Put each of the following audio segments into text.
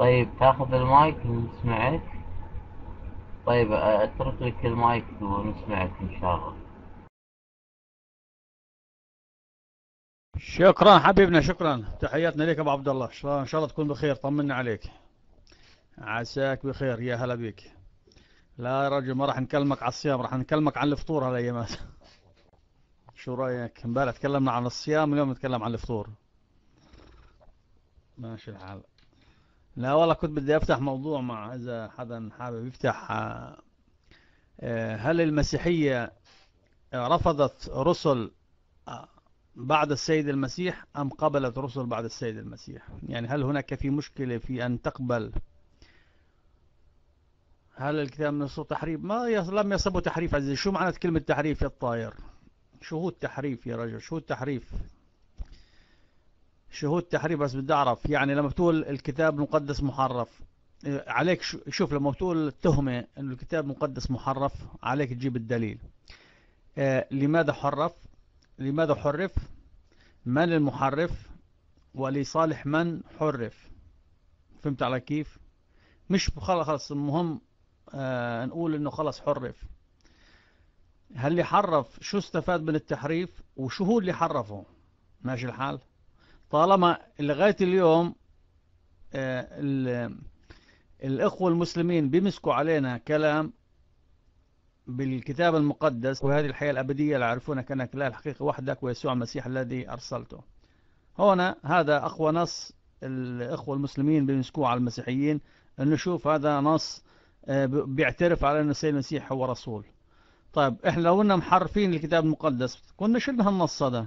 طيب تاخذ المايك ونسمعك طيب اترك لك المايك ونسمعك ان شاء الله شكرا حبيبنا شكرا تحياتنا لك ابو عبد الله ان شاء الله تكون بخير طمنا عليك عساك بخير يا هلا بك لا يا رجل ما راح نكلمك على الصيام راح نكلمك عن الفطور هالايامات شو رايك امبارح تكلمنا عن الصيام اليوم نتكلم عن الفطور ماشي الحال لا والله كنت بدي أفتح موضوع مع إذا حدا حابب يفتح آه، آه، هل المسيحية رفضت رسل آه، بعد السيد المسيح أم قبلت رسل بعد السيد المسيح يعني هل هناك في مشكلة في أن تقبل هل الكتاب من الصوت تحريف ما يص... لم يصبوا تحريف عزيزي شو معنى كلمة تحريف يا الطاير شو هو التحريف يا رجل شو التحريف شهود تحريف بس بدي أعرف يعني لما بتقول الكتاب المقدس محرف إيه، عليك شوف لما بتقول التهمة انه الكتاب مقدس محرف عليك تجيب الدليل إيه، لماذا حرف لماذا حرف من المحرف ولصالح من حرف فهمت على كيف مش خلص المهم آه نقول انه خلص حرف هل اللي حرف شو استفاد من التحريف وشو هو اللي حرفه ماشي الحال طالما لغاية اليوم آه، الإخوة المسلمين بيمسكوا علينا كلام بالكتاب المقدس وهذه الحياة الأبدية اللي يعرفونك كأنك لا الحقيقة وحدك ويسوع المسيح الذي أرسلته هنا هذا أقوى نص الإخوة المسلمين بيمسكوه على المسيحيين أن نشوف هذا نص آه، بيعترف على أن السيد المسيح هو رسول طيب إحنا لو أننا محرفين الكتاب المقدس كنا شلنا هالنص هذا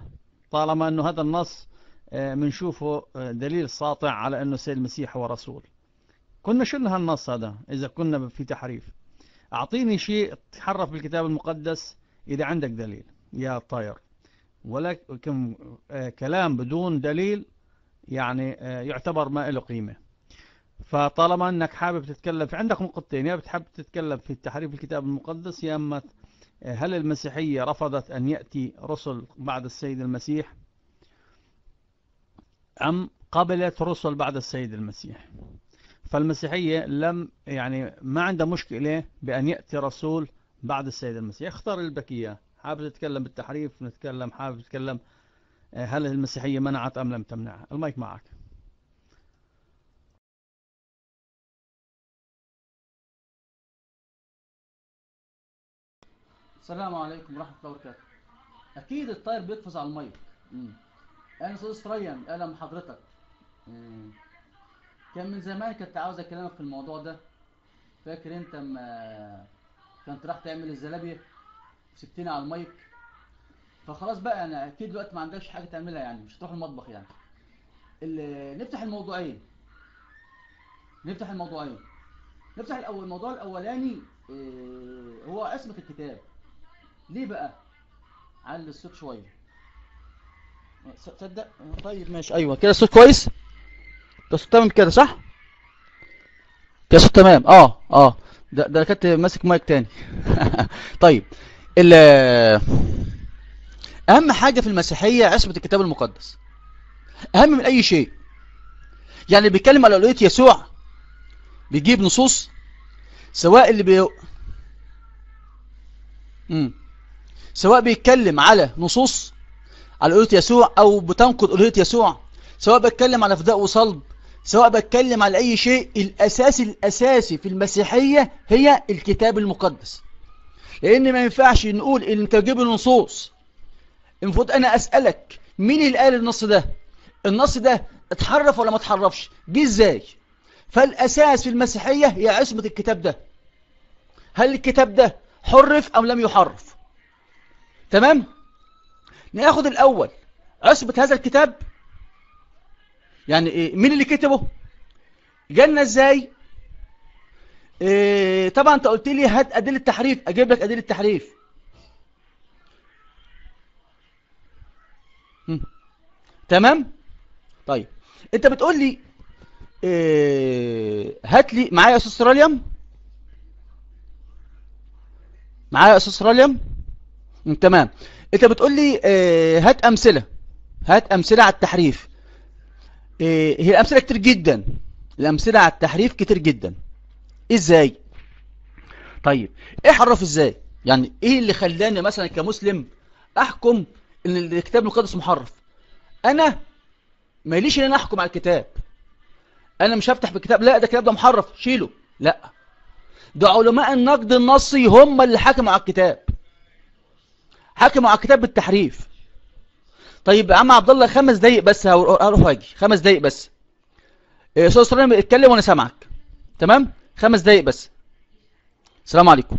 طالما أنه هذا النص بنشوفه آه، آه، دليل ساطع على أنه سيد المسيح هو رسول كنا شلنا هالنص هذا إذا كنا في تحريف أعطيني شيء تحرف بالكتاب المقدس إذا عندك دليل يا طاير ولكن آه، كلام بدون دليل يعني يعتبر ما له قيمة فطالما أنك حابب تتكلم في عندك نقطتين يا بتحب تتكلم في تحريف الكتاب المقدس يا أما هل المسيحية رفضت أن يأتي رسل بعد السيد المسيح أم قبلت رسل بعد السيد المسيح فالمسيحية لم يعني ما عندها مشكلة بأن يأتي رسول بعد السيد المسيح اختار البكية حابب تتكلم بالتحريف نتكلم حابب تتكلم آه، هل المسيحية منعت أم لم تمنع المايك معك السلام عليكم ورحمة الله وبركاته أكيد الطير بيقفز على المايك انا استاذ ريان اهلا حضرتك كان من زمان كنت عاوز اكلمك في الموضوع ده فاكر انت اما كنت راح تعمل الزلابيه وسبتني على المايك فخلاص بقى انا اكيد دلوقتي ما عندكش حاجه تعملها يعني مش هتروح المطبخ يعني اللي نفتح الموضوعين نفتح الموضوعين نفتح الاول الموضوع الاولاني آه، هو اسمك الكتاب ليه بقى علي الصوت شويه تصدق طيب ماشي ايوه كده الصوت كويس ده الصوت تمام كده صح كده الصوت تمام اه اه ده ده كنت ماسك مايك تاني طيب ال اهم حاجه في المسيحيه عصمه الكتاب المقدس اهم من اي شيء يعني بيتكلم على الوهيه يسوع بيجيب نصوص سواء اللي بي امم سواء بيتكلم على نصوص على ألوهية يسوع أو بتنقض ألوهية يسوع سواء بتكلم على فداء وصلب سواء بتكلم على أي شيء الأساس الأساسي في المسيحية هي الكتاب المقدس لأن ما ينفعش نقول إن أنت تجيب النصوص المفروض أنا أسألك مين اللي قال النص ده النص ده اتحرف ولا ما اتحرفش جه ازاي فالأساس في المسيحية هي عصمة الكتاب ده هل الكتاب ده حرف أو لم يحرف تمام ناخد الأول عصبة هذا الكتاب يعني إيه؟ مين اللي كتبه جالنا إزاي إيه طبعا أنت قلت لي هات أدلة تحريف أجيب لك أدلة تحريف تمام طيب أنت بتقول لي إيه هات لي معايا أساس راليوم معايا أساس راليوم تمام انت بتقول لي آه، هات امثله هات امثله على التحريف آه، هي الامثله كتير جدا الامثله على التحريف كتير جدا ازاي طيب ايه حرف ازاي يعني ايه اللي خلاني مثلا كمسلم احكم ان الكتاب المقدس محرف انا ماليش ان انا احكم على الكتاب انا مش هفتح في الكتاب لا ده الكتاب ده محرف شيله لا ده علماء النقد النصي هم اللي حكموا على الكتاب حكموا على الكتاب بالتحريف طيب يا عم عبد الله خمس دقايق بس هروح واجي خمس دقايق بس إيه، استاذ سليم اتكلم وانا سامعك تمام خمس دقايق بس السلام عليكم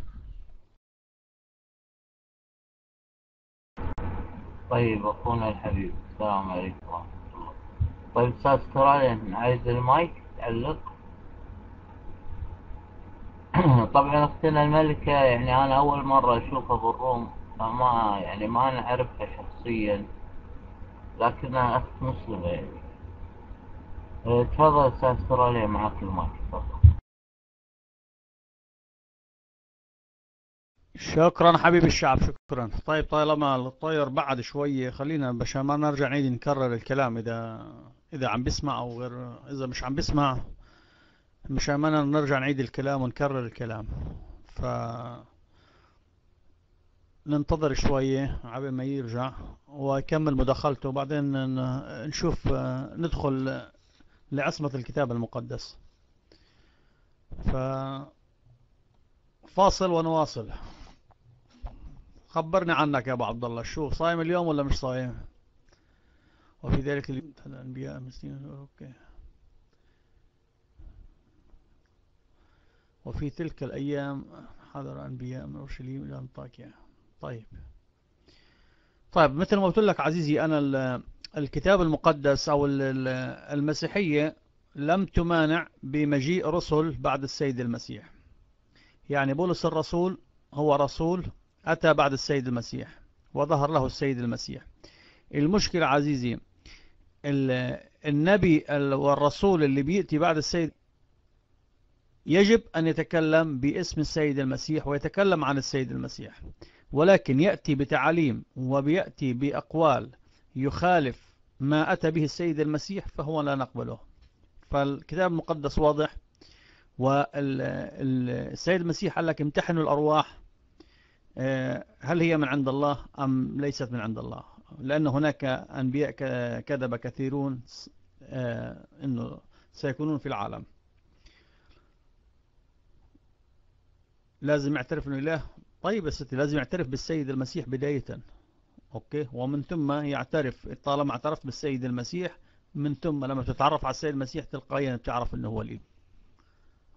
طيب اخونا الحبيب السلام عليكم ورحمه الله طيب استاذ كراين عايز المايك تعلق طبعا اختنا الملكه يعني انا اول مره اشوفها بالروم فما يعني ما نعرفها شخصيا لكنها أخت مسلمة يعني أه، تفضل أستاذ استراليا معك المايك تفضل شكرا حبيبي الشعب شكرا طيب طالما الطير بعد شوية خلينا بشان ما نرجع نعيد نكرر الكلام إذا إذا عم بسمع أو غير إذا مش عم بسمع مشان ما نرجع نعيد الكلام ونكرر الكلام ف ننتظر شوية عبي ما يرجع ويكمل مداخلته وبعدين نشوف آه، ندخل لعصمة الكتاب المقدس ف فاصل ونواصل خبرني عنك يا ابو عبد الله شو صايم اليوم ولا مش صايم وفي ذلك اليوم الانبياء مسلمين اوكي وفي تلك الايام حضر انبياء من اورشليم الى انطاكيا طيب طيب مثل ما قلت لك عزيزي أنا الكتاب المقدس أو المسيحية لم تمانع بمجيء رسل بعد السيد المسيح يعني بولس الرسول هو رسول أتى بعد السيد المسيح وظهر له السيد المسيح المشكلة عزيزي النبي والرسول اللي بيأتي بعد السيد يجب أن يتكلم باسم السيد المسيح ويتكلم عن السيد المسيح ولكن يأتي بتعاليم وبيأتي بأقوال يخالف ما أتى به السيد المسيح فهو لا نقبله فالكتاب المقدس واضح والسيد المسيح قال لك امتحنوا الأرواح آه، هل هي من عند الله أم ليست من عند الله لأن هناك أنبياء كذب كثيرون آه، أنه سيكونون في العالم لازم يعترف أنه إله طيب يا ستي لازم يعترف بالسيد المسيح بداية أوكي ومن ثم يعترف طالما اعترفت بالسيد المسيح من ثم لما تتعرف على السيد المسيح تلقائيا بتعرف انه هو الاب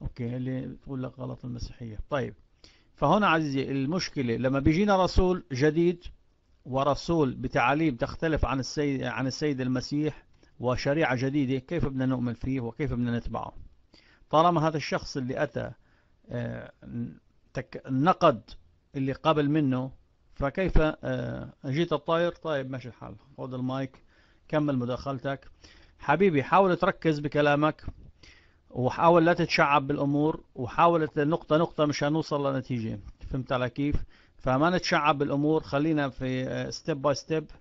اوكي اللي تقول لك غلط المسيحيه طيب فهنا عزيزي المشكله لما بيجينا رسول جديد ورسول بتعاليم تختلف عن السيد عن السيد المسيح وشريعه جديده كيف بدنا نؤمن فيه وكيف بدنا نتبعه طالما هذا الشخص اللي اتى آه، نقد اللي قبل منه فكيف آه، جيت الطاير طيب ماشي الحال خذ المايك كمل مداخلتك حبيبي حاول تركز بكلامك وحاول لا تتشعب بالامور وحاول نقطه نقطه مش هنوصل لنتيجه فهمت على كيف فما نتشعب بالامور خلينا في ستيب باي ستيب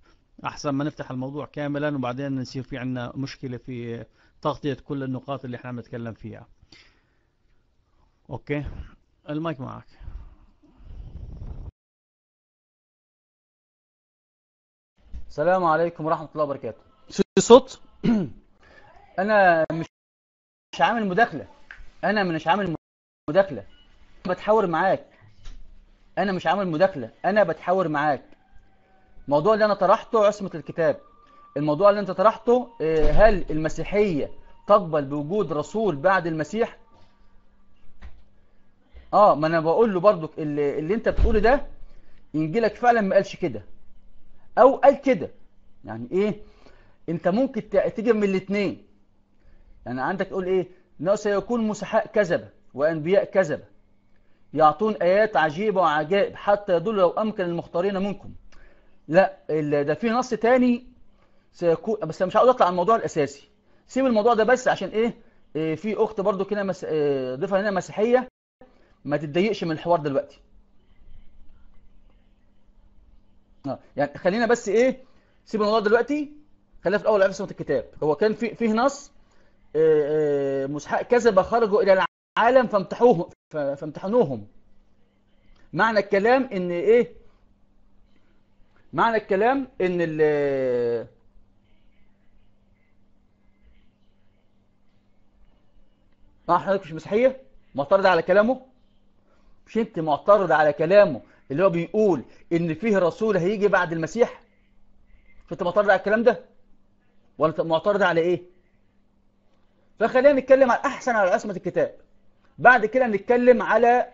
احسن ما نفتح الموضوع كاملا وبعدين نصير في عندنا مشكله في تغطيه كل النقاط اللي احنا بنتكلم فيها اوكي المايك معك السلام عليكم ورحمة الله وبركاته في صوت أنا مش مش عامل مداخلة أنا مش عامل مداخلة بتحاور معاك أنا مش عامل مداخلة أنا بتحاور معاك الموضوع اللي أنا طرحته عصمة الكتاب الموضوع اللي أنت طرحته آه، هل المسيحية تقبل بوجود رسول بعد المسيح اه ما انا بقول له برضك اللي, اللي انت بتقوله ده انجيلك فعلا ما قالش كده او قال كده يعني ايه انت ممكن تيجي من الاثنين يعني عندك تقول ايه انه سيكون مسحاء كذبه وانبياء كذبه يعطون ايات عجيبه وعجائب حتى يدل لو امكن المختارين منكم لا ده في نص تاني سيكون بس مش عاوز اطلع على الموضوع الاساسي سيب الموضوع ده بس عشان ايه, إيه في اخت برضو كده مس... إيه ضيفه هنا مسيحيه ما تتضايقش من الحوار دلوقتي آه، يعني خلينا بس ايه سيب الموضوع دلوقتي خلينا في الاول افسد الكتاب هو كان في فيه نص آه، آه، مسحاق كذب خرجوا الى العالم فامتحوهم فامتحنوهم معنى الكلام ان ايه معنى الكلام ان ال اه حضرتك مش مسيحيه معترض على كلامه مش انت معترض على كلامه اللي هو بيقول ان فيه رسول هيجي بعد المسيح فانت معترض على الكلام ده ولا معترض على ايه فخلينا نتكلم على احسن على عصمه الكتاب بعد كده نتكلم على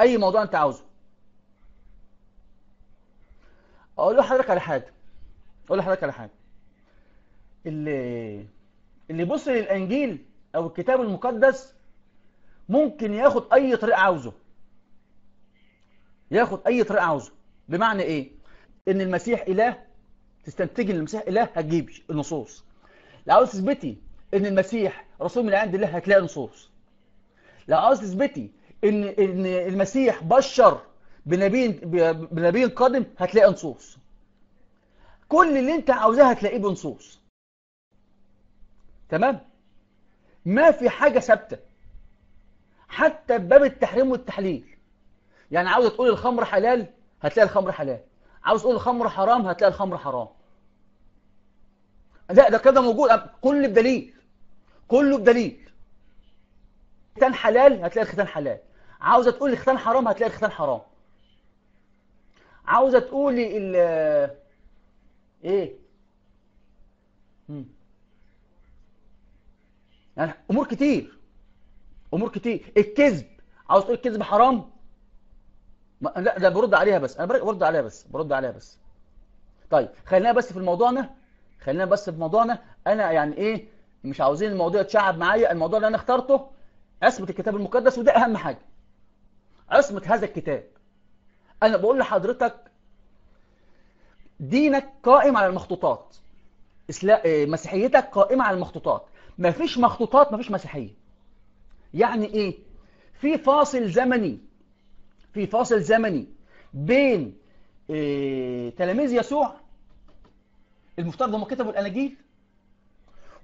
اي موضوع انت عاوزه اقول لحضرتك على حاجه اقول لحضرتك على حاجه اللي اللي يبص للانجيل او الكتاب المقدس ممكن ياخد اي طريق عاوزه ياخد اي طريقه عاوزه بمعنى ايه ان المسيح اله تستنتجي ان المسيح اله هتجيب النصوص لو عاوز تثبتي ان المسيح رسول من عند الله هتلاقي نصوص لو عاوز تثبتي ان ان المسيح بشر بنبي بنبي قادم هتلاقي نصوص كل اللي انت عاوزاه هتلاقيه بنصوص تمام ما في حاجه ثابته حتى باب التحريم والتحليل يعني عاوز تقول الخمر حلال هتلاقي الخمر حلال عاوز تقول الخمر حرام هتلاقي الخمر حرام لا ده كده موجود كل بدليل كله بدليل ختان حلال هتلاقي الختان حلال عاوزه تقول الختان حرام هتلاقي الختان حرام عاوزه تقولي ال ايه يعني امور كتير امور كتير الكذب عاوز تقول الكذب حرام لا ده برد عليها بس انا برد عليها بس برد عليها بس طيب خلينا بس في موضوعنا خلينا بس في موضوعنا انا يعني ايه مش عاوزين الموضوع يتشعب معايا الموضوع اللي انا اخترته عصمه الكتاب المقدس وده اهم حاجه عصمه هذا الكتاب انا بقول لحضرتك دينك قائم على المخطوطات آه، مسيحيتك قائمه على المخطوطات مفيش مخطوطات مفيش مسيحيه يعني ايه في فاصل زمني في فاصل زمني بين آه، تلاميذ يسوع المفترض هم كتبوا الاناجيل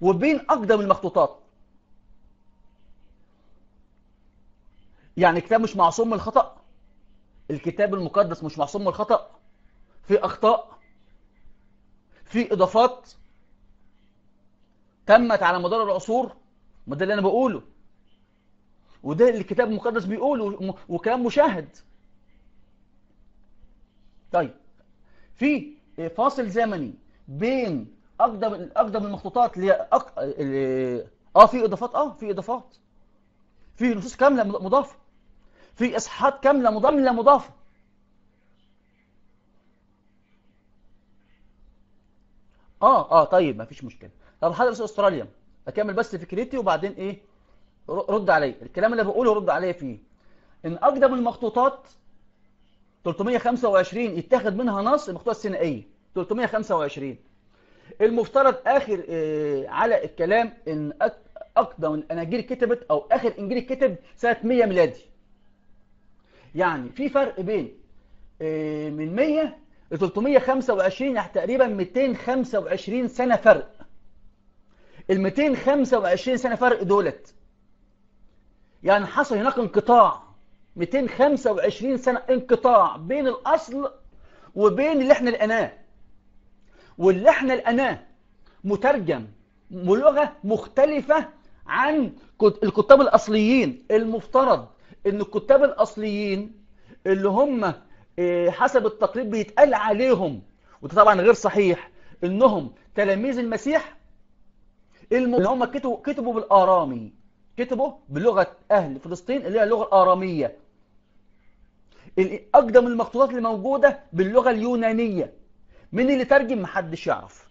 وبين اقدم المخطوطات يعني الكتاب مش معصوم من الخطا الكتاب المقدس مش معصوم من الخطا في اخطاء في اضافات تمت على مدار العصور ما ده اللي انا بقوله وده اللي الكتاب المقدس بيقوله وكلام مشاهد طيب في فاصل زمني بين اقدم اقدم المخطوطات اللي اه في اضافات اه في اضافات في نصوص كامله مضافه في اصحاحات كامله مضمله مضافه اه اه طيب مفيش مشكله طب حضرتك استراليا اكمل بس فكرتي وبعدين ايه رد عليا الكلام اللي بقوله رد عليا فيه ان اقدم المخطوطات 325 يتاخد منها نص المخطوطات السينائية 325 المفترض اخر آه، على الكلام ان اقدم الاناجيل كتبت او اخر انجيل كتب سنه 100 ميلادي يعني في فرق بين آه، من 100 ل 325 يعني تقريبا 225 سنه فرق ال 225 سنه فرق دولت يعني حصل هناك انقطاع 225 سنة انقطاع بين الأصل وبين اللي احنا لقيناه واللي احنا لقيناه مترجم بلغة مختلفة عن الكتاب الأصليين المفترض ان الكتاب الأصليين اللي هم آه، حسب التقريب بيتقال عليهم وده طبعا غير صحيح انهم تلاميذ المسيح اللي هم كتبوا, كتبوا بالآرامي كتبه بلغة أهل فلسطين اللي هي اللغة الآرامية أقدم المخطوطات اللي موجودة باللغة اليونانية مين اللي ترجم محدش يعرف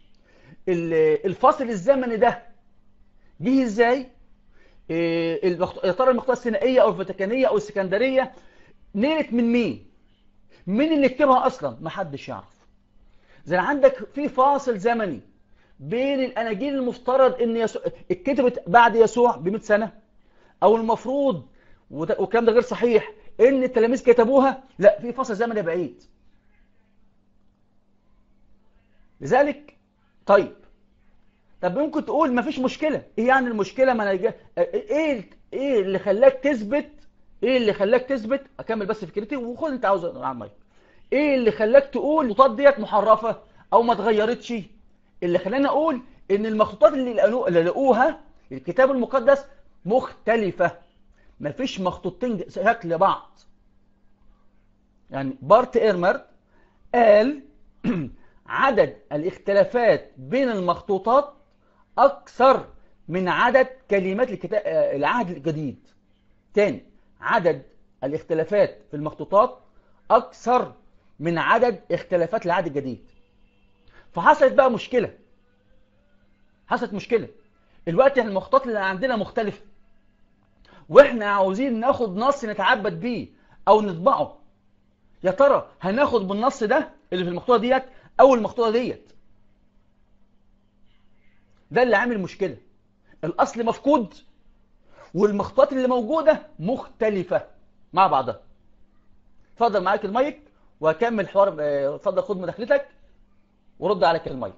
الفاصل الزمني ده جه ازاي إيه، يا ترى المخطوطات السينائيه او الفاتيكانيه او الاسكندريه نيلت من مين مين اللي كتبها اصلا محدش يعرف زي عندك في فاصل زمني بين الاناجيل المفترض ان يسوع اتكتبت بعد يسوع ب 100 سنه او المفروض والكلام ده غير صحيح ان التلاميذ كتبوها لا في فصل زمني بعيد لذلك طيب طب ممكن تقول ما فيش مشكله ايه يعني المشكله ما ايه ايه اللي خلاك تثبت ايه اللي خلاك تثبت اكمل بس فكرتي وخد انت عاوز ايه اللي خلاك تقول نقاط ديت محرفه او ما اتغيرتش اللي خلاني اقول ان المخطوطات اللي لقوها الكتاب المقدس مختلفة مفيش مخطوطتين شكل بعض يعني بارت إيرمر قال عدد الاختلافات بين المخطوطات أكثر من عدد كلمات الكتاب آه، العهد الجديد تاني عدد الاختلافات في المخطوطات أكثر من عدد اختلافات العهد الجديد فحصلت بقى مشكله حصلت مشكله الوقت المخطط اللي عندنا مختلف واحنا عاوزين ناخد نص نتعبد بيه او نطبعه يا ترى هناخد بالنص ده اللي في المخطوطه ديت او المخطوطه ديت ده اللي عامل مشكله الاصل مفقود والمخطوطات اللي موجوده مختلفه مع بعضها اتفضل معاك المايك وهكمل حوار اه، اتفضل خد مداخلتك ورد عليك المايك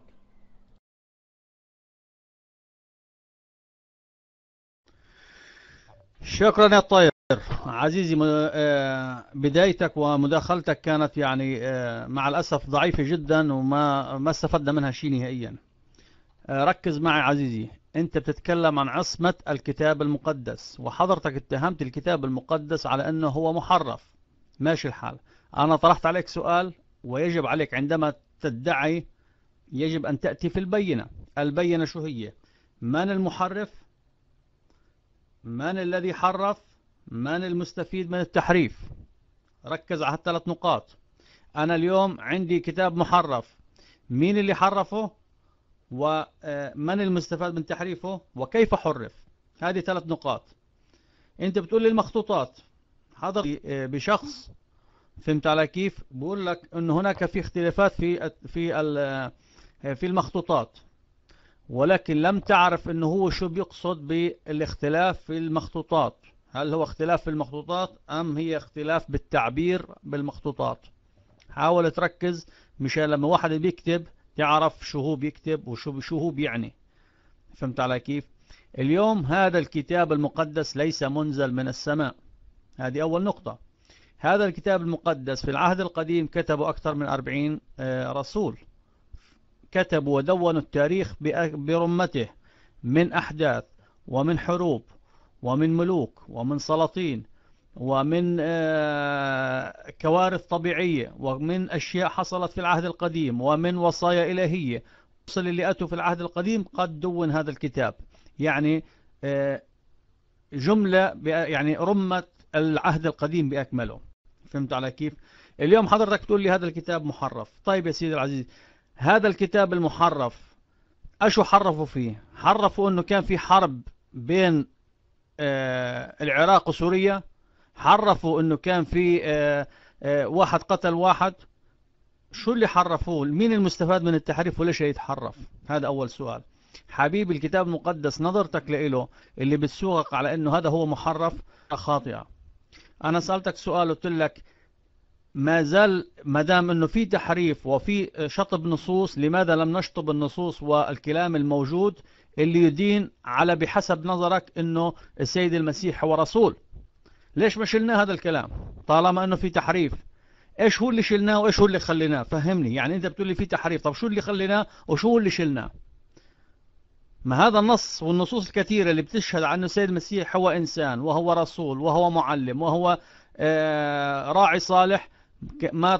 شكرا يا طيب عزيزي آه، بدايتك ومداخلتك كانت يعني آه، مع الأسف ضعيفة جدا وما ما استفدنا منها شيء نهائيا آه، ركز معي عزيزي أنت بتتكلم عن عصمة الكتاب المقدس وحضرتك اتهمت الكتاب المقدس على أنه هو محرف ماشي الحال أنا طرحت عليك سؤال ويجب عليك عندما تدعي يجب أن تأتي في البينة البينة شو هي من المحرف من الذي حرف من المستفيد من التحريف ركز على هالثلاث نقاط أنا اليوم عندي كتاب محرف مين اللي حرفه ومن آه، المستفاد من تحريفه وكيف حرف هذه ثلاث نقاط انت بتقول لي المخطوطات حضر آه، بشخص فهمت على كيف بقول لك ان هناك في اختلافات في في آه، في المخطوطات ولكن لم تعرف ان هو شو بيقصد بالاختلاف في المخطوطات هل هو اختلاف في المخطوطات ام هي اختلاف بالتعبير بالمخطوطات حاول تركز مشان لما واحد بيكتب يعرف شو هو بيكتب وشو شو هو بيعني فهمت على كيف اليوم هذا الكتاب المقدس ليس منزل من السماء هذه أول نقطة هذا الكتاب المقدس في العهد القديم كتبوا أكثر من 40 آه، رسول كتبوا ودونوا التاريخ برمته من أحداث ومن حروب ومن ملوك ومن سلاطين ومن آه، كوارث طبيعية ومن أشياء حصلت في العهد القديم ومن وصايا إلهية وصل اللي أتوا في العهد القديم قد دون هذا الكتاب يعني آه، جملة يعني رمت العهد القديم بأكمله فهمت على كيف اليوم حضرتك تقول لي هذا الكتاب محرف طيب يا سيدي العزيز هذا الكتاب المحرف أشو حرفوا فيه حرفوا أنه كان في حرب بين آه العراق وسوريا حرفوا أنه كان في آه آه واحد قتل واحد شو اللي حرفوه مين المستفاد من التحريف وليش يتحرف هذا أول سؤال حبيبي الكتاب المقدس نظرتك له اللي بتسوقك على أنه هذا هو محرف خاطئة انا سالتك سؤال قلت لك ما زال ما دام انه في تحريف وفي شطب نصوص لماذا لم نشطب النصوص والكلام الموجود اللي يدين على بحسب نظرك انه السيد المسيح هو رسول ليش ما شلنا هذا الكلام طالما انه في تحريف ايش هو اللي شلناه وايش هو اللي خليناه فهمني يعني انت بتقول لي في تحريف طب شو اللي خليناه وشو اللي شلناه ما هذا النص والنصوص الكثيرة اللي بتشهد عن السيد المسيح هو إنسان وهو رسول وهو معلم وهو آه، راعي صالح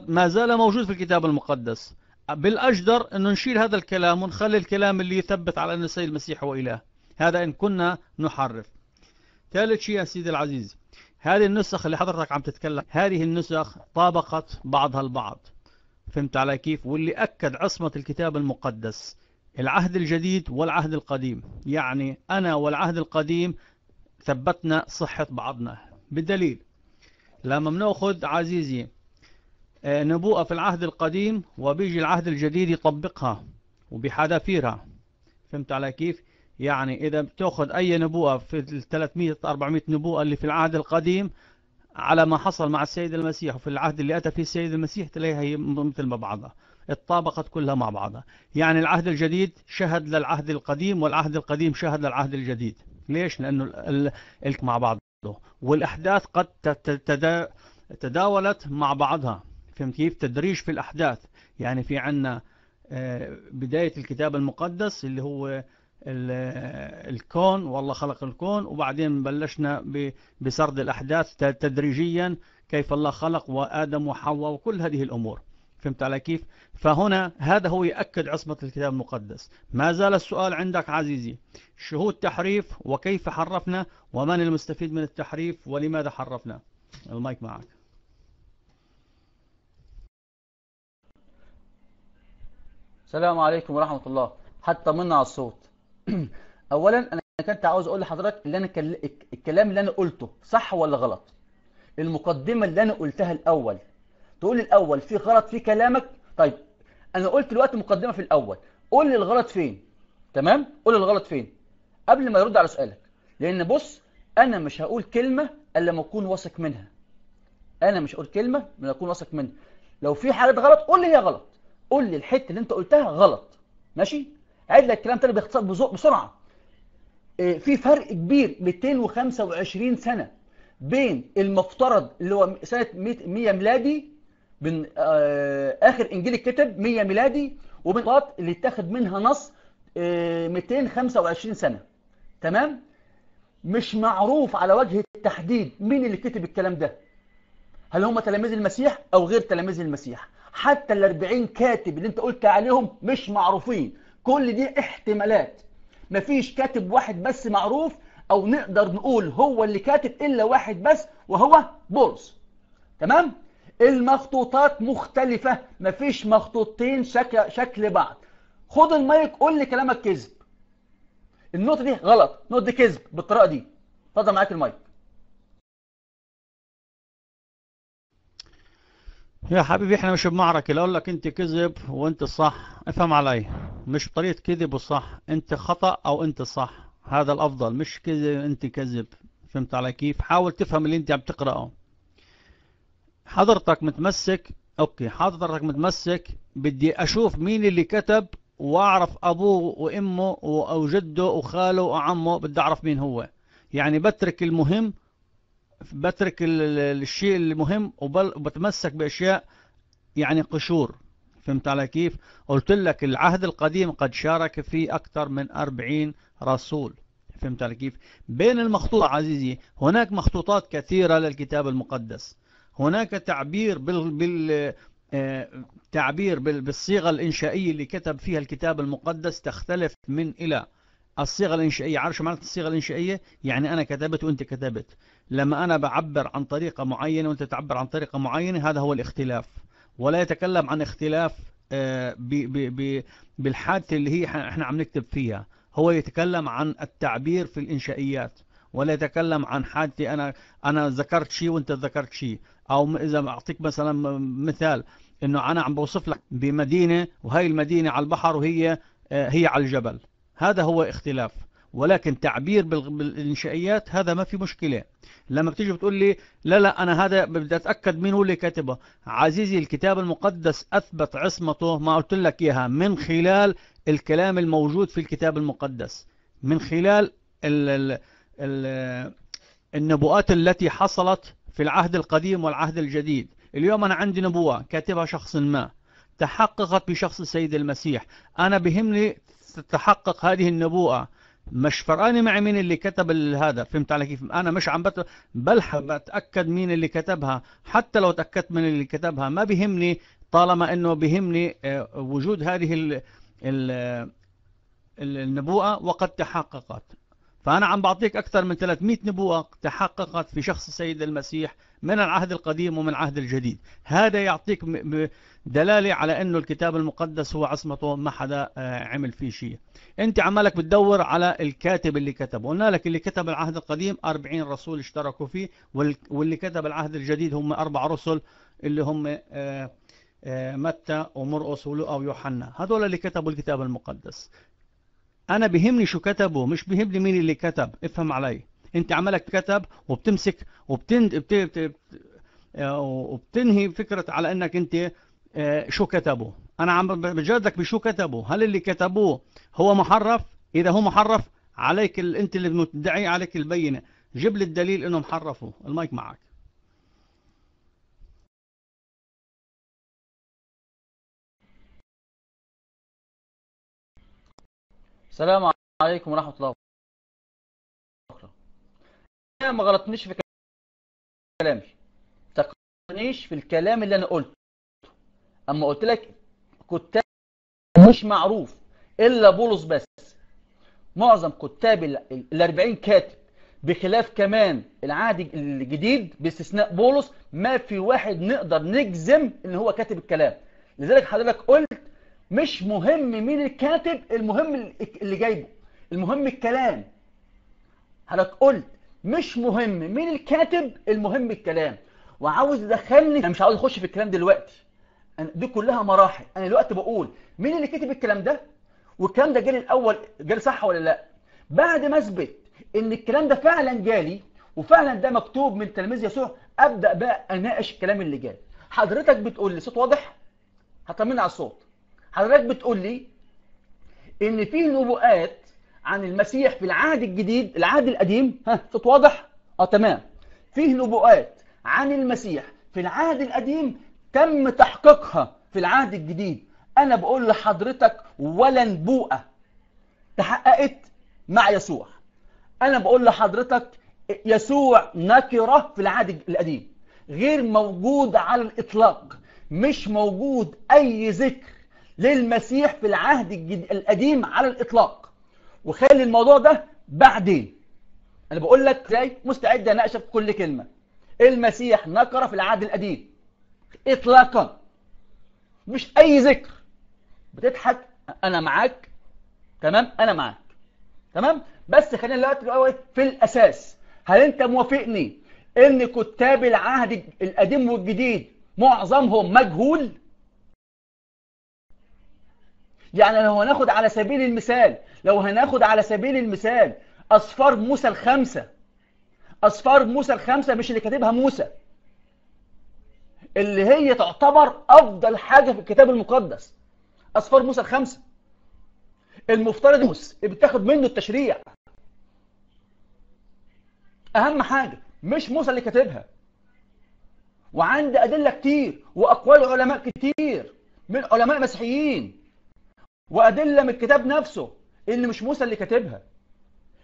ما زال موجود في الكتاب المقدس بالأجدر أنه نشيل هذا الكلام ونخلي الكلام اللي يثبت على أن السيد المسيح هو إله هذا إن كنا نحرف ثالث شيء يا سيدي العزيز هذه النسخ اللي حضرتك عم تتكلم هذه النسخ طابقت بعضها البعض فهمت على كيف واللي أكد عصمة الكتاب المقدس العهد الجديد والعهد القديم يعني أنا والعهد القديم ثبتنا صحة بعضنا بالدليل لما بناخذ عزيزي آه، نبوءة في العهد القديم وبيجي العهد الجديد يطبقها وبحذافيرها فهمت على كيف؟ يعني إذا بتاخذ أي نبوءة في 300-400 نبوءة اللي في العهد القديم على ما حصل مع السيد المسيح وفي العهد اللي أتى فيه السيد المسيح تلاقيها هي مثل ما بعضها اتطابقت كلها مع بعضها يعني العهد الجديد شهد للعهد القديم والعهد القديم شهد للعهد الجديد ليش لأنه الك مع بعضه والأحداث قد تدا تداولت مع بعضها فهمت كيف تدريج في الأحداث يعني في عنا آه، بداية الكتاب المقدس اللي هو الكون والله خلق الكون وبعدين بلشنا بسرد الأحداث تدريجيا كيف الله خلق وآدم وحواء وكل هذه الأمور فهمت على كيف فهنا هذا هو يؤكد عصمة الكتاب المقدس ما زال السؤال عندك عزيزي شهود تحريف وكيف حرفنا ومن المستفيد من التحريف ولماذا حرفنا المايك معك السلام عليكم ورحمة الله حتى منا على الصوت اولا انا كنت عاوز اقول لحضرتك اللي انا الكلام اللي انا قلته صح ولا غلط المقدمة اللي انا قلتها الاول تقول الأول في غلط في كلامك طيب أنا قلت الوقت مقدمة في الأول قول لي الغلط فين تمام قول لي الغلط فين قبل ما يرد على سؤالك لأن بص أنا مش هقول كلمة إلا لما أكون واثق منها أنا مش هقول كلمة لما أكون واثق منها لو في حاجات غلط قول لي هي غلط قول لي الحتة اللي أنت قلتها غلط ماشي عد لك الكلام تاني باختصار بسرعة إيه، في فرق كبير 225 سنة بين المفترض اللي هو سنة 100 ميلادي من آه، اخر انجيل الكتب 100 ميلادي ومن اللي اتاخد منها نص 225 آه، سنه تمام مش معروف على وجه التحديد مين اللي كتب الكلام ده هل هم تلاميذ المسيح او غير تلاميذ المسيح حتى الأربعين كاتب اللي انت قلت عليهم مش معروفين كل دي احتمالات مفيش كاتب واحد بس معروف او نقدر نقول هو اللي كاتب الا واحد بس وهو بولس تمام المخطوطات مختلفة مفيش مخطوطتين شكل, شكل بعض خد المايك قول لي كلامك كذب النقطة دي غلط النقطة دي كذب بالطريقة دي اتفضل معاك المايك يا حبيبي احنا مش بمعركة لا اقول لك انت كذب وانت صح افهم علي مش بطريقة كذب وصح انت خطأ او انت صح هذا الافضل مش كذب انت كذب فهمت علي كيف حاول تفهم اللي انت عم تقرأه حضرتك متمسك اوكي حضرتك متمسك بدي اشوف مين اللي كتب واعرف ابوه وامه او جده وخاله وعمه بدي اعرف مين هو يعني بترك المهم بترك الشيء المهم وبتمسك باشياء يعني قشور فهمت على كيف قلت لك العهد القديم قد شارك فيه اكثر من 40 رسول فهمت على كيف بين المخطوطه عزيزي هناك مخطوطات كثيرة للكتاب المقدس هناك تعبير بال, بال... آه، تعبير بالصيغة الإنشائية اللي كتب فيها الكتاب المقدس تختلف من إلى الصيغة الإنشائية عارف شو معنى الصيغة الإنشائية يعني أنا كتبت وأنت كتبت لما أنا بعبر عن طريقة معينة وأنت تعبر عن طريقة معينة هذا هو الاختلاف ولا يتكلم عن اختلاف آه، بالحادثة اللي هي احنا عم نكتب فيها هو يتكلم عن التعبير في الإنشائيات ولا يتكلم عن حاجتي أنا أنا ذكرت شيء وأنت ذكرت شيء أو إذا أعطيك مثلا مثال إنه أنا عم بوصف لك بمدينة وهي المدينة على البحر وهي آه، هي على الجبل هذا هو اختلاف ولكن تعبير بالإنشائيات هذا ما في مشكلة لما بتيجي بتقول لي لا لا أنا هذا بدي أتأكد مين هو اللي كاتبه عزيزي الكتاب المقدس أثبت عصمته ما قلت لك إياها من خلال الكلام الموجود في الكتاب المقدس من خلال ال ال النبوءات التي حصلت في العهد القديم والعهد الجديد اليوم أنا عندي نبوة كاتبها شخص ما تحققت بشخص السيد المسيح أنا بهمني تتحقق هذه النبوءة مش فرقاني مع مين اللي كتب هذا فهمت على كيف انا مش عم بت... بلحق بتاكد مين اللي كتبها حتى لو تاكدت من اللي كتبها ما بهمني طالما انه بهمني آه، وجود هذه ال... ال... النبوءه وقد تحققت فأنا عم بعطيك أكثر من 300 نبوة تحققت في شخص السيد المسيح من العهد القديم ومن العهد الجديد هذا يعطيك دلالة على أنه الكتاب المقدس هو عصمته ما حدا آه، عمل فيه شيء أنت عمالك بتدور على الكاتب اللي كتبه قلنا لك اللي كتب العهد القديم 40 رسول اشتركوا فيه واللي كتب العهد الجديد هم أربع رسل اللي هم آه، آه، متى ومرقس ولوقا ويوحنا هذول اللي كتبوا الكتاب المقدس انا بيهمني شو كتبه مش بيهمني مين اللي كتب افهم علي انت عمالك كتب وبتمسك وبتن... بت... بت... آه، وبتنهي فكرة على انك انت آه، شو كتبه انا عم بجادلك بشو كتبه هل اللي كتبوه هو محرف اذا هو محرف عليك ال... انت اللي مدعي عليك البينة جيب لي الدليل انهم حرفوا المايك معك السلام عليكم ورحمة الله وبركاته أنا ما غلطنيش في كلامي تقنيش في الكلام اللي أنا قلته أما قلت لك كتاب مش معروف إلا بولس بس معظم كتاب ال 40 كاتب بخلاف كمان العهد الجديد باستثناء بولس ما في واحد نقدر نجزم ان هو كاتب الكلام لذلك حضرتك قلت مش مهم مين الكاتب المهم اللي جايبه المهم الكلام حضرتك قلت مش مهم مين الكاتب المهم الكلام وعاوز ادخلني انا مش عاوز اخش في الكلام دلوقتي أنا دي كلها مراحل انا دلوقتي بقول مين اللي كتب الكلام ده والكلام ده جالي الاول جالي صح ولا لا بعد ما اثبت ان الكلام ده فعلا جالي وفعلا ده مكتوب من تلاميذ يسوع ابدا بقى اناقش الكلام اللي جالي حضرتك بتقول لي صوت واضح هطمن على الصوت حضرتك بتقول لي ان في نبوءات عن المسيح في العهد الجديد العهد القديم ها صوت واضح اه تمام فيه نبوءات عن المسيح في العهد القديم تم تحقيقها في العهد الجديد انا بقول لحضرتك ولا نبوءه تحققت مع يسوع انا بقول لحضرتك يسوع نكره في العهد القديم غير موجود على الاطلاق مش موجود اي ذكر للمسيح في العهد القديم على الإطلاق وخلي الموضوع ده بعدين أنا بقول لك إزاي مستعد أناقشك في كل كلمة المسيح نكر في العهد القديم إطلاقا مش أي ذكر بتضحك أنا معاك تمام أنا معاك تمام بس خلينا دلوقتي الأول إيه؟ في الأساس هل أنت موافقني إن كتاب العهد القديم والجديد معظمهم مجهول؟ يعني لو هناخد على سبيل المثال لو هناخد على سبيل المثال أصفار موسى الخمسة أصفار موسى الخمسة مش اللي كاتبها موسى اللي هي تعتبر أفضل حاجة في الكتاب المقدس أصفار موسى الخمسة المفترض موسى بتاخد منه التشريع أهم حاجة مش موسى اللي كاتبها وعند أدلة كتير وأقوال علماء كتير من علماء مسيحيين وأدلة من الكتاب نفسه إن مش موسى اللي كاتبها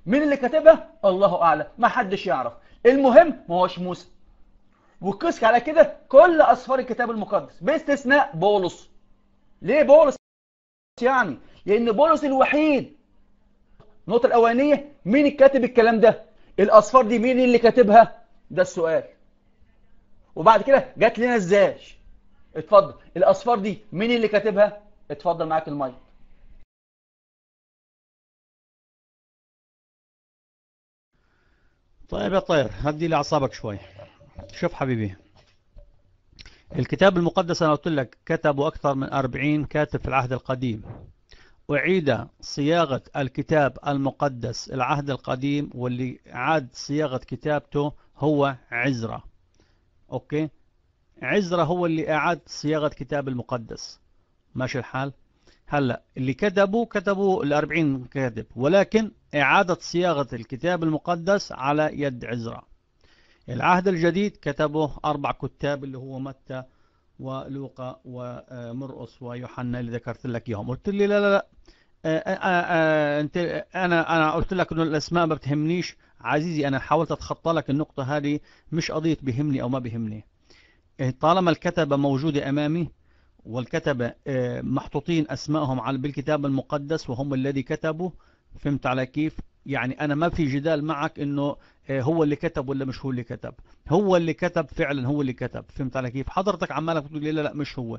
مين اللي كاتبها الله أعلم ما حدش يعرف المهم ما هوش موسى وقس على كده كل أسفار الكتاب المقدس باستثناء بولس ليه بولس يعني لأن بولس الوحيد النقطة الأولانية مين الكاتب الكلام ده الأسفار دي مين اللي كاتبها ده السؤال وبعد كده جات لنا ازاي اتفضل الأسفار دي مين اللي كاتبها اتفضل معاك المايك طيب يا طير هدي لي اعصابك شوي شوف حبيبي الكتاب المقدس انا قلت لك كتبه اكثر من 40 كاتب في العهد القديم أعيد صياغة الكتاب المقدس العهد القديم واللي عاد صياغة كتابته هو عزرة أوكي عزرة هو اللي أعاد صياغة كتاب المقدس ماشي الحال هلا اللي كتبوا كتبوا الأربعين كاتب ولكن إعادة صياغة الكتاب المقدس على يد عزرا العهد الجديد كتبه أربع كتاب اللي هو متى ولوقا ومرقص ويوحنا اللي ذكرت لك اياهم قلت لي لا لا لا آه، آه، آه، انت انا انا قلت لك انه الاسماء ما بتهمنيش عزيزي انا حاولت اتخطى لك النقطه هذه مش قضيه بهمني او ما بهمني طالما الكتبه موجوده امامي والكتبة آه، محطوطين أسمائهم على بالكتاب المقدس وهم الذي كتبوا فهمت على كيف يعني أنا ما في جدال معك أنه آه، هو اللي كتب ولا مش هو اللي كتب هو اللي كتب فعلا هو اللي كتب فهمت على كيف حضرتك عمالك بتقول لي لا لا مش هو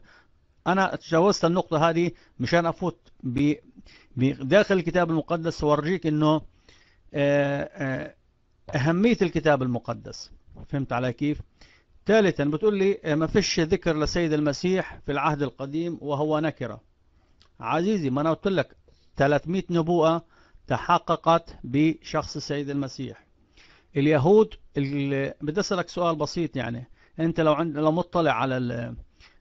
أنا تجاوزت النقطة هذه مشان أفوت ب... بداخل الكتاب المقدس وأرجيك أنه آه، أهمية الكتاب المقدس فهمت على كيف ثالثا بتقول لي إيه، ما فيش ذكر لسيد المسيح في العهد القديم وهو نكرة عزيزي ما انا قلت لك 300 نبوءة تحققت بشخص السيد المسيح اليهود بدي اسالك سؤال بسيط يعني انت لو عند لو مطلع على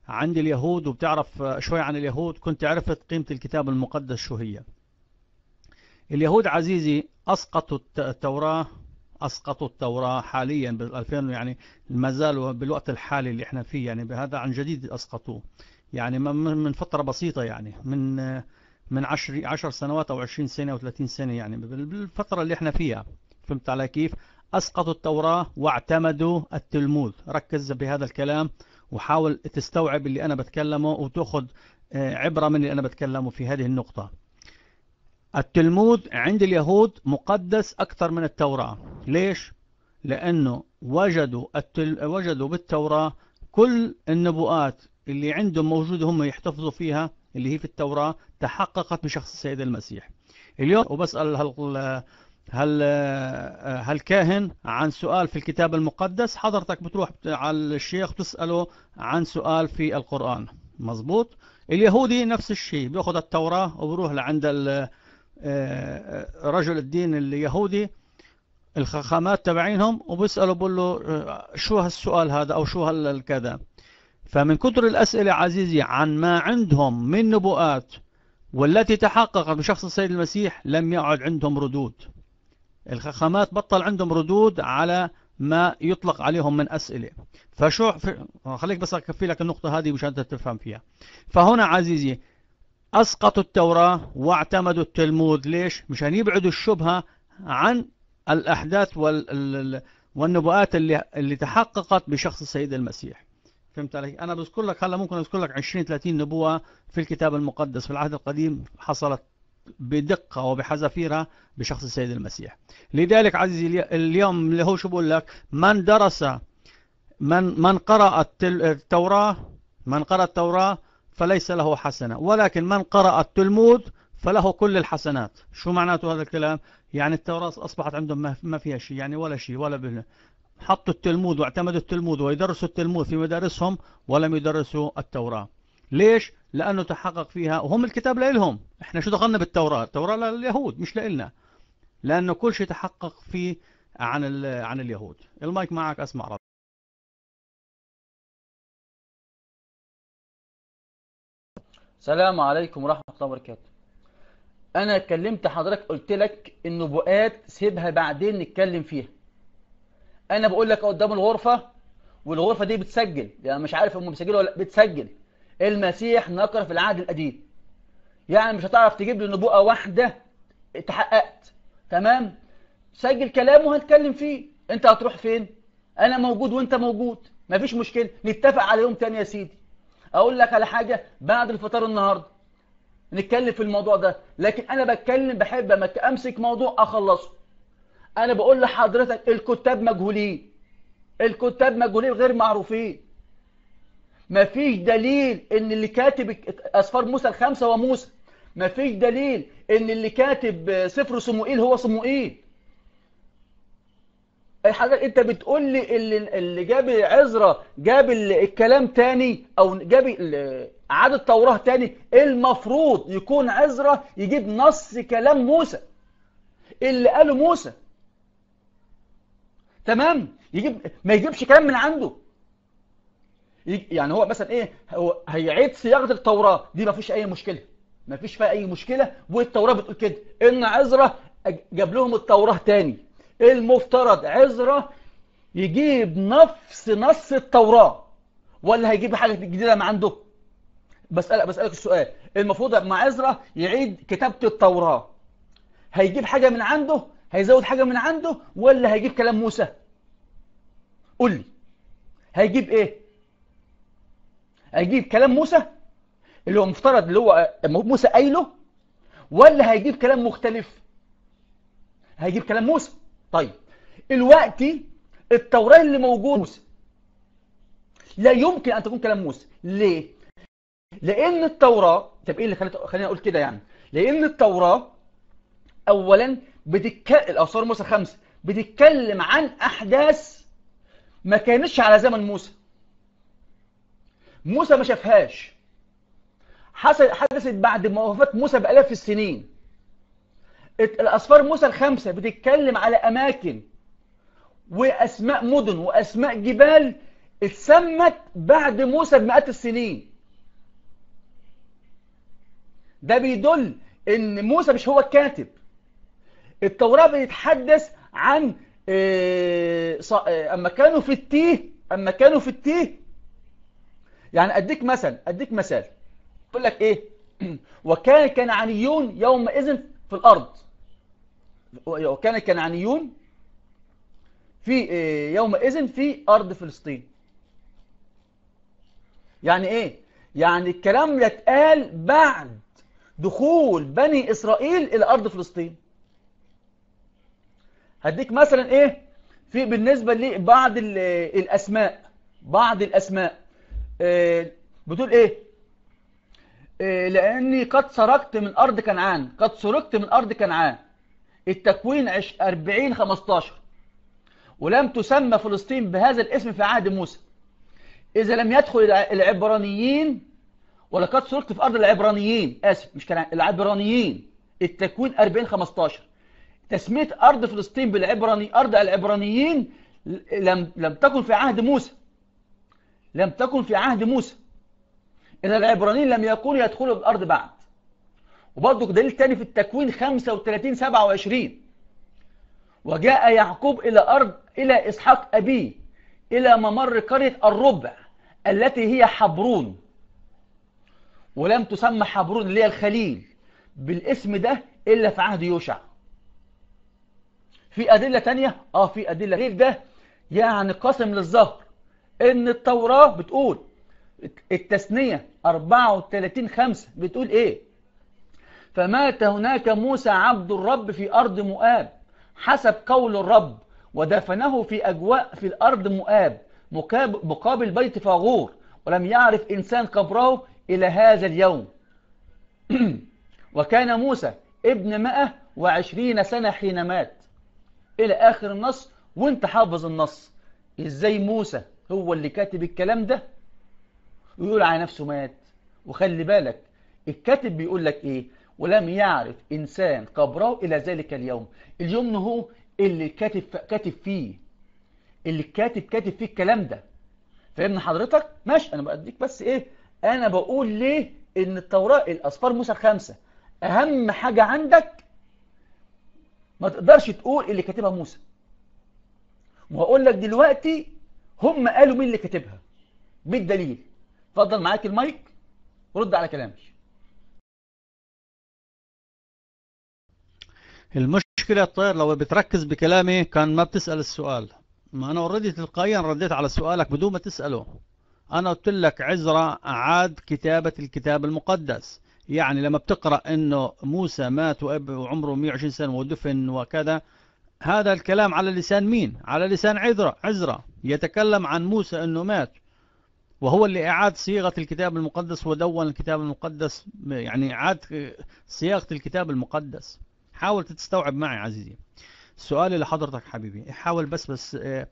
عند اليهود وبتعرف شوي عن اليهود كنت عرفت قيمة الكتاب المقدس شو هي اليهود عزيزي أسقطوا التوراة أسقطوا التوراة حاليا بال2000 يعني ما زالوا بالوقت الحالي اللي احنا فيه يعني بهذا عن جديد أسقطوه يعني من فترة بسيطة يعني من من 10 10 سنوات أو 20 سنة أو 30 سنة يعني بالفترة اللي احنا فيها فهمت على كيف أسقطوا التوراة واعتمدوا التلمود ركز بهذا الكلام وحاول تستوعب اللي أنا بتكلمه وتأخذ آه، عبرة من اللي أنا بتكلمه في هذه النقطة التلمود عند اليهود مقدس أكثر من التوراة ليش؟ لأنه وجدوا, التل... وجدوا بالتوراة كل النبوءات اللي عندهم موجودة هم يحتفظوا فيها اللي هي في التوراة تحققت بشخص السيد المسيح اليوم وبسأل هل... هل هل كاهن عن سؤال في الكتاب المقدس حضرتك بتروح على الشيخ تسأله عن سؤال في القرآن مظبوط اليهودي نفس الشيء بياخذ التوراة وبروح لعند آه، آه، رجل الدين اليهودي الخخامات تبعينهم وبيسألوا بقول له آه، شو هالسؤال هذا أو شو هالكذا فمن كثر الأسئلة عزيزي عن ما عندهم من نبوءات والتي تحققت بشخص السيد المسيح لم يعد عندهم ردود الخخامات بطل عندهم ردود على ما يطلق عليهم من أسئلة فشو خليك بس أكفي لك النقطة هذه مشان تفهم فيها فهنا عزيزي أسقطوا التوراة واعتمدوا التلمود ليش؟ مشان يبعدوا الشبهة عن الأحداث والنبوءات اللي... اللي تحققت بشخص السيد المسيح فهمت علي؟ أنا بذكر لك هلا ممكن أذكر لك 20 30 نبوة في الكتاب المقدس في العهد القديم حصلت بدقة وبحذافيرها بشخص السيد المسيح لذلك عزيزي اليوم اللي هو شو بقول لك من درس من من قرأ التوراة من قرأ التوراة فليس له حسنة ولكن من قرأ التلمود فله كل الحسنات شو معناته هذا الكلام يعني التوراة أصبحت عندهم ما فيها شيء يعني ولا شيء ولا بهنا حطوا التلمود واعتمدوا التلمود ويدرسوا التلمود في مدارسهم ولم يدرسوا التوراة ليش؟ لأنه تحقق فيها وهم الكتاب لإلهم إحنا شو دخلنا بالتوراة التوراة لليهود مش لإلنا لأنه كل شيء تحقق فيه عن, عن اليهود المايك معك أسمع رب. السلام عليكم ورحمة الله وبركاته أنا كلمت حضرتك قلت لك النبوءات سيبها بعدين نتكلم فيها أنا بقول لك قدام الغرفة والغرفة دي بتسجل يعني مش عارف هم بيسجلوا ولا بتسجل المسيح نكر في العهد القديم يعني مش هتعرف تجيب لي نبوءة واحدة اتحققت تمام سجل كلامه وهنتكلم فيه انت هتروح فين انا موجود وانت موجود مفيش مشكلة نتفق على يوم تاني يا سيدي اقول لك على حاجة بعد الفطار النهاردة نتكلم في الموضوع ده لكن انا بتكلم بحب امسك موضوع اخلصه انا بقول لحضرتك الكتاب مجهولين الكتاب مجهولين غير معروفين مفيش دليل ان اللي كاتب اسفار موسى الخمسة هو موسى مفيش دليل ان اللي كاتب سفر صموئيل هو صموئيل حضرتك انت بتقول لي اللي, اللي جاب عزرا جاب الكلام تاني او جاب عاد التوراه تاني المفروض يكون عزرا يجيب نص كلام موسى اللي قاله موسى تمام يجيب ما يجيبش كلام من عنده يعني هو مثلا ايه هو هيعيد صياغه التوراه دي ما فيش اي مشكله ما فيش فيها اي مشكله والتوراه بتقول كده ان عزرا جاب لهم التوراه تاني المفترض عزرا يجيب نفس نص التوراة ولا هيجيب حاجة جديدة من عنده بسألك, بسألك السؤال المفروض مع عزرا يعيد كتابة التوراة هيجيب حاجة من عنده هيزود حاجة من عنده ولا هيجيب كلام موسى قول لي هيجيب ايه هيجيب كلام موسى اللي هو مفترض اللي هو موسى قايله ولا هيجيب كلام مختلف هيجيب كلام موسى طيب الوقت التوراة اللي موجود موسى لا يمكن أن تكون كلام موسى ليه؟ لأن التوراة طب إيه اللي خلت... خليني أقول كده يعني لأن التوراة أولا بتتكلم الاثار موسى خمسة بتتكلم عن أحداث ما كانتش على زمن موسى موسى ما شافهاش حصل حدثت بعد ما وفاة موسى بآلاف السنين الاسفار موسى الخمسه بتتكلم على اماكن واسماء مدن واسماء جبال اتسمت بعد موسى بمئات السنين ده بيدل ان موسى مش هو الكاتب التوراة بتتحدث عن آه، آه، اما كانوا في التيه اما كانوا في التيه يعني اديك مثل اديك مثال يقول لك ايه وكان كنعانيون يومئذ في الارض وكان الكنعانيون في آه، يومئذ في أرض فلسطين يعني إيه؟ يعني الكلام يتقال بعد دخول بني إسرائيل إلى أرض فلسطين هديك مثلا إيه؟ في بالنسبة لبعض آه، الأسماء بعض الأسماء آه، بتقول إيه؟ لأني قد سرقت من أرض كنعان قد سرقت من أرض كنعان التكوين 40 15 ولم تسمى فلسطين بهذا الاسم في عهد موسى إذا لم يدخل العبرانيين ولقد سرقت في أرض العبرانيين آسف مش كلام العبرانيين التكوين 40 15 تسمية أرض فلسطين بالعبراني أرض العبرانيين لم لم تكن في عهد موسى لم تكن في عهد موسى إذا العبرانيين لم يكونوا يدخلوا الأرض بعد وبرضه دليل تاني في التكوين 35 27 وجاء يعقوب إلى أرض إلى إسحاق أبيه إلى ممر قرية الربع التي هي حبرون ولم تسمى حبرون اللي هي الخليل بالاسم ده إلا في عهد يوشع في أدلة تانية آه في أدلة غير ده يعني قسم للظهر إن التوراة بتقول التثنية 34 5 بتقول إيه فمات هناك موسى عبد الرب في أرض مؤاب حسب قول الرب ودفنه في أجواء في الأرض مؤاب مقابل بيت فاغور ولم يعرف إنسان قبره إلى هذا اليوم وكان موسى ابن مئة وعشرين سنة حين مات إلى آخر النص وانت حافظ النص إزاي موسى هو اللي كاتب الكلام ده ويقول على نفسه مات وخلي بالك الكاتب بيقول لك إيه ولم يعرف إنسان قبره إلى ذلك اليوم اليوم هو اللي كاتب كاتب فيه اللي كاتب كاتب فيه الكلام ده فاهمني حضرتك ماشي انا بديك بس ايه انا بقول ليه ان التوراة الاسفار موسى الخمسة اهم حاجة عندك ما تقدرش تقول اللي كاتبها موسى وهقول لك دلوقتي هم قالوا مين اللي كاتبها بالدليل اتفضل معاك المايك ورد على كلامي المشكلة الطير لو بتركز بكلامي كان ما بتسأل السؤال ما أنا اوريدي تلقائيا رديت على سؤالك بدون ما تسأله أنا قلت لك عزرا أعاد كتابة الكتاب المقدس يعني لما بتقرأ أنه موسى مات وعمره 120 سنة ودفن وكذا هذا الكلام على لسان مين؟ على لسان عذرة عزرة يتكلم عن موسى أنه مات وهو اللي أعاد صيغة الكتاب المقدس ودون الكتاب المقدس يعني أعاد صياغة الكتاب المقدس حاول تستوعب معي عزيزي سؤالي لحضرتك حبيبي حاول بس بس آه،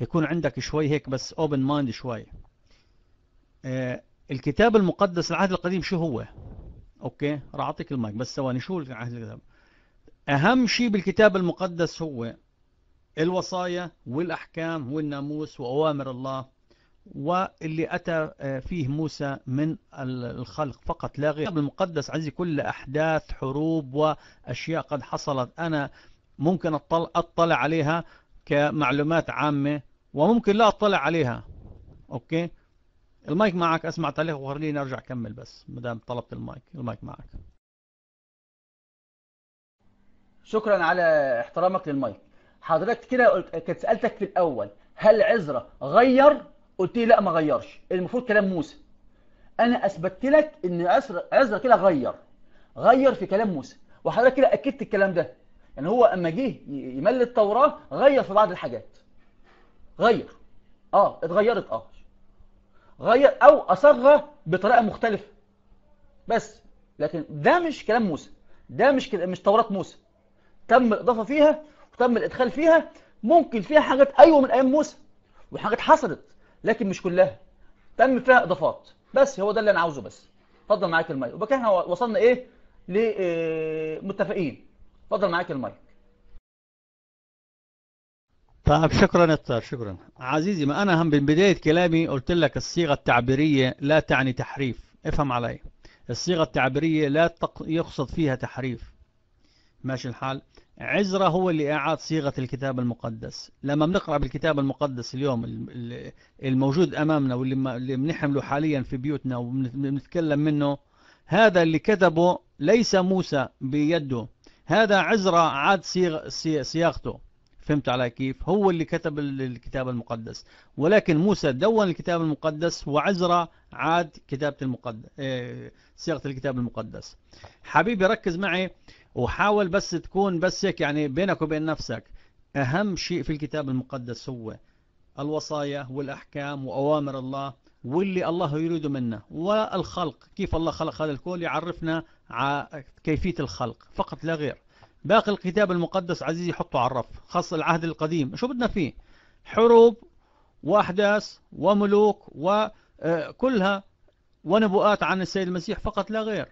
يكون عندك شوي هيك بس اوبن مايند شوي آه، الكتاب المقدس العهد القديم شو هو اوكي راح اعطيك المايك بس ثواني شو العهد القديم اهم شيء بالكتاب المقدس هو الوصايا والاحكام والناموس واوامر الله واللي أتى آه، فيه موسى من الخلق فقط لا غير المقدس عزيزي كل أحداث حروب وأشياء قد حصلت أنا ممكن أطلع, أطلع عليها كمعلومات عامة وممكن لا أطلع عليها أوكي المايك معك أسمع تعليق وخليني أرجع أكمل بس مدام طلبت المايك المايك معك شكرا على احترامك للمايك حضرتك كده كنت سألتك في الأول هل عزرا غير قلت لي لا ما غيرش المفروض كلام موسى انا اثبتت لك ان عزرا كده غير غير في كلام موسى وحضرتك كده اكدت الكلام ده يعني هو اما جه يمل التوراه غير في بعض الحاجات غير اه اتغيرت اه غير او اصغى بطريقه مختلفه بس لكن ده مش كلام موسى ده مش كلام مش توراه موسى تم الاضافه فيها وتم الادخال فيها ممكن فيها حاجات ايوه من ايام موسى وحاجات حصلت لكن مش كلها تم فيها اضافات بس هو ده اللي انا عاوزه بس اتفضل معاك المايك وبكده احنا وصلنا ايه لمتفقين آه، اتفضل معاك المايك طيب شكرا يا شكرا عزيزي ما انا هم من بدايه كلامي قلت لك الصيغه التعبيريه لا تعني تحريف افهم علي الصيغه التعبيريه لا تق... يقصد فيها تحريف ماشي الحال عزرة هو اللي أعاد صيغة الكتاب المقدس لما بنقرأ بالكتاب المقدس اليوم الموجود أمامنا واللي بنحمله حاليا في بيوتنا وبنتكلم منه هذا اللي كتبه ليس موسى بيده هذا عزرة عاد صيغ صياغته فهمت على كيف هو اللي كتب الكتاب المقدس ولكن موسى دون الكتاب المقدس وعزرة عاد كتابة المقدس آه، صياغة الكتاب المقدس حبيبي ركز معي وحاول بس تكون بس هيك يعني بينك وبين نفسك أهم شيء في الكتاب المقدس هو الوصايا والأحكام وأوامر الله واللي الله يريده منا والخلق كيف الله خلق هذا الكون يعرفنا كيفية الخلق فقط لا غير باقي الكتاب المقدس عزيزي حطه على الرف خاصة العهد القديم شو بدنا فيه حروب وأحداث وملوك وكلها آه، ونبوءات عن السيد المسيح فقط لا غير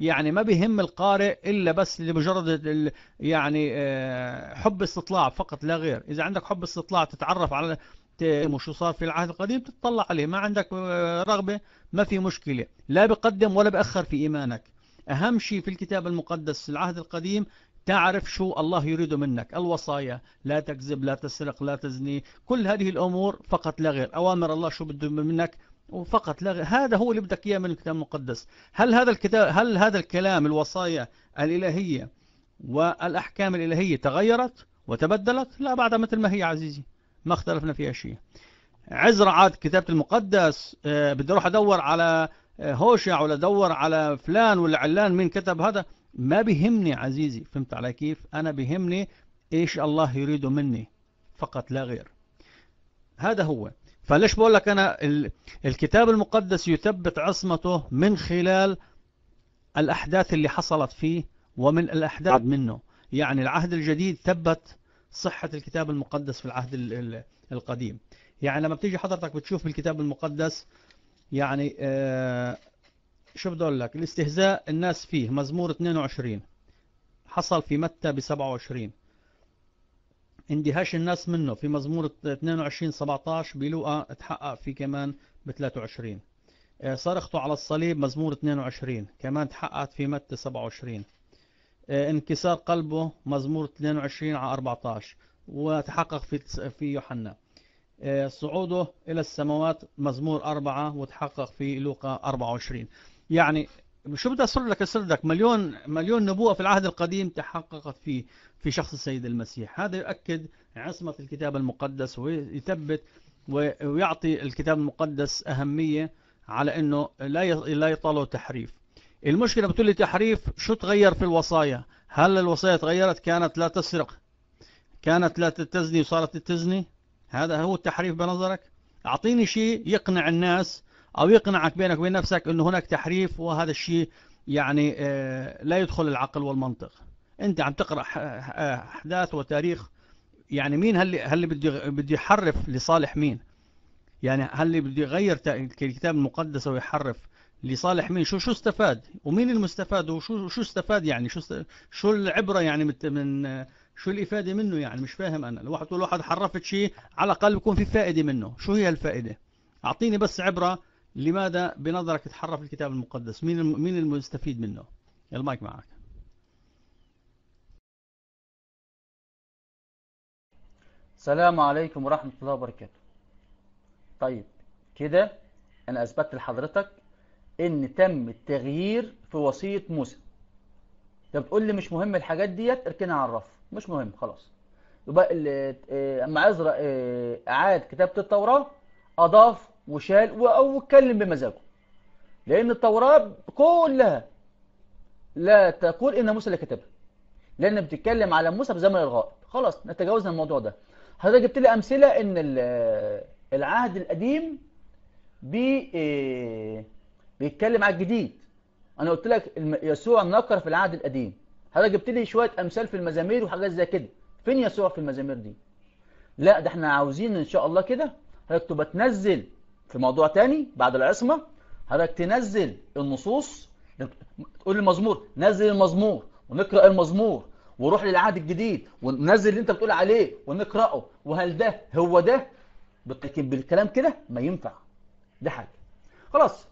يعني ما بيهم القارئ إلا بس لمجرد يعني آه، حب استطلاع فقط لا غير إذا عندك حب استطلاع تتعرف على وشو صار في العهد القديم تتطلع عليه ما عندك آه، رغبة ما في مشكلة لا بقدم ولا بأخر في إيمانك أهم شيء في الكتاب المقدس العهد القديم تعرف شو الله يريد منك الوصايا لا تكذب لا تسرق لا تزني كل هذه الأمور فقط لا غير أوامر الله شو بده منك وفقط لا هذا هو اللي بدك اياه من الكتاب المقدس هل هذا الكتاب هل هذا الكلام الوصايا الالهيه والاحكام الالهيه تغيرت وتبدلت لا بعد مثل ما هي عزيزي ما اختلفنا فيها شيء عزر عاد كتابة المقدس آه، بدي اروح ادور على آه، هوشع ولا ادور على فلان ولا علان مين كتب هذا ما بيهمني عزيزي فهمت علي كيف انا بيهمني ايش الله يريده مني فقط لا غير هذا هو فليش بقول لك أنا الكتاب المقدس يثبت عصمته من خلال الأحداث اللي حصلت فيه ومن الأحداث منه يعني العهد الجديد ثبت صحة الكتاب المقدس في العهد القديم يعني لما بتيجي حضرتك بتشوف بالكتاب المقدس يعني آه شو بدي اقول لك الاستهزاء الناس فيه مزمور 22 حصل في متى ب 27 اندهاش الناس منه في مزمور 22 17 بلوقا اتحقق في كمان ب 23 آه، صرخته على الصليب مزمور 22 كمان تحققت في متى 27 آه، انكسار قلبه مزمور 22 على 14 وتحقق في في يوحنا آه، صعوده إلى السماوات مزمور أربعة وتحقق في لوقا 24 يعني شو بدي اسرد لك اسرد لك مليون, مليون نبوءة في العهد القديم تحققت فيه في شخص السيد المسيح هذا يؤكد عصمة الكتاب المقدس ويثبت ويعطي الكتاب المقدس أهمية على أنه لا لا يطاله تحريف المشكلة بتقول لي تحريف شو تغير في الوصايا هل الوصايا تغيرت كانت لا تسرق كانت لا تتزني وصارت تتزني هذا هو التحريف بنظرك أعطيني شيء يقنع الناس أو يقنعك بينك وبين نفسك أنه هناك تحريف وهذا الشيء يعني آه، لا يدخل العقل والمنطق انت عم تقرا احداث وتاريخ يعني مين هل هل بده بده يحرف لصالح مين يعني هل بدي بده يغير الكتاب المقدس ويحرف لصالح مين شو شو استفاد ومين المستفاد وشو شو استفاد يعني شو شو العبره يعني من شو الافاده منه يعني مش فاهم انا الواحد كل واحد حرفت شيء على الاقل بيكون في فائده منه شو هي الفائده اعطيني بس عبره لماذا بنظرك تحرف الكتاب المقدس مين مين المستفيد منه المايك معك السلام عليكم ورحمة الله وبركاته طيب كده أنا أثبتت لحضرتك إن تم التغيير في وصية موسى أنت بتقول لي مش مهم الحاجات ديت اركنها على الرف مش مهم خلاص يبقى آه، أما عزرا آه، أعاد كتابة التوراة أضاف وشال أو اتكلم بمزاجه لأن التوراة كلها لا تقول إن موسى اللي كتبها لأن بتتكلم على موسى بزمن الغائب خلاص نتجاوزنا الموضوع ده حضرتك جبت لي امثله ان العهد القديم بي آه، بيتكلم على الجديد انا قلت لك يسوع نكر في العهد القديم حضرتك جبت لي شويه امثال في المزامير وحاجات زي كده فين يسوع في المزامير دي لا ده احنا عاوزين ان شاء الله كده حضرتك تبقى تنزل في موضوع تاني بعد العصمه حضرتك تنزل النصوص تقول المزمور نزل المزمور ونقرا المزمور وروح للعهد الجديد ونزل اللي انت بتقول عليه ونقراه وهل ده هو ده لكن بالكلام كده ما ينفع ده حاجه خلاص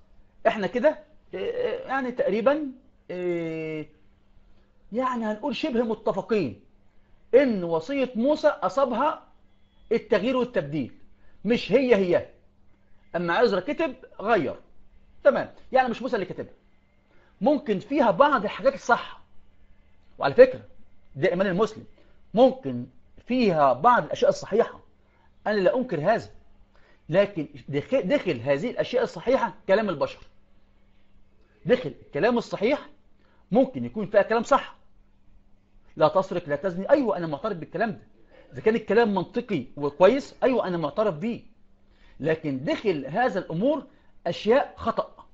احنا كده آه، آه، يعني تقريبا آه، يعني هنقول شبه متفقين ان وصيه موسى اصابها التغيير والتبديل مش هي هي اما عزرا كتب غير تمام يعني مش موسى اللي كتبها ممكن فيها بعض الحاجات الصح وعلى فكره ده إيمان المسلم ممكن فيها بعض الأشياء الصحيحة أنا لا أنكر هذا لكن دخل, هذه الأشياء الصحيحة كلام البشر دخل الكلام الصحيح ممكن يكون فيها كلام صح لا تسرق لا تزني أيوة أنا معترف بالكلام ده إذا كان الكلام منطقي وكويس أيوة أنا معترف بيه لكن دخل هذا الأمور أشياء خطأ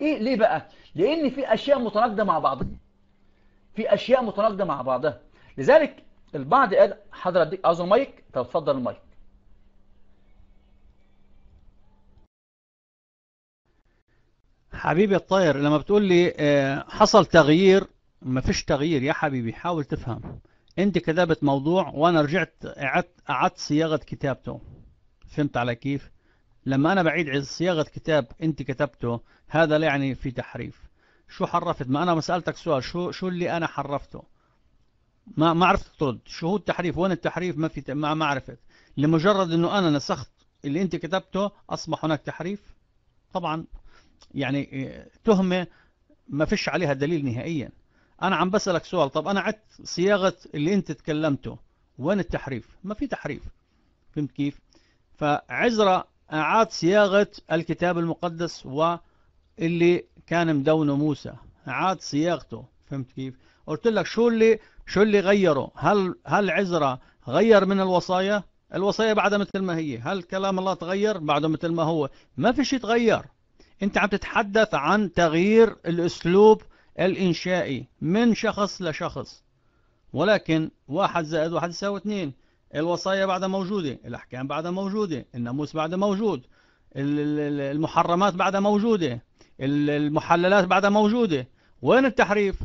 إيه ليه بقى؟ لأن في أشياء متناقضة مع بعضها في أشياء متناقضة مع بعضها لذلك البعض قال حضرتك أديك عاوز المايك طب اتفضل المايك حبيبي الطاير لما بتقول لي آه، حصل تغيير ما فيش تغيير يا حبيبي حاول تفهم انت كتبت موضوع وانا رجعت اعدت اعدت صياغه كتابته فهمت على كيف لما انا بعيد صياغه كتاب انت كتبته هذا لا يعني في تحريف شو حرفت ما انا مسالتك سؤال شو شو اللي انا حرفته ما ما عرفت ترد شو هو التحريف وين التحريف ما في ما ما عرفت لمجرد انه انا نسخت اللي انت كتبته اصبح هناك تحريف طبعا يعني إيه، تهمه ما فيش عليها دليل نهائيا انا عم بسالك سؤال طب انا عدت صياغه اللي انت تكلمته وين التحريف ما في تحريف فهمت كيف فعزرا اعاد صياغه الكتاب المقدس و اللي كان مدونه موسى عاد صياغته فهمت كيف قلت لك شو اللي شو اللي غيره هل هل عزرا غير من الوصايا الوصايا بعدها مثل ما هي هل كلام الله تغير بعده مثل ما هو ما في شيء تغير انت عم تتحدث عن تغيير الاسلوب الانشائي من شخص لشخص ولكن واحد زائد واحد يساوي اثنين الوصايا بعدها موجودة الأحكام بعدها موجودة الناموس بعدها موجود المحرمات بعدها موجودة المحللات بعدها موجودة وين التحريف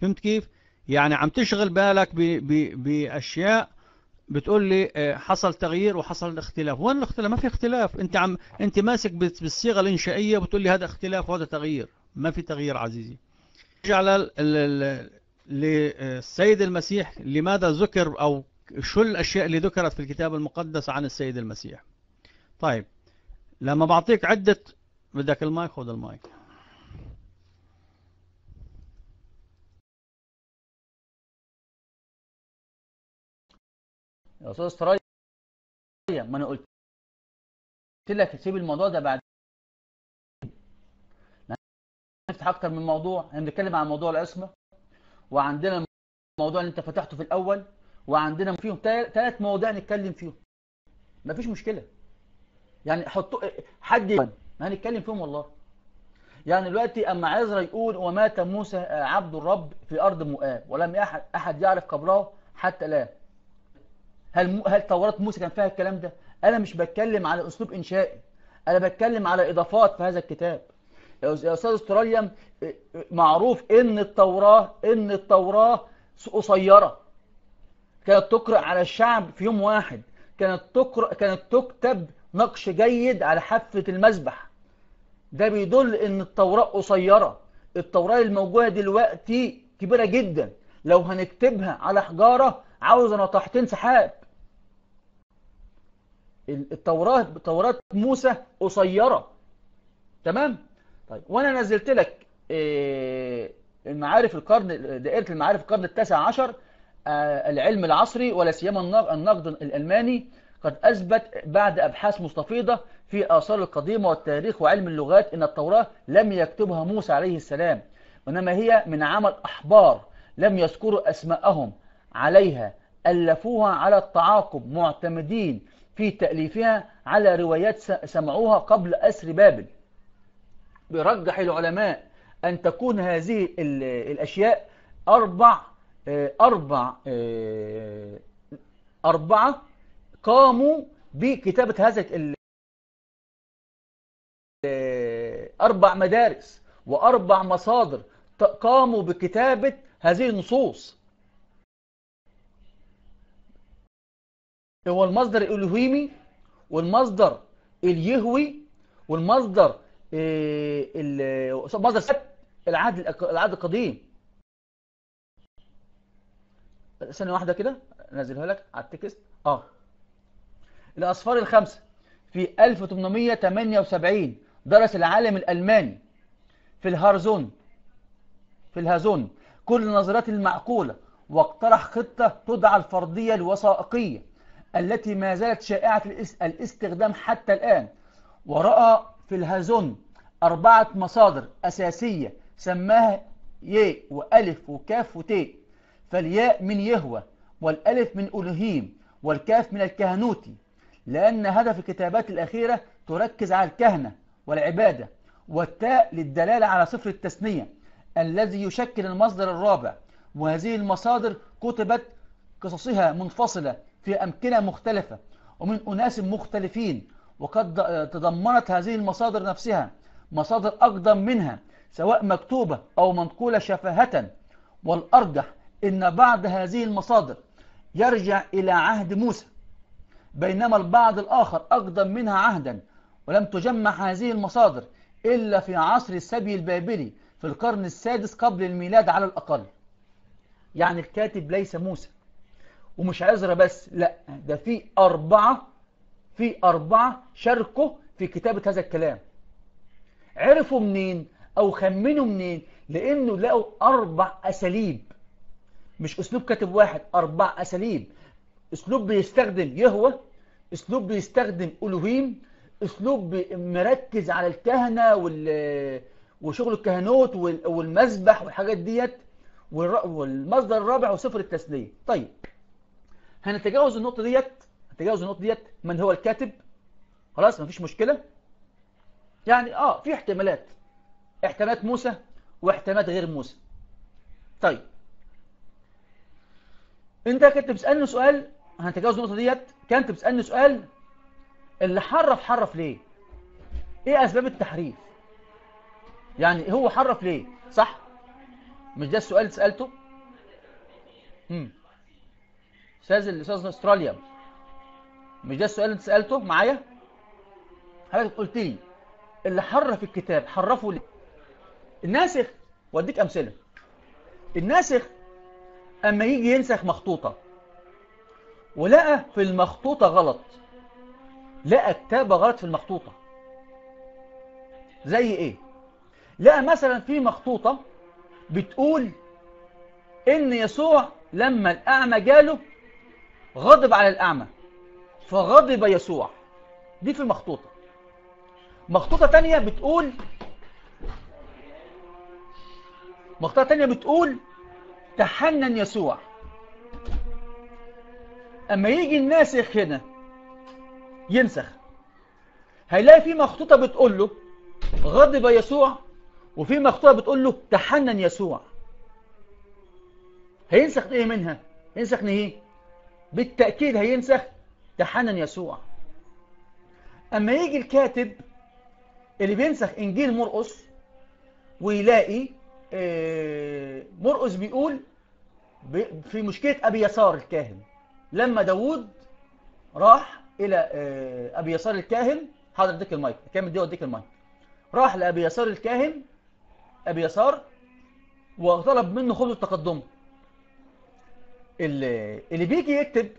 فهمت كيف يعني عم تشغل بالك بأشياء بتقول لي آه، حصل تغيير وحصل اختلاف وين الاختلاف ما في اختلاف انت عم انت ماسك بالصيغه الانشائيه وبتقول لي هذا اختلاف وهذا تغيير ما في تغيير عزيزي نرجع للسيد المسيح لماذا ذكر او شو الاشياء اللي ذكرت في الكتاب المقدس عن السيد المسيح طيب لما بعطيك عده بدك المايك خذ المايك يا استاذ ثريا ما انا قلت لك سيب الموضوع ده بعد نفتح اكتر من موضوع احنا بنتكلم عن موضوع العصمه وعندنا الموضوع اللي انت فتحته في الاول وعندنا فيهم ثلاث مواضيع نتكلم فيهم مفيش مشكله يعني حطوا حد ما هنتكلم فيهم والله يعني دلوقتي اما عزرا يقول ومات موسى آه، عبد الرب في ارض مؤاب ولم احد احد يعرف قبره حتى الان هل هل توراه موسى كان فيها الكلام ده انا مش بتكلم على اسلوب انشائي انا بتكلم على اضافات في هذا الكتاب يا استاذ استراليا آه، آه، معروف ان التوراه ان التوراه قصيره كانت تقرأ على الشعب في يوم واحد كانت تقرأ كانت تكتب نقش جيد على حافة المسبح ده بيدل ان التوراة قصيرة التوراة الموجودة دلوقتي كبيرة جدا لو هنكتبها على حجارة عاوز انا سحاب التوراة توراة موسى قصيرة تمام طيب وانا نزلت لك آه، المعارف القرن دائرة المعارف القرن التاسع عشر آه، العلم العصري ولا سيما النقد الالماني قد أثبت بعد أبحاث مستفيضة في آثار القديمة والتاريخ وعلم اللغات إن التوراة لم يكتبها موسى عليه السلام وإنما هي من عمل أحبار لم يذكروا أسماءهم عليها ألفوها على التعاقب معتمدين في تأليفها على روايات سمعوها قبل أسر بابل برجح العلماء أن تكون هذه الأشياء أربع آه، أربع آه، أربعة قاموا بكتابة هذا أربع مدارس وأربع مصادر قاموا بكتابة هذه النصوص هو المصدر الإلهيمي والمصدر اليهوي والمصدر آه، مصدر سبت العهد العهد القديم ثانية واحدة كده نزلها لك على التكست اه الأصفار الخمسة في 1878 درس العالم الألماني في الهارزون في الهازون كل النظريات المعقولة واقترح خطة تدعى الفرضية الوثائقية التي ما زالت شائعة الاستخدام حتى الآن ورأى في الهازون أربعة مصادر أساسية سماها ي وألف وكاف وت فالياء من يهوى والألف من ألهيم والكاف من الكهنوتي لأن هدف الكتابات الأخيرة تركز على الكهنة والعبادة والتاء للدلالة على صفر التثنية الذي يشكل المصدر الرابع وهذه المصادر كتبت قصصها منفصلة في أمكنة مختلفة ومن أناس مختلفين وقد تضمنت هذه المصادر نفسها مصادر أقدم منها سواء مكتوبة أو منقولة شفاهة والأرجح إن بعض هذه المصادر يرجع إلى عهد موسى بينما البعض الآخر أقدم منها عهدا ولم تجمع هذه المصادر إلا في عصر السبي البابلي في القرن السادس قبل الميلاد على الأقل يعني الكاتب ليس موسى ومش عزرة بس لا ده في أربعة في أربعة شاركوا في كتابة هذا الكلام عرفوا منين أو خمنوا منين لأنه لقوا أربع أساليب مش أسلوب كاتب واحد أربع أساليب اسلوب بيستخدم يهوه اسلوب بيستخدم الوهيم اسلوب مركز على الكهنه وال وشغل الكهنوت والمذبح والحاجات ديت والمصدر الرابع وسفر التثنيه طيب هنتجاوز النقطه ديت هنتجاوز النقطه ديت من هو الكاتب خلاص مفيش مشكله يعني اه في احتمالات احتمالات موسى واحتمالات غير موسى طيب انت كنت بتسالني سؤال هنتجاوز النقطه ديت كانت بتسالني سؤال اللي حرف حرف ليه ايه اسباب التحريف يعني هو حرف ليه صح مش ده السؤال اللي سالته امم استاذ الاستاذ استراليا مش ده السؤال اللي سالته معايا حضرتك قلت لي اللي حرف الكتاب حرفه ليه الناسخ واديك امثله الناسخ اما يجي ينسخ مخطوطه ولقى في المخطوطة غلط لقى التابة غلط في المخطوطة زي ايه لقى مثلا في مخطوطة بتقول ان يسوع لما الأعمى جاله غضب على الأعمى فغضب يسوع دي في المخطوطة مخطوطة تانية بتقول مخطوطة تانية بتقول تحنن يسوع اما يجي الناسخ هنا ينسخ هيلاقي في مخطوطه بتقول له غضب يسوع وفي مخطوطه بتقول له تحنن يسوع هينسخ ايه منها ينسخ ايه بالتاكيد هينسخ تحنن يسوع اما يجي الكاتب اللي بينسخ انجيل مرقس ويلاقي آه، مرقس بيقول في مشكله ابي يسار الكاهن لما داوود راح إلى آه، أبي يسار الكاهن حاضر ديك المايك كامل دي وديك المايك راح لأبي يسار الكاهن أبي يسار وطلب منه خبز التقدم اللي, اللي بيجي يكتب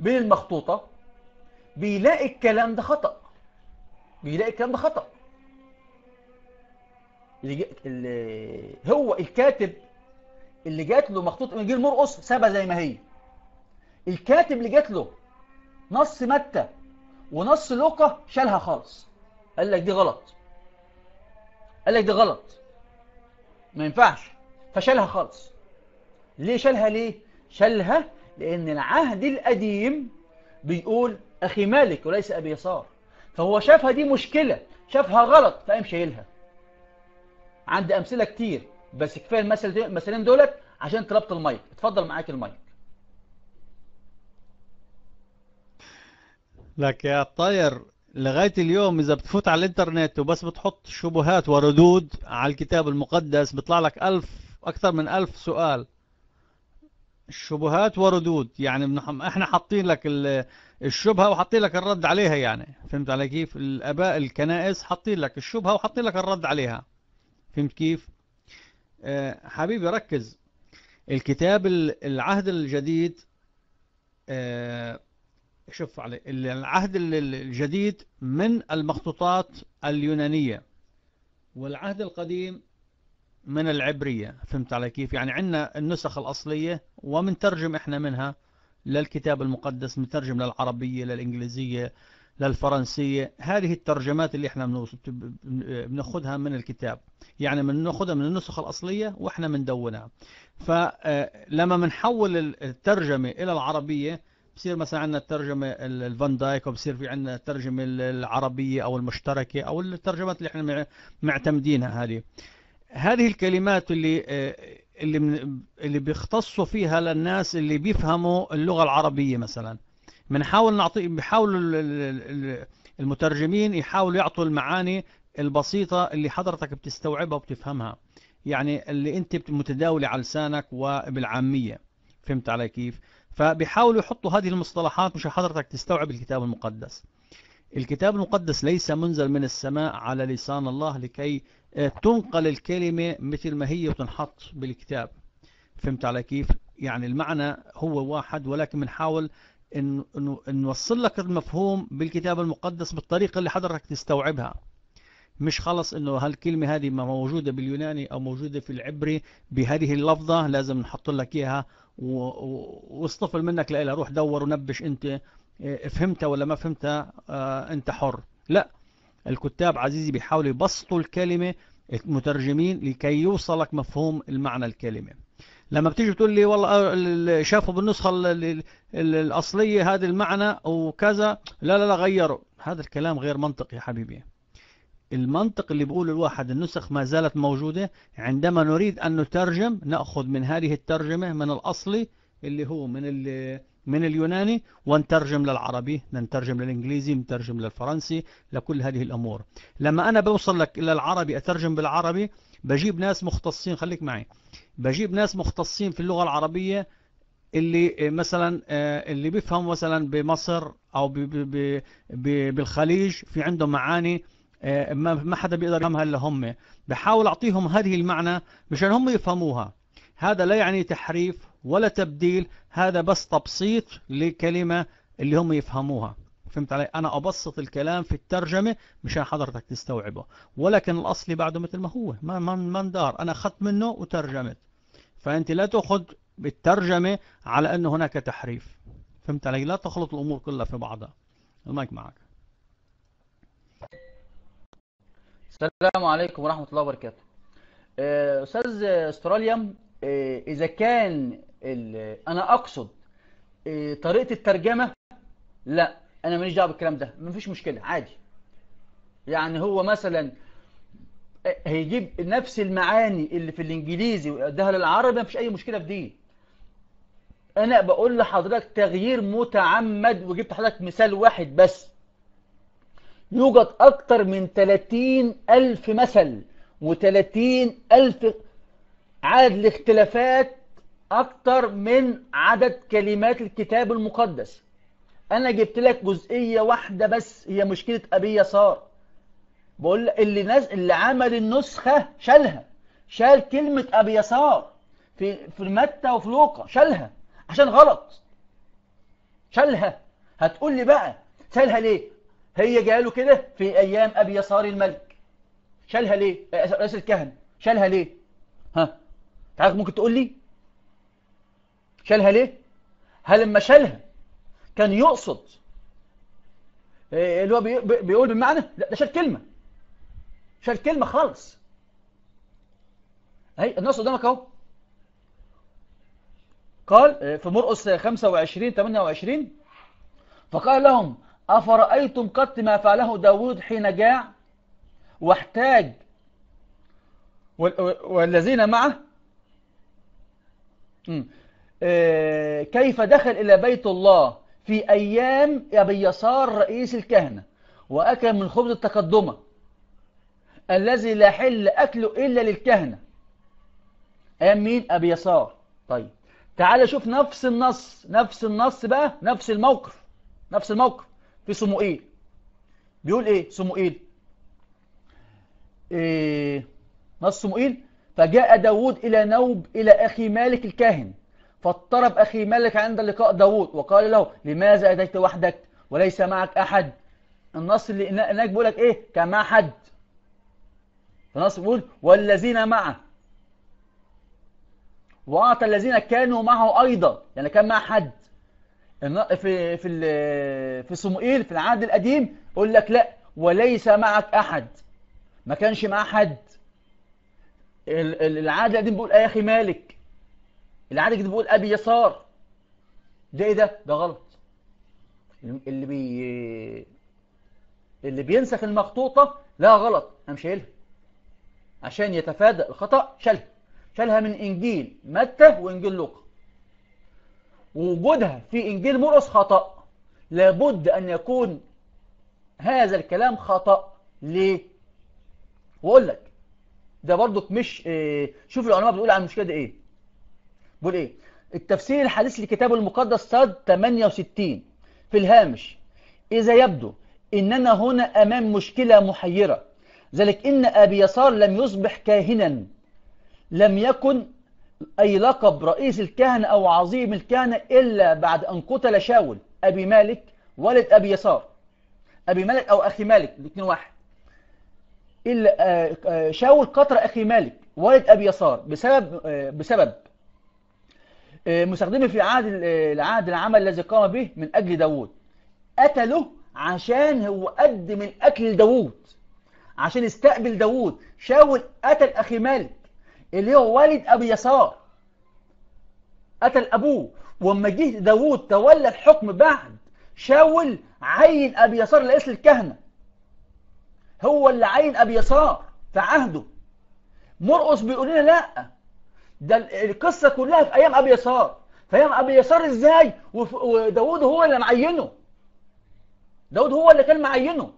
بين المخطوطة بيلاقي الكلام ده خطأ بيلاقي الكلام ده خطأ اللي, اللي هو الكاتب اللي جات له مخطوط انجيل مرقص سابها زي ما هي الكاتب اللي جات له نص متى ونص لوقا شالها خالص قال لك دي غلط قال لك دي غلط ما ينفعش فشالها خالص ليه شالها ليه شالها لان العهد القديم بيقول اخي مالك وليس ابي يسار فهو شافها دي مشكله شافها غلط فقام شايلها عندي امثله كتير بس كفايه المثلين دولت عشان تربط المايك اتفضل معاك المايك لك يا طاير لغاية اليوم إذا بتفوت على الإنترنت وبس بتحط شبهات وردود على الكتاب المقدس بيطلع لك ألف أكثر من ألف سؤال شبهات وردود يعني احنا حاطين لك الشبهة وحاطين لك الرد عليها يعني فهمت علي كيف الاباء الكنائس حاطين لك الشبهة وحاطين لك الرد عليها فهمت كيف آه، حبيبي ركز الكتاب العهد الجديد أه شوف علي العهد الجديد من المخطوطات اليونانية والعهد القديم من العبرية فهمت علي كيف يعني عندنا النسخ الأصلية ومنترجم إحنا منها للكتاب المقدس منترجم للعربية للإنجليزية للفرنسية هذه الترجمات اللي احنا بناخذها من الكتاب يعني بناخذها من النسخ الأصلية واحنا بندونها فلما آه، بنحول الترجمة إلى العربية بصير مثلا عندنا الترجمة الفان دايك وبصير في عندنا الترجمة العربية أو المشتركة أو الترجمات اللي احنا معتمدينها هذه هذه الكلمات اللي آه، اللي من اللي بيختصوا فيها للناس اللي بيفهموا اللغة العربية مثلا بنحاول نعطي بيحاولوا المترجمين يحاولوا يعطوا المعاني البسيطة اللي حضرتك بتستوعبها وبتفهمها يعني اللي انت متداولة على لسانك وبالعامية فهمت علي كيف فبيحاولوا يحطوا هذه المصطلحات مش حضرتك تستوعب الكتاب المقدس الكتاب المقدس ليس منزل من السماء على لسان الله لكي آه، تنقل الكلمة مثل ما هي وتنحط بالكتاب فهمت على كيف يعني المعنى هو واحد ولكن بنحاول نوصل لك المفهوم بالكتاب المقدس بالطريقة اللي حضرتك تستوعبها مش خلص انه هالكلمة هذه ما موجودة باليوناني او موجودة في العبري بهذه اللفظة لازم نحط لك اياها واصطفل منك لا روح دور ونبش انت آه، فهمتها ولا ما فهمتها آه، انت حر لا الكتاب عزيزي بيحاولوا يبسطوا الكلمة المترجمين لكي يوصلك مفهوم المعنى الكلمة لما بتيجي بتقول لي والله آه، شافوا بالنسخة الأصلية هذا المعنى وكذا لا لا لا غيروا هذا الكلام غير منطقي يا حبيبي المنطق اللي بيقول الواحد النسخ ما زالت موجودة عندما نريد أن نترجم نأخذ من هذه الترجمة من الأصلي اللي هو من من اليوناني ونترجم للعربي نترجم للإنجليزي نترجم للفرنسي لكل هذه الأمور لما أنا بوصل لك إلى العربي أترجم بالعربي بجيب ناس مختصين خليك معي بجيب ناس مختصين في اللغة العربية اللي مثلا آه، اللي بيفهم مثلا بمصر أو بالخليج في عندهم معاني إيه، ما حدا بيقدر يفهمها الا هم بحاول اعطيهم هذه المعنى مشان هم يفهموها هذا لا يعني تحريف ولا تبديل هذا بس تبسيط لكلمة اللي هم يفهموها فهمت علي انا ابسط الكلام في الترجمة مشان حضرتك تستوعبه ولكن الاصلي بعده مثل ما هو ما ما اندار انا اخذت منه وترجمت فانت لا تاخذ بالترجمة على أن هناك تحريف فهمت علي لا تخلط الأمور كلها في بعضها المايك معك السلام عليكم ورحمة الله وبركاته آه، أستاذ استراليا آه، إذا كان أنا أقصد آه، طريقة الترجمة لا أنا ماليش دعوة بالكلام ده مفيش مشكلة عادي يعني هو مثلا هيجيب نفس المعاني اللي في الإنجليزي ويقدها للعربي مفيش أي مشكلة في دي أنا بقول لحضرتك تغيير متعمد وجبت حضرتك مثال واحد بس يوجد أكثر من 30 ألف مثل و30 ألف عدد الاختلافات أكثر من عدد كلمات الكتاب المقدس أنا جبت لك جزئية واحدة بس هي مشكلة أبي يسار بقول اللي ناس اللي عمل النسخة شالها شال كلمة أبي يسار في في متى وفي لوقا شالها عشان غلط شالها هتقول لي بقى شالها ليه؟ هي جاله كده في أيام أبي يسار الملك شالها ليه رئيس الكهنة شالها ليه ها تعرف ممكن تقول لي شالها ليه هل لما شالها كان يقصد إيه، اللي هو بيقول بالمعنى لا ده شال كلمة شال كلمة خالص اهي النص قدامك اهو قال في مرقس 25 28 فقال لهم أفرأيتم قط ما فعله داود حين جاع واحتاج والذين معه آه، كيف دخل إلى بيت الله في أيام أبي يسار رئيس الكهنة وأكل من خبز التقدمة الذي لا حل أكله إلا للكهنة أيام مين أبي يسار طيب تعال شوف نفس النص نفس النص بقى نفس الموقف نفس الموقف في صموئيل بيقول ايه صموئيل إيه نص صموئيل فجاء داود إلى نوب إلى أخي مالك الكاهن فاضطرب أخي مالك عند لقاء داود وقال له لماذا أتيت وحدك وليس معك أحد النص اللي هناك بيقول لك إيه كما حد النص بيقول والذين معه وأعطى الذين كانوا معه أيضا يعني كان مع حد في في في صموئيل في العهد القديم يقول لك لا وليس معك احد ما كانش معاه حد العهد القديم بيقول يا اخي مالك العهد الجديد بيقول ابي يسار ده ايه ده ده غلط اللي بي اللي بينسخ المخطوطه لا غلط مش شايلها عشان يتفادى الخطا شالها شالها من انجيل متى وانجيل لوقا ووجودها في إنجيل مرقس خطأ لابد أن يكون هذا الكلام خطأ ليه؟ وأقول لك ده برضك مش إيه شوف العلماء بتقول عن المشكلة دي إيه بيقول إيه التفسير الحديث لكتاب المقدس صد 68 في الهامش إذا يبدو إننا هنا أمام مشكلة محيرة ذلك إن أبي يسار لم يصبح كاهنا لم يكن أي لقب رئيس الكهنة أو عظيم الكهنة إلا بعد أن قتل شاول أبي مالك ولد أبي يسار أبي مالك أو أخي مالك الاثنين واحد إلا آه، آه، شاول قتل أخي مالك ولد أبي يسار بسبب آه، بسبب مستخدمه في عهد العهد العمل الذي قام به من أجل داوود قتله عشان هو قدم الأكل لداوود عشان يستقبل داوود شاول قتل أخي مالك اللي هو والد أبي يسار قتل أبوه ولما جه داوود تولى الحكم بعد شاول عين أبي يسار لرئيس الكهنة هو اللي عين أبي يسار في عهده مرقص بيقول لنا لا ده القصة كلها في أيام أبي يسار في أيام أبي يسار إزاي وداوود هو اللي معينه داود هو اللي كان معينه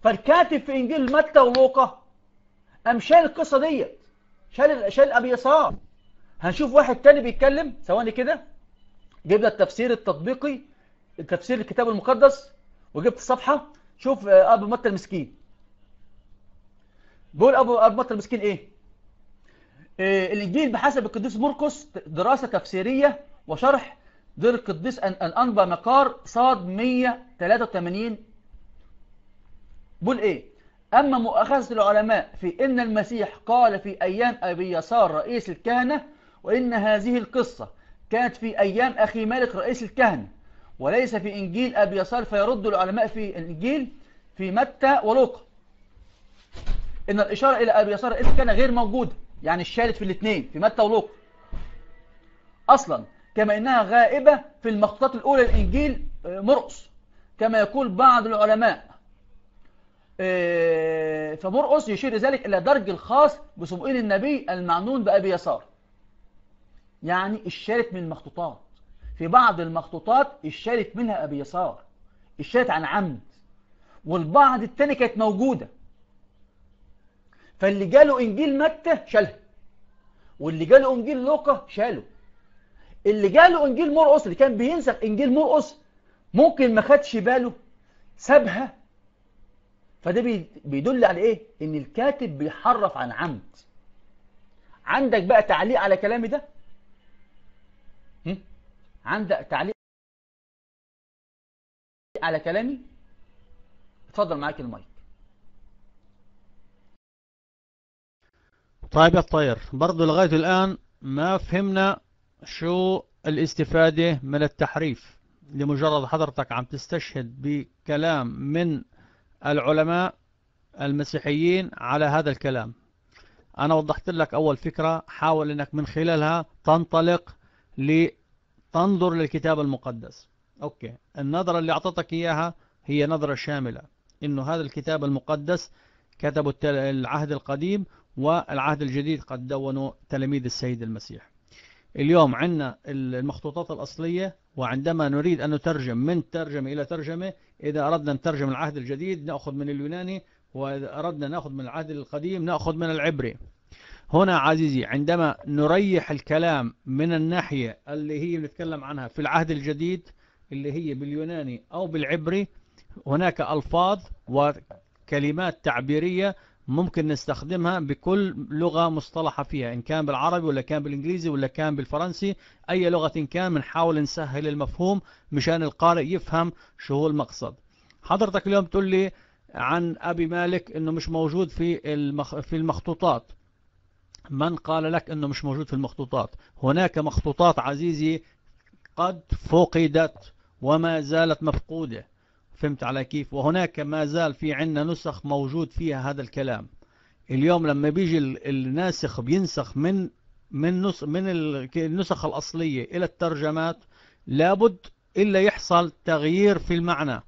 فالكاتب في إنجيل متى ولوقا قام شال القصة ديت شال شال أبي يسار هنشوف واحد تاني بيتكلم ثواني كده جبنا التفسير التطبيقي التفسير الكتاب المقدس وجبت الصفحة شوف آه، أبو متى المسكين بيقول أبو أبو متى المسكين إيه؟ إيه الإنجيل بحسب القديس مرقس دراسة تفسيرية وشرح دير القديس الانبا مقار صاد 183 بيقول إيه؟ أما مؤاخذة العلماء في إن المسيح قال في أيام أبي يسار رئيس الكهنة وإن هذه القصة كانت في أيام أخي مالك رئيس الكهنة وليس في إنجيل أبي يسار فيرد العلماء في الإنجيل في متى ولوقا إن الإشارة إلى أبي يسار رئيس الكهنة غير موجودة يعني الشاهد في الاثنين في متى ولوقا أصلا كما إنها غائبة في المخطوطات الأولى للإنجيل آه، مرقص كما يقول بعض العلماء آه، فمرقص يشير ذلك إلى درج الخاص بسبقين النبي المعنون بأبي يسار يعني الشارت من المخطوطات في بعض المخطوطات الشارت منها أبي يسار الشارت عن عمد والبعض التاني كانت موجودة فاللي جاله إنجيل متى شالها واللي جاله إنجيل لوقا شاله اللي جاله إنجيل مرقص اللي كان بينسخ إنجيل مرقص ممكن ما خدش باله سابها فده بيدل على ايه ان الكاتب بيحرف عن عمد عندك بقى تعليق على كلامي ده عندك تعليق على كلامي اتفضل معاك المايك طيب يا الطير برضو لغاية الآن ما فهمنا شو الاستفادة من التحريف لمجرد حضرتك عم تستشهد بكلام من العلماء المسيحيين على هذا الكلام أنا وضحت لك أول فكرة حاول أنك من خلالها تنطلق لتنظر للكتاب المقدس أوكي النظرة اللي أعطتك إياها هي نظرة شاملة إنه هذا الكتاب المقدس كتب العهد القديم والعهد الجديد قد دونوا تلاميذ السيد المسيح اليوم عندنا المخطوطات الأصلية وعندما نريد أن نترجم من ترجمة إلى ترجمة إذا أردنا نترجم العهد الجديد نأخذ من اليوناني وإذا أردنا نأخذ من العهد القديم نأخذ من العبري هنا عزيزي عندما نريح الكلام من الناحية اللي هي بنتكلم عنها في العهد الجديد اللي هي باليوناني أو بالعبري هناك ألفاظ وكلمات تعبيرية ممكن نستخدمها بكل لغة مصطلحة فيها إن كان بالعربي ولا كان بالإنجليزي ولا كان بالفرنسي أي لغة إن كان بنحاول نسهل المفهوم مشان القارئ يفهم شو هو المقصد حضرتك اليوم تقول لي عن أبي مالك أنه مش موجود في المخ... في المخطوطات من قال لك أنه مش موجود في المخطوطات هناك مخطوطات عزيزي قد فقدت وما زالت مفقودة فهمت على كيف وهناك ما زال في عنا نسخ موجود فيها هذا الكلام اليوم لما بيجي الناسخ بينسخ من من نص من النسخ الأصلية إلى الترجمات لابد إلا يحصل تغيير في المعنى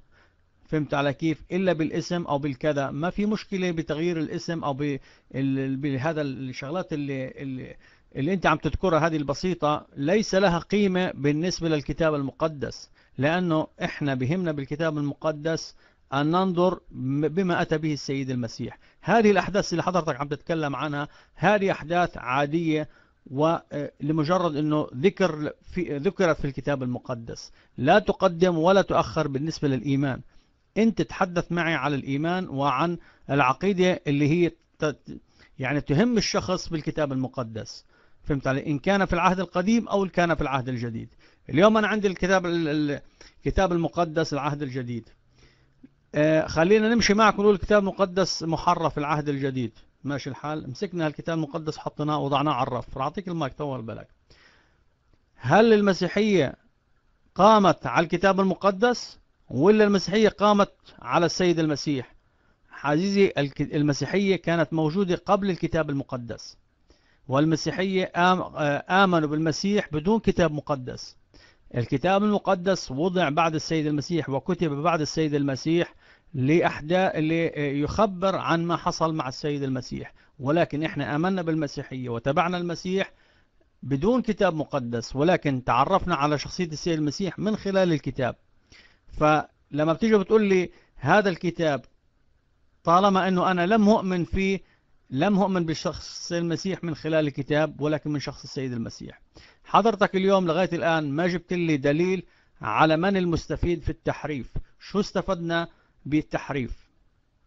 فهمت على كيف إلا بالاسم أو بالكذا ما في مشكلة بتغيير الاسم أو بهذا الشغلات اللي, اللي اللي أنت عم تذكرها هذه البسيطة ليس لها قيمة بالنسبة للكتاب المقدس لأنه إحنا بهمنا بالكتاب المقدس أن ننظر بما أتى به السيد المسيح هذه الأحداث اللي حضرتك عم تتكلم عنها هذه أحداث عادية ولمجرد آه، أنه ذكر في ذكرت في الكتاب المقدس لا تقدم ولا تؤخر بالنسبة للإيمان أنت تحدث معي على الإيمان وعن العقيدة اللي هي يعني تهم الشخص بالكتاب المقدس فهمت علي إن كان في العهد القديم أو إن كان في العهد الجديد اليوم أنا عندي الكتاب الكتاب المقدس العهد الجديد آه، خلينا نمشي معكم نقول الكتاب المقدس محرف العهد الجديد ماشي الحال مسكنا الكتاب المقدس حطيناه وضعناه على الرف أعطيك المايك طول بالك هل المسيحية قامت على الكتاب المقدس ولا المسيحية قامت على السيد المسيح عزيزي المسيحية كانت موجودة قبل الكتاب المقدس والمسيحية آه، آمنوا بالمسيح بدون كتاب مقدس الكتاب المقدس وضع بعد السيد المسيح وكتب بعد السيد المسيح لأحداث ليخبر عن ما حصل مع السيد المسيح ولكن احنا آمنا بالمسيحية وتبعنا المسيح بدون كتاب مقدس ولكن تعرفنا على شخصية السيد المسيح من خلال الكتاب فلما بتيجي بتقول لي هذا الكتاب طالما أنه أنا لم أؤمن فيه لم أؤمن بشخص المسيح من خلال الكتاب ولكن من شخص السيد المسيح حضرتك اليوم لغاية الآن ما جبت لي دليل على من المستفيد في التحريف شو استفدنا بالتحريف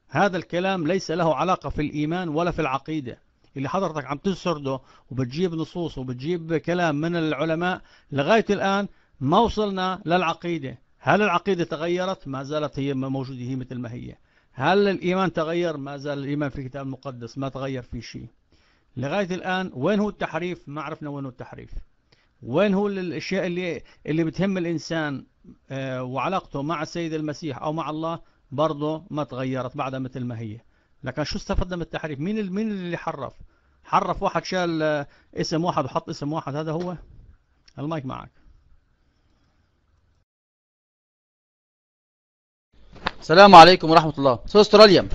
هذا الكلام ليس له علاقة في الإيمان ولا في العقيدة اللي حضرتك عم تسرده وبتجيب نصوص وبتجيب كلام من العلماء لغاية الآن ما وصلنا للعقيدة هل العقيدة تغيرت ما زالت هي موجودة هي مثل ما هي هل الإيمان تغير ما زال الإيمان في الكتاب المقدس ما تغير فيه شيء لغاية الآن وين هو التحريف ما عرفنا وين هو التحريف وين هو الاشياء اللي اللي بتهم الانسان آه، وعلاقته مع السيد المسيح او مع الله برضه ما تغيرت بعدها مثل ما هي لكن شو استفدنا من التحريف مين مين اللي حرف حرف واحد شال آه، اسم واحد وحط اسم واحد هذا هو المايك معك السلام عليكم ورحمة الله سيد استراليا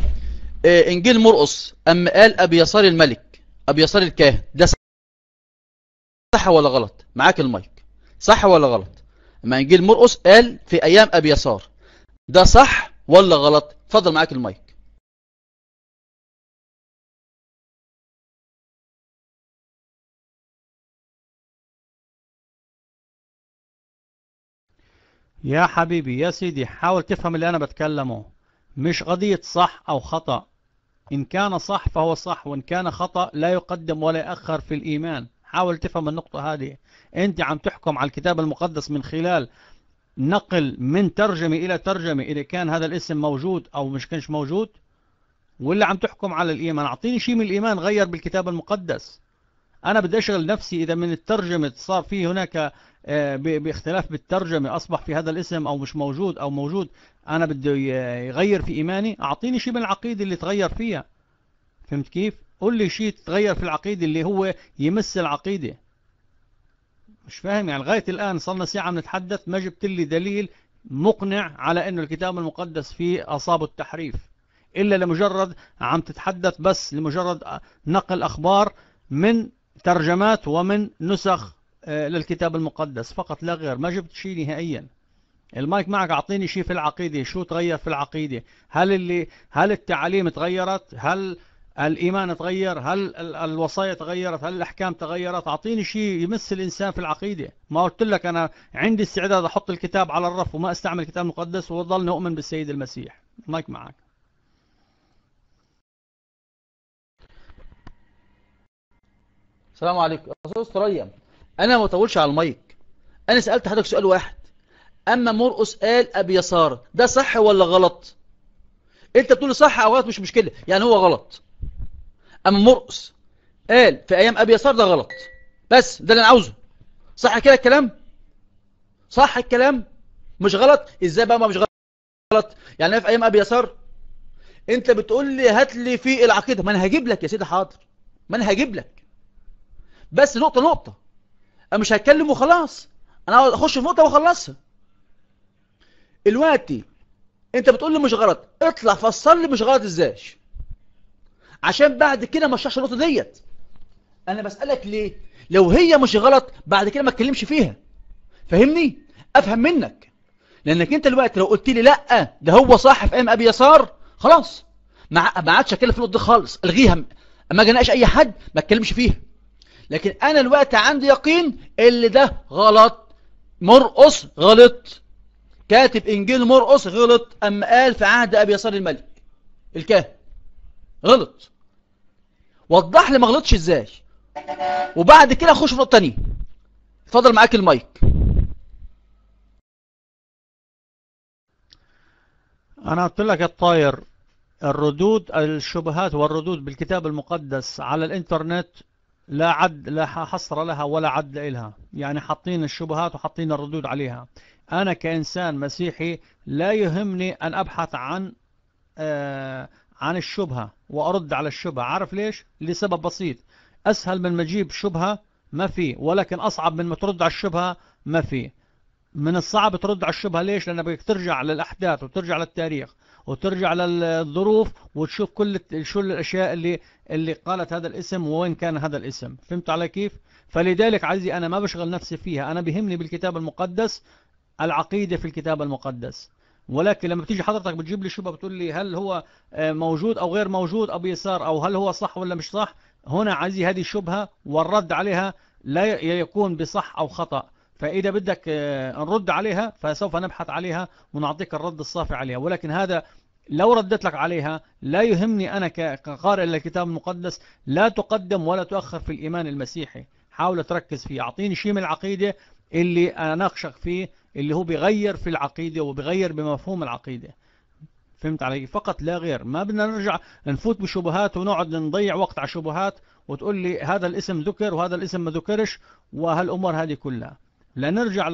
آه، انجيل مرقص أم قال أبي يسار الملك أبي يسار الكاهن ده صح ولا غلط معاك المايك صح ولا غلط اما انجيل مرقص قال في ايام ابي يسار ده صح ولا غلط اتفضل معاك المايك يا حبيبي يا سيدي حاول تفهم اللي أنا بتكلمه مش قضية صح أو خطأ إن كان صح فهو صح وإن كان خطأ لا يقدم ولا يأخر في الإيمان حاول تفهم النقطة هذه أنت عم تحكم على الكتاب المقدس من خلال نقل من ترجمة إلى ترجمة إذا كان هذا الاسم موجود أو مش كانش موجود ولا عم تحكم على الإيمان أعطيني شيء من الإيمان غير بالكتاب المقدس أنا بدي أشغل نفسي إذا من الترجمة صار في هناك آه، باختلاف بالترجمة أصبح في هذا الاسم أو مش موجود أو موجود أنا بده آه، يغير في إيماني أعطيني شيء من العقيدة اللي تغير فيها فهمت كيف؟ قول لي شيء تغير في العقيدة اللي هو يمس العقيدة مش فاهم يعني لغاية الآن صلنا ساعة بنتحدث ما جبت لي دليل مقنع على أنه الكتاب المقدس فيه أصاب التحريف إلا لمجرد عم تتحدث بس لمجرد نقل أخبار من ترجمات ومن نسخ آه، للكتاب المقدس فقط لا غير ما جبت شيء نهائيا المايك معك أعطيني شيء في العقيدة شو تغير في العقيدة هل اللي هل التعاليم تغيرت هل الإيمان تغير هل الوصايا تغيرت هل الأحكام تغيرت أعطيني شيء يمس الإنسان في العقيدة ما قلت لك أنا عندي استعداد أحط الكتاب على الرف وما أستعمل الكتاب المقدس وظل أؤمن بالسيد المسيح مايك معك السلام عليكم أستاذ ريم أنا ما طولش على المايك أنا سألت حضرتك سؤال واحد أما مرقس قال أبي يسار ده صح ولا غلط؟ أنت بتقول صح أو غلط مش مشكلة يعني هو غلط أما مرقص قال في أيام أبي يسار ده غلط بس ده اللي أنا عاوزه صح كده الكلام صح الكلام مش غلط إزاي بقى ما مش غلط يعني أنا في أيام أبي يسار أنت بتقول لي هات لي في العقيدة ما أنا هجيب لك يا سيدي حاضر ما أنا هجيب لك بس نقطة نقطة أنا مش هتكلم وخلاص أنا أخش في نقطة وأخلصها دلوقتي أنت بتقول لي مش غلط اطلع فسر لي مش غلط إزاي عشان بعد كده ما اشرحش النقطه ديت انا بسالك ليه لو هي مش غلط بعد كده ما اتكلمش فيها فهمني افهم منك لانك انت دلوقتي لو قلت لي لا ده هو صح في ام ابي يسار خلاص ما ما عادش اتكلم في النقطه دي خالص الغيها اما اجي اناقش اي حد ما اتكلمش فيها لكن انا دلوقتي عندي يقين اللي ده غلط مرقص غلط كاتب انجيل مرقص غلط اما قال في عهد ابي يسار الملك الكاهن غلط وضح لي ما غلطش ازاي وبعد كده اخش في نقطه ثانيه اتفضل معاك المايك انا قلت لك يا الطاير الردود الشبهات والردود بالكتاب المقدس على الانترنت لا عد لا حصر لها ولا عد لها يعني حاطين الشبهات وحاطين الردود عليها أنا كإنسان مسيحي لا يهمني أن أبحث عن آه عن الشبهة وأرد على الشبهة عارف ليش؟ لسبب بسيط أسهل من ما اجيب شبهة ما في ولكن أصعب من ما ترد على الشبهة ما في من الصعب ترد على الشبهة ليش؟ لأنه بدك ترجع للأحداث وترجع للتاريخ وترجع للظروف وتشوف كل شو الأشياء اللي اللي قالت هذا الاسم ووين كان هذا الاسم فهمت علي كيف؟ فلذلك عزيزي أنا ما بشغل نفسي فيها أنا بهمني بالكتاب المقدس العقيدة في الكتاب المقدس ولكن لما بتيجي حضرتك بتجيب لي شبهه بتقول لي هل هو آه، موجود أو غير موجود أو بيسار أو هل هو صح ولا مش صح هنا عزيزي هذه الشبهة والرد عليها لا يكون بصح أو خطأ فإذا بدك آه، نرد عليها فسوف نبحث عليها ونعطيك الرد الصافي عليها ولكن هذا لو ردت لك عليها لا يهمني أنا كقارئ للكتاب المقدس لا تقدم ولا تؤخر في الإيمان المسيحي حاول تركز فيه أعطيني شيء من العقيدة اللي أناقشك فيه اللي هو بيغير في العقيدة وبيغير بمفهوم العقيدة فهمت علي فقط لا غير ما بدنا نرجع نفوت بشبهات ونقعد نضيع وقت على شبهات وتقول لي هذا الاسم ذكر وهذا الاسم ما ذكرش وهالأمور هذه كلها لنرجع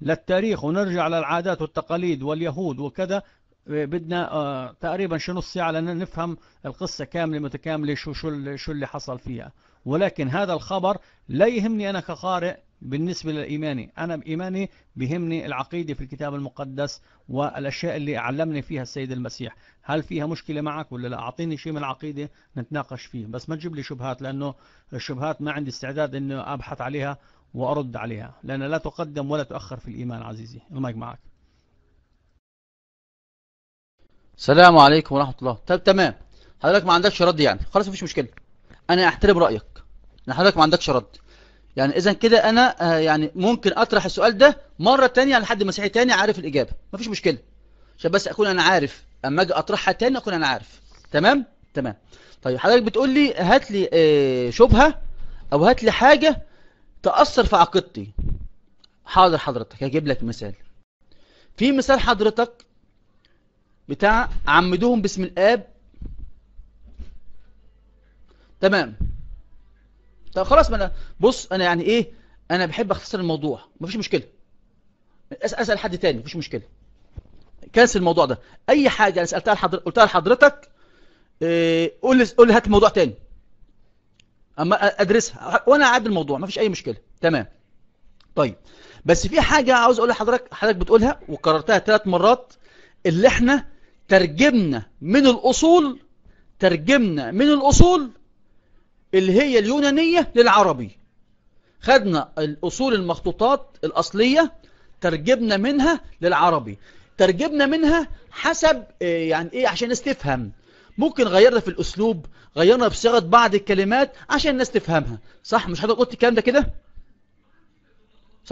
للتاريخ ونرجع للعادات والتقاليد واليهود وكذا بدنا آه، تقريبا شي نص ساعة القصة كاملة متكاملة شو شو شو اللي حصل فيها ولكن هذا الخبر لا يهمني أنا كقارئ بالنسبة لإيماني أنا بإيماني بهمني العقيدة في الكتاب المقدس والأشياء اللي علمني فيها السيد المسيح هل فيها مشكلة معك ولا لا أعطيني شيء من العقيدة نتناقش فيه بس ما تجيب لي شبهات لأنه الشبهات ما عندي استعداد أنه أبحث عليها وأرد عليها لأن لا تقدم ولا تؤخر في الإيمان عزيزي المايك معك السلام عليكم ورحمة الله طب تمام حضرتك ما عندكش رد يعني خلاص مفيش مشكلة أنا أحترم رأيك حضرتك ما عندكش رد يعني اذا كده انا آه، يعني ممكن اطرح السؤال ده مرة تانية على حد مسيحي تاني عارف الاجابة مفيش مشكلة عشان بس اكون انا عارف اما اجي اطرحها تاني اكون انا عارف تمام تمام طيب حضرتك بتقول لي هات لي آه، شبهة او هات لي حاجة تأثر في عقيدتي حاضر حضرتك هجيب لك مثال في مثال حضرتك بتاع عمدوهم باسم الاب تمام طب خلاص ما انا بص انا يعني ايه انا بحب اختصر الموضوع مفيش مشكله اسال حد تاني مفيش مشكله كنسل الموضوع ده اي حاجه انا سالتها لحضرتك قلتها لحضرتك آه، قول لي قول لي هات الموضوع تاني اما ادرسها وانا اعد الموضوع مفيش اي مشكله تمام طيب بس في حاجه عاوز اقول لحضرتك حضرتك بتقولها وكررتها ثلاث مرات اللي احنا ترجمنا من الاصول ترجمنا من الاصول اللي هي اليونانية للعربي خدنا الأصول المخطوطات الأصلية ترجمنا منها للعربي ترجمنا منها حسب آه، يعني إيه عشان نستفهم ممكن غيرنا في الأسلوب غيرنا في صيغة بعض الكلمات عشان الناس تفهمها صح مش حضرتك قلت الكلام ده كده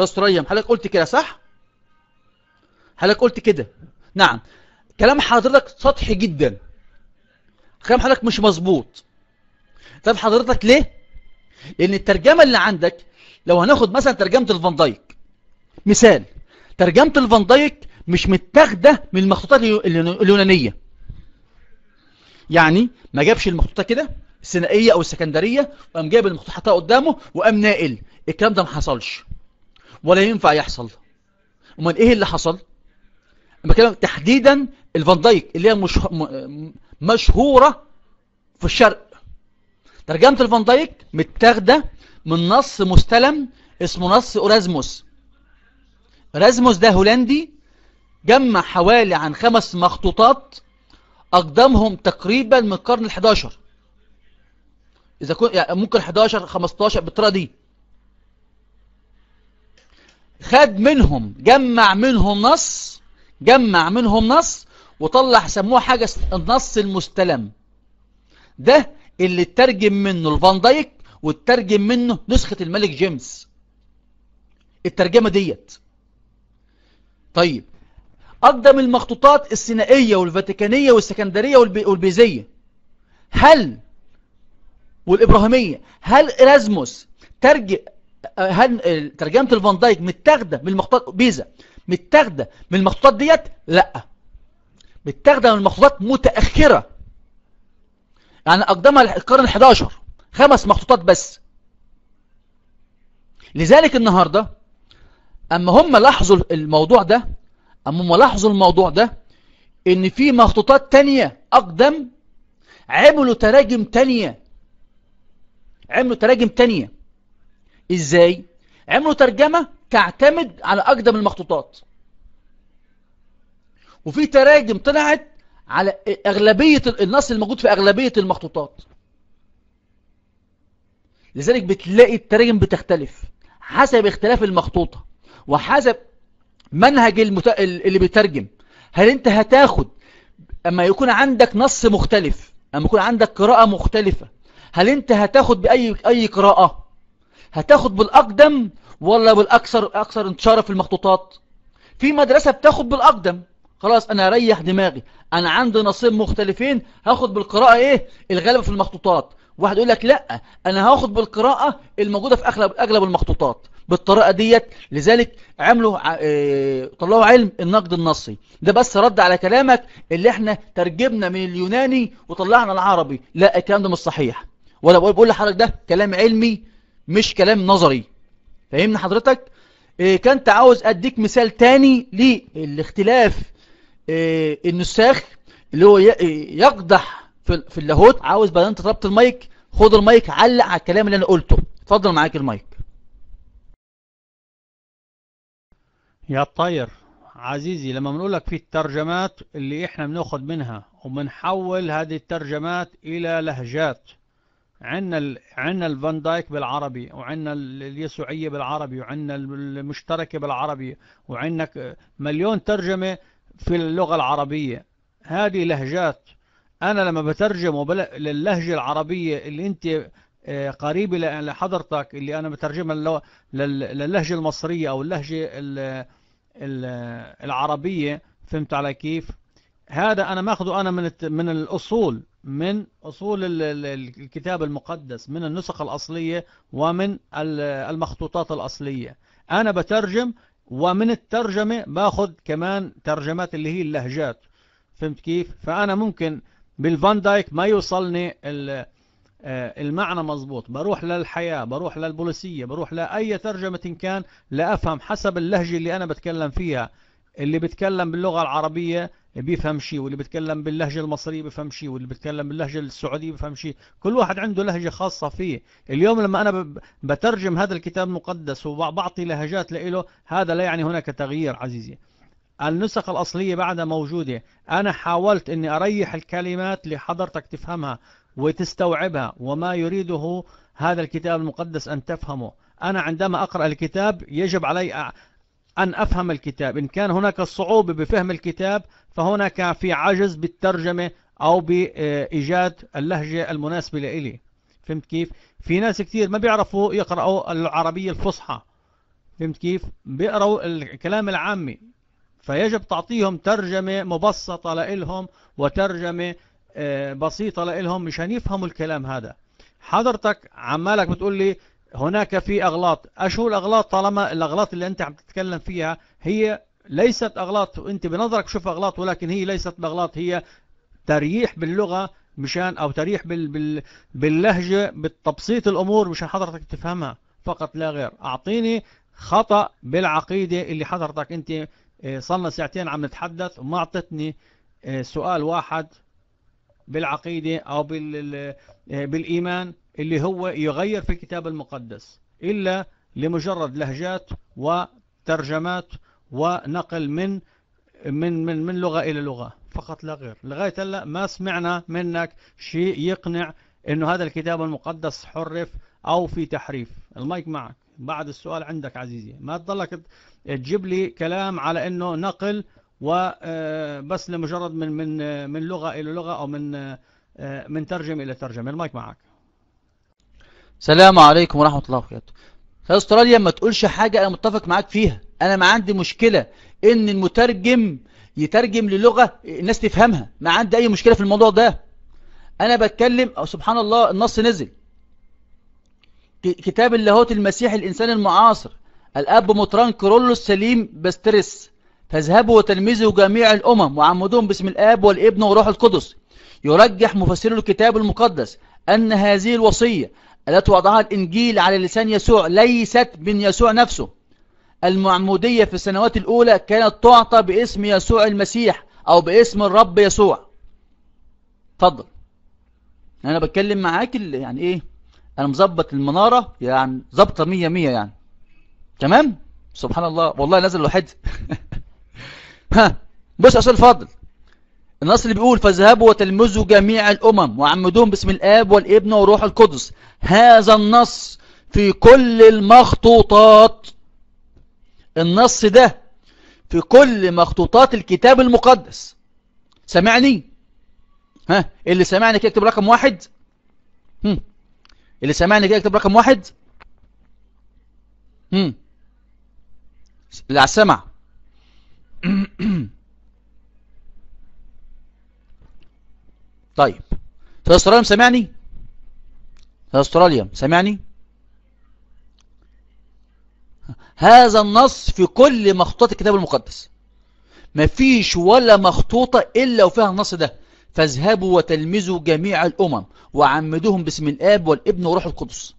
أستاذ ريم حضرتك قلت كده صح حضرتك قلت كده نعم كلام حضرتك سطحي جدا كلام حضرتك مش مظبوط طب حضرتك ليه لان الترجمة اللي عندك لو هناخد مثلا ترجمة الفان دايك مثال ترجمة الفان دايك مش متاخده من المخطوطات اليونانية يعني ما جابش المخطوطة كده السنائية او السكندرية وقام جايب المخطوطة حطها قدامه وقام ناقل الكلام ده ما حصلش ولا ينفع يحصل امال ايه اللي حصل بكلم تحديدا الفان دايك اللي هي مش... مشهورة في الشرق ترجمة الفان دايك متاخده من نص مستلم اسمه نص اورازموس اورازموس ده هولندي جمع حوالي عن خمس مخطوطات أقدمهم تقريبا من القرن ال11 اذا كنت يعني ممكن 11 15 بالطريقه دي خد منهم جمع منهم نص جمع منهم نص وطلع سموه حاجه النص المستلم ده اللي اترجم منه الفان دايك واترجم منه نسخة الملك جيمس الترجمة ديت طيب قدم المخطوطات السينائية والفاتيكانية والسكندرية والبيزية هل والإبراهيمية هل إرازموس ترجم هل ترجمة الفان دايك متاخده من المخطوطات بيزا متاخده من المخطوطات ديت لا متاخده من المخطوطات متأخرة يعني أقدمها القرن 11 خمس مخطوطات بس لذلك النهاردة أما هم لاحظوا الموضوع ده أما هم لاحظوا الموضوع ده إن في مخطوطات تانية أقدم عملوا تراجم تانية عملوا تراجم تانية إزاي؟ عملوا ترجمة تعتمد على أقدم المخطوطات وفي تراجم طلعت على أغلبية النص الموجود في أغلبية المخطوطات لذلك بتلاقي التراجم بتختلف حسب اختلاف المخطوطة وحسب منهج المت... اللي بيترجم هل انت هتاخد اما يكون عندك نص مختلف اما يكون عندك قراءة مختلفة هل انت هتاخد بأي أي قراءة هتاخد بالأقدم ولا بالأكثر أكثر انتشارا في المخطوطات في مدرسة بتاخد بالأقدم خلاص انا اريح دماغي انا عندي نصيب مختلفين هاخد بالقراءة ايه الغالبة في المخطوطات واحد يقول لك لا انا هاخد بالقراءة الموجودة في اغلب اغلب المخطوطات بالطريقة ديت لذلك عملوا اه طلعوا علم النقد النصي ده بس رد على كلامك اللي احنا ترجمنا من اليوناني وطلعنا العربي لا الكلام ده مش صحيح وانا بقول لحضرتك ده كلام علمي مش كلام نظري فاهمني حضرتك إيه كنت عاوز اديك مثال تاني للاختلاف آه، النساخ اللي هو يقدح في اللاهوت عاوز بعد انت المايك خد المايك علق على الكلام اللي انا قلته اتفضل معاك المايك يا طير عزيزي لما بنقول لك في الترجمات اللي احنا بناخد منها وبنحول هذه الترجمات الى لهجات عندنا ال... عندنا الفان دايك بالعربي وعندنا اليسوعيه بالعربي وعندنا المشتركه بالعربي وعندك مليون ترجمه في اللغة العربية هذه لهجات أنا لما بترجم للهجة العربية اللي أنت آه، قريب لحضرتك اللي أنا بترجمها للهجة المصرية أو اللهجة العربية فهمت على كيف هذا أنا ماخذه أنا من من الأصول من أصول الكتاب المقدس من النسخ الأصلية ومن المخطوطات الأصلية أنا بترجم ومن الترجمة باخذ كمان ترجمات اللي هي اللهجات فهمت كيف فأنا ممكن بالفان دايك ما يوصلني آه، المعنى مظبوط بروح للحياة بروح للبوليسية بروح لأي ترجمة كان لأفهم حسب اللهجة اللي أنا بتكلم فيها اللي بتكلم باللغة العربية بيفهم شيء واللي بيتكلم باللهجة المصرية بيفهم شيء واللي بيتكلم باللهجة السعودية بيفهم شيء كل واحد عنده لهجة خاصة فيه اليوم لما أنا بترجم هذا الكتاب المقدس وبعطي لهجات له هذا لا يعني هناك تغيير عزيزي النسخ الأصلية بعدها موجودة أنا حاولت أني أريح الكلمات لحضرتك تفهمها وتستوعبها وما يريده هذا الكتاب المقدس أن تفهمه أنا عندما أقرأ الكتاب يجب علي أن أفهم الكتاب إن كان هناك صعوبة بفهم الكتاب فهناك في عجز بالترجمة أو بإيجاد اللهجة المناسبة لإلي فهمت كيف؟ في ناس كثير ما بيعرفوا يقرأوا العربية الفصحى فهمت كيف؟ بيقرأوا الكلام العامي فيجب تعطيهم ترجمة مبسطة لإلهم وترجمة آه، بسيطة لإلهم مشان يفهموا الكلام هذا حضرتك عمالك بتقول لي هناك في أغلاط أشو الأغلاط طالما الأغلاط اللي أنت عم تتكلم فيها هي ليست أغلاط أنت بنظرك شوف أغلاط ولكن هي ليست أغلاط هي تريح باللغة مشان أو تريح بال بال باللهجة بالتبسيط الأمور مشان حضرتك تفهمها فقط لا غير أعطيني خطأ بالعقيدة اللي حضرتك أنت آه، صلنا ساعتين عم نتحدث وما أعطتني آه، سؤال واحد بالعقيدة أو بال آه، بالإيمان اللي هو يغير في الكتاب المقدس إلا لمجرد لهجات وترجمات ونقل من من من من لغة إلى لغة فقط لا غير لغاية هلا ما سمعنا منك شيء يقنع إنه هذا الكتاب المقدس حرف أو في تحريف المايك معك بعد السؤال عندك عزيزي ما تضلك تجيب لي كلام على إنه نقل وبس آه، لمجرد من من آه، من لغة إلى لغة أو من آه، من ترجمة إلى ترجمة المايك معك السلام عليكم ورحمه الله وبركاته استراليا ما تقولش حاجه انا متفق معاك فيها انا ما عندي مشكله ان المترجم يترجم للغه الناس تفهمها ما عندي اي مشكله في الموضوع ده انا بتكلم أو سبحان الله النص نزل كتاب اللاهوت المسيح الانسان المعاصر الاب مطران كرولوس سليم بسترس فاذهبوا وتلميذه جميع الامم وعمدوهم باسم الاب والابن والروح القدس يرجح مفسر الكتاب المقدس ان هذه الوصيه التي وضعها الإنجيل على لسان يسوع ليست من يسوع نفسه المعمودية في السنوات الأولى كانت تعطى باسم يسوع المسيح أو باسم الرب يسوع اتفضل أنا بتكلم معاك يعني إيه أنا مظبط المنارة يعني ظبطة مية مية يعني تمام سبحان الله والله نزل لوحد ها بص يا أستاذ النص اللي بيقول فاذهبوا وتلمذوا جميع الأمم وعمدوهم باسم الآب والابن وروح القدس هذا النص في كل المخطوطات النص ده في كل مخطوطات الكتاب المقدس سمعني ها اللي سمعني كده يكتب رقم واحد هم. اللي سمعني كده يكتب رقم واحد هم. اللي على السمع طيب في استراليا سمعني في استراليا سمعني هذا النص في كل مخطوطات الكتاب المقدس مفيش ولا مخطوطة إلا وفيها النص ده فاذهبوا وتلمذوا جميع الأمم وعمدوهم باسم الآب والابن وروح القدس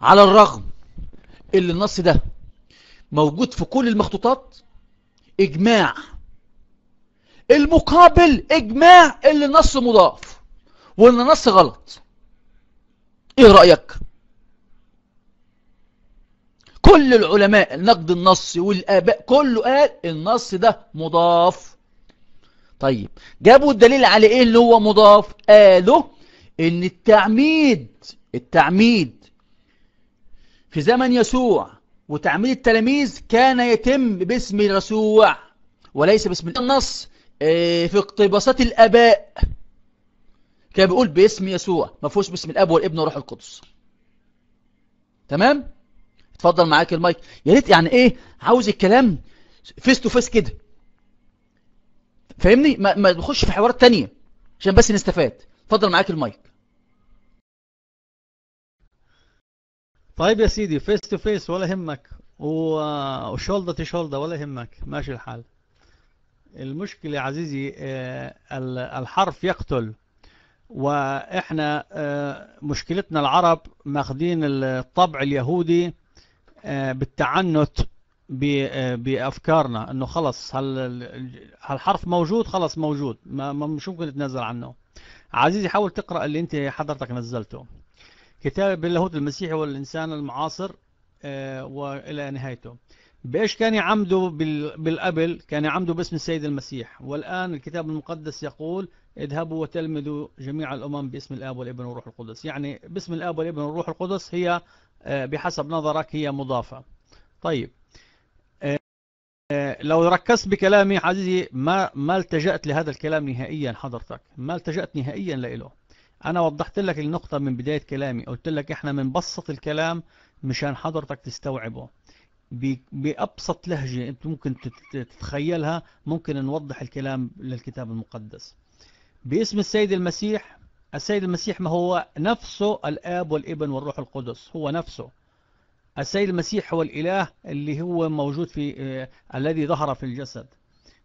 على الرغم اللي النص ده موجود في كل المخطوطات إجماع المقابل إجماع اللي النص مضاف وإن النص غلط إيه رأيك؟ كل العلماء النقد النص والآباء كله قال النص ده مضاف طيب جابوا الدليل على إيه اللي هو مضاف قالوا إن التعميد التعميد في زمن يسوع وتعميد التلاميذ كان يتم باسم يسوع وليس باسم النص آه، في اقتباسات الاباء كان بيقول باسم يسوع ما فيهوش باسم الاب والابن والروح القدس تمام اتفضل معاك المايك يا ريت يعني ايه عاوز الكلام فيس تو فيس كده فاهمني ما, ما نخش في حوارات تانية عشان بس نستفاد اتفضل معاك المايك طيب يا سيدي فيس تو فيس ولا همك وشولدة تو شولدر ولا همك ماشي الحال المشكلة عزيزي آه، الحرف يقتل واحنا آه، مشكلتنا العرب ماخدين الطبع اليهودي آه، بالتعنت بافكارنا انه خلص هالحرف موجود خلص موجود ما مش ممكن تنزل عنه عزيزي حاول تقرا اللي انت حضرتك نزلته كتاب اللاهوت المسيحي والانسان المعاصر والى نهايته بإيش كان يعمده بالقبل كان يعمده باسم السيد المسيح والآن الكتاب المقدس يقول اذهبوا وتلمذوا جميع الأمم باسم الآب والابن والروح القدس يعني باسم الآب والابن والروح القدس هي آه، بحسب نظرك هي مضافة طيب آه، آه، لو ركزت بكلامي عزيزي ما ما التجأت لهذا الكلام نهائيا حضرتك ما التجأت نهائيا لإله أنا وضحت لك النقطة من بداية كلامي قلت لك إحنا بنبسط الكلام مشان حضرتك تستوعبه بأبسط لهجة أنت ممكن تتخيلها ممكن نوضح الكلام للكتاب المقدس باسم السيد المسيح السيد المسيح ما هو نفسه الآب والابن والروح القدس هو نفسه السيد المسيح هو الإله اللي هو موجود في آه الذي ظهر في الجسد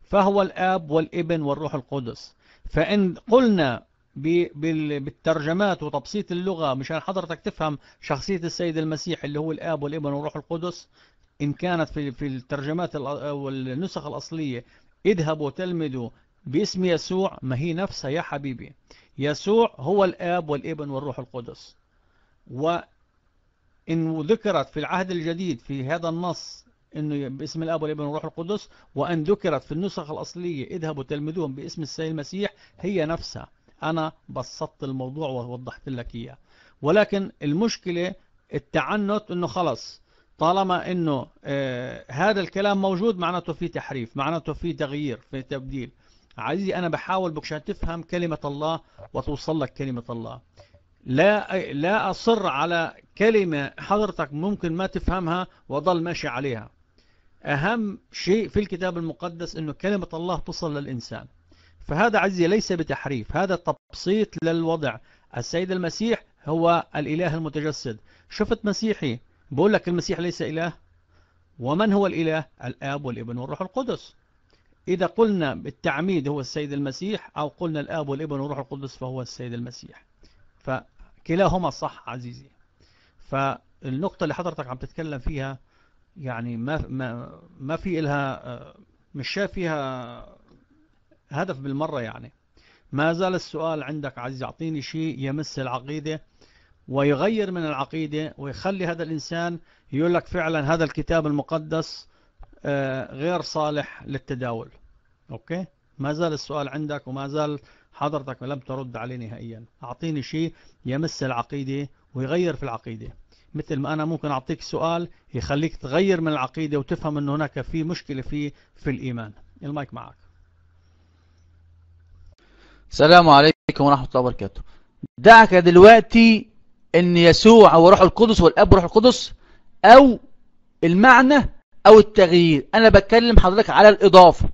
فهو الآب والابن والروح القدس فإن قلنا بالترجمات وتبسيط اللغة مشان حضرتك تفهم شخصية السيد المسيح اللي هو الآب والابن والروح القدس إن كانت في في الترجمات أو النسخ الأصلية اذهبوا تلمذوا باسم يسوع ما هي نفسها يا حبيبي يسوع هو الآب والابن والروح القدس وإن ذكرت في العهد الجديد في هذا النص أنه باسم الآب والابن والروح القدس وأن ذكرت في النسخ الأصلية اذهبوا تلمدوهم باسم السيد المسيح هي نفسها أنا بسطت الموضوع ووضحت لك إياه ولكن المشكلة التعنت أنه خلص طالما انه آه، هذا الكلام موجود معناته في تحريف معناته في تغيير في تبديل عزيزي أنا بحاول بك تفهم كلمة الله وتوصل لك كلمة الله لا لا أصر على كلمة حضرتك ممكن ما تفهمها وضل ماشي عليها أهم شيء في الكتاب المقدس أنه كلمة الله تصل للإنسان فهذا عزيزي ليس بتحريف هذا تبسيط للوضع السيد المسيح هو الإله المتجسد شفت مسيحي بقول لك المسيح ليس إله ومن هو الإله الآب والابن والروح القدس إذا قلنا بالتعميد هو السيد المسيح أو قلنا الآب والابن والروح القدس فهو السيد المسيح فكلاهما صح عزيزي فالنقطة اللي حضرتك عم تتكلم فيها يعني ما, ما, ما في إلها مش شايف فيها هدف بالمرة يعني ما زال السؤال عندك عزيزي أعطيني شيء يمس العقيدة ويغير من العقيدة ويخلي هذا الإنسان يقول لك فعلا هذا الكتاب المقدس آه، غير صالح للتداول أوكي ما زال السؤال عندك وما زال حضرتك لم ترد عليه نهائيا أعطيني شيء يمس العقيدة ويغير في العقيدة مثل ما أنا ممكن أعطيك سؤال يخليك تغير من العقيدة وتفهم أن هناك في مشكلة في في الإيمان المايك معك السلام عليكم ورحمة الله وبركاته دعك دلوقتي ان يسوع هو روح القدس والاب روح القدس او المعنى او التغيير انا بتكلم حضرتك على الاضافه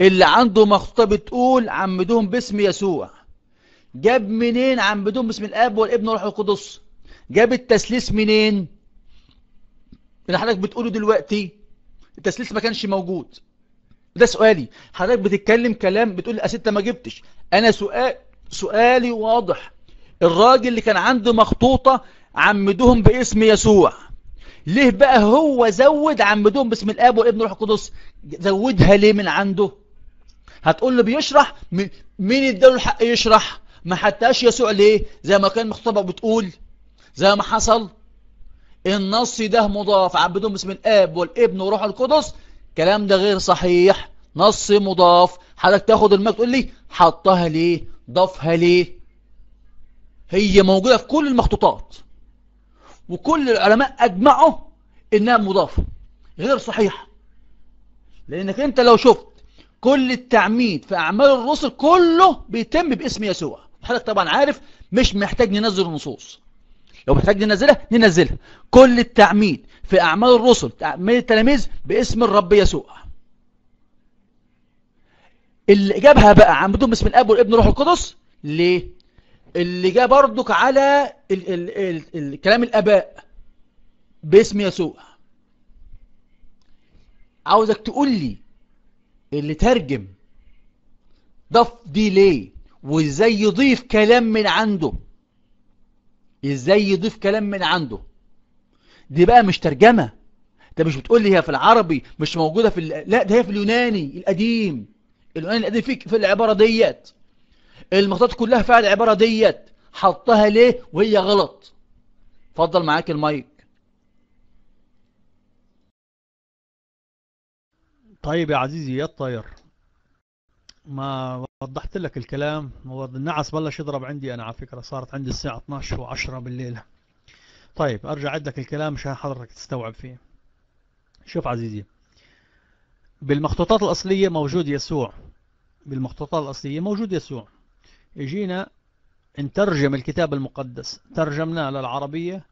اللي عنده مخطوطه بتقول عمدوهم باسم يسوع جاب منين عمدوهم باسم الاب والابن روح القدس جاب التسليس منين اللي حضرتك بتقوله دلوقتي التسليس ما كانش موجود ده سؤالي حضرتك بتتكلم كلام بتقول يا ما جبتش انا سؤال سؤالي واضح الراجل اللي كان عنده مخطوطة عمدوهم باسم يسوع ليه بقى هو زود عمدوهم باسم الاب والابن والروح القدس زودها ليه من عنده هتقول له بيشرح مين اداله الحق يشرح ما حتاش يسوع ليه زي ما كان مخطوطة بتقول زي ما حصل النص ده مضاف عمدوهم باسم الاب والابن وروح القدس كلام ده غير صحيح نص مضاف حضرتك تاخد المجد تقول لي حطها ليه ضافها ليه هي موجودة في كل المخطوطات وكل العلماء أجمعوا إنها مضافة غير صحيحة لأنك أنت لو شفت كل التعميد في أعمال الرسل كله بيتم باسم يسوع حضرتك طبعا عارف مش محتاج ننزل النصوص لو محتاج ننزلها ننزلها كل التعميد في أعمال الرسل تعميد التلاميذ باسم الرب يسوع اللي جابها بقى عمدهم باسم الأب والابن والروح القدس ليه اللي جاء برضك على ال ال ال ال كلام الآباء باسم يسوع عاوزك تقول لي اللي ترجم ضف دي ليه وازاي يضيف كلام من عنده ازاي يضيف كلام من عنده دي بقى مش ترجمة ده مش بتقول لي هي في العربي مش موجودة في ال... لا ده هي في اليوناني القديم اليوناني القديم في, في العبارة ديت المخطوطات كلها فيها العبارة ديت حطها ليه وهي غلط فضل معاك المايك طيب يا عزيزي يا الطير ما وضحت لك الكلام النعس بلش يضرب عندي انا على فكره صارت عندي الساعه 12 و10 بالليل طيب ارجع اعد لك الكلام مشان حضرتك تستوعب فيه شوف عزيزي بالمخطوطات الاصليه موجود يسوع بالمخطوطات الاصليه موجود يسوع يجينا نترجم الكتاب المقدس ترجمناه للعربية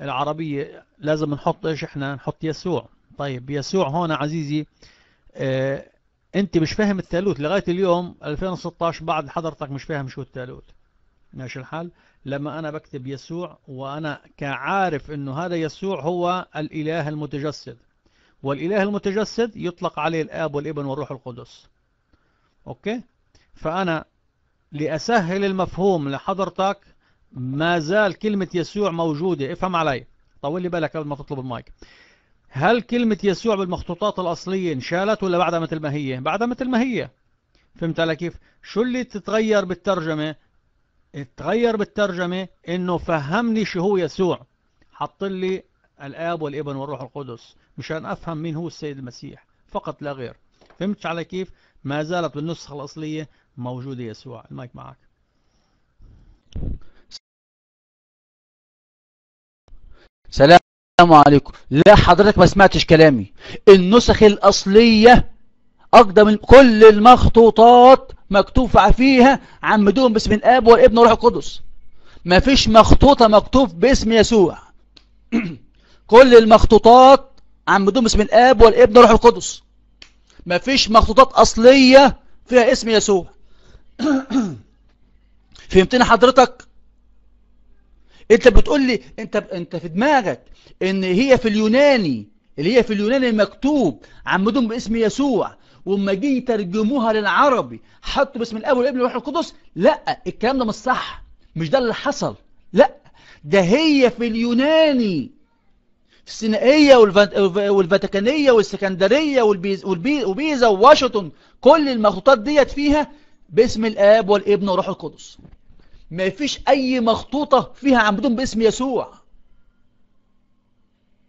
العربية لازم نحط ايش احنا نحط يسوع طيب يسوع هون عزيزي اه انت مش فاهم الثالوث لغاية اليوم 2016 بعد حضرتك مش فاهم شو الثالوث ماشي الحال لما انا بكتب يسوع وانا كعارف انه هذا يسوع هو الاله المتجسد والاله المتجسد يطلق عليه الاب والابن والروح القدس اوكي فانا لأسهل المفهوم لحضرتك ما زال كلمة يسوع موجودة افهم علي طول لي بالك قبل ما تطلب المايك هل كلمة يسوع بالمخطوطات الأصلية انشالت ولا بعدها مثل ما هي بعدها مثل ما هي فهمت على كيف شو اللي تتغير بالترجمة تغير بالترجمة انه فهمني شو هو يسوع حط لي الاب والابن والروح القدس مشان افهم مين هو السيد المسيح فقط لا غير فهمت على كيف ما زالت بالنسخة الاصلية موجود يسوع المايك معك سلام عليكم لا حضرتك ما سمعتش كلامي النسخ الأصلية أقدم كل المخطوطات مكتوبة فيها عن مدون باسم الآب والابن والروح القدس ما فيش مخطوطة مكتوب باسم يسوع كل المخطوطات عن مدون باسم الآب والابن والروح القدس ما فيش مخطوطات أصلية فيها اسم يسوع فهمتني حضرتك انت بتقول لي انت انت في دماغك ان هي في اليوناني اللي هي في اليوناني مكتوب عمدهم باسم يسوع وما جي يترجموها للعربي حطوا باسم الاب والابن والروح القدس لا الكلام ده مش صح مش ده اللي حصل لا ده هي في اليوناني في السينائيه والفاتيكانيه والسكندريه والبيزا وواشنطن كل المخطوطات ديت فيها باسم الآب والابن وروح القدس ما فيش أي مخطوطة فيها عبدون باسم يسوع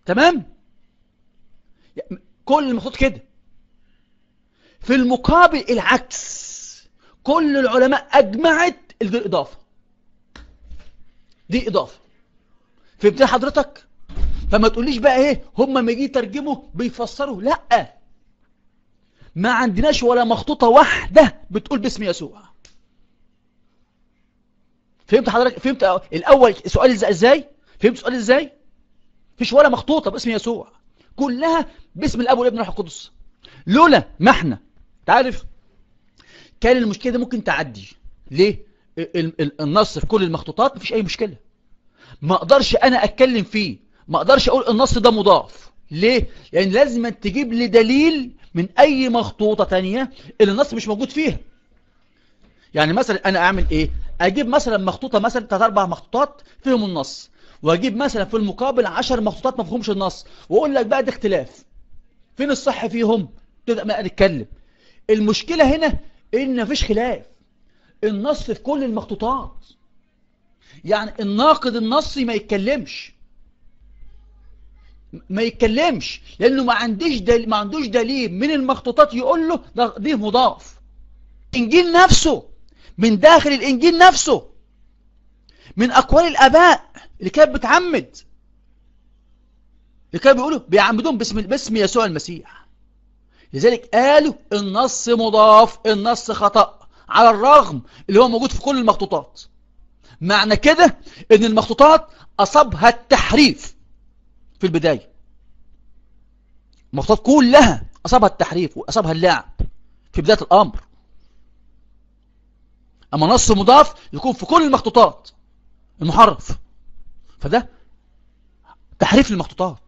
تمام كل المخطوط كده في المقابل العكس كل العلماء أجمعت دي إضافة دي إضافة فهمت حضرتك فما تقوليش بقى ايه هم ما يجي يترجموا بيفسروا لا ما عندناش ولا مخطوطة واحدة بتقول باسم يسوع فهمت حضرتك فهمت الأول سؤال ازاي فهمت سؤال ازاي فيش ولا مخطوطة باسم يسوع كلها باسم الأب والابن والروح القدس لولا ما احنا تعرف كان المشكلة دي ممكن تعدي ليه النص في كل المخطوطات مفيش أي مشكلة ما اقدرش أنا أتكلم فيه ما اقدرش أقول النص ده مضاف ليه؟ لأن يعني لازم تجيب لي دليل من أي مخطوطة تانية اللي النص مش موجود فيها يعني مثلا أنا أعمل إيه أجيب مثلا مخطوطة مثلا ثلاث أربع مخطوطات فيهم النص وأجيب مثلا في المقابل 10 مخطوطات ما فيهمش النص وأقول لك بقى ده اختلاف فين الصح فيهم تبدأ نتكلم المشكلة هنا إن مفيش خلاف النص في كل المخطوطات يعني الناقد النصي ما يتكلمش ما يتكلمش لأنه ما عنديش دليل, ما عندوش دليل من المخطوطات يقول له ده دي مضاف الإنجيل نفسه من داخل الإنجيل نفسه من أقوال الآباء اللي كانت بتعمد اللي كانوا بيقولوا بيعمدون باسم باسم يسوع المسيح لذلك قالوا النص مضاف النص خطأ على الرغم اللي هو موجود في كل المخطوطات معنى كده ان المخطوطات أصابها التحريف في البداية الماتشات كلها أصابها التحريف وأصابها اللعب في بداية الأمر أما نص مضاف يكون في كل المخطوطات المحرف فده تحريف للمخطوطات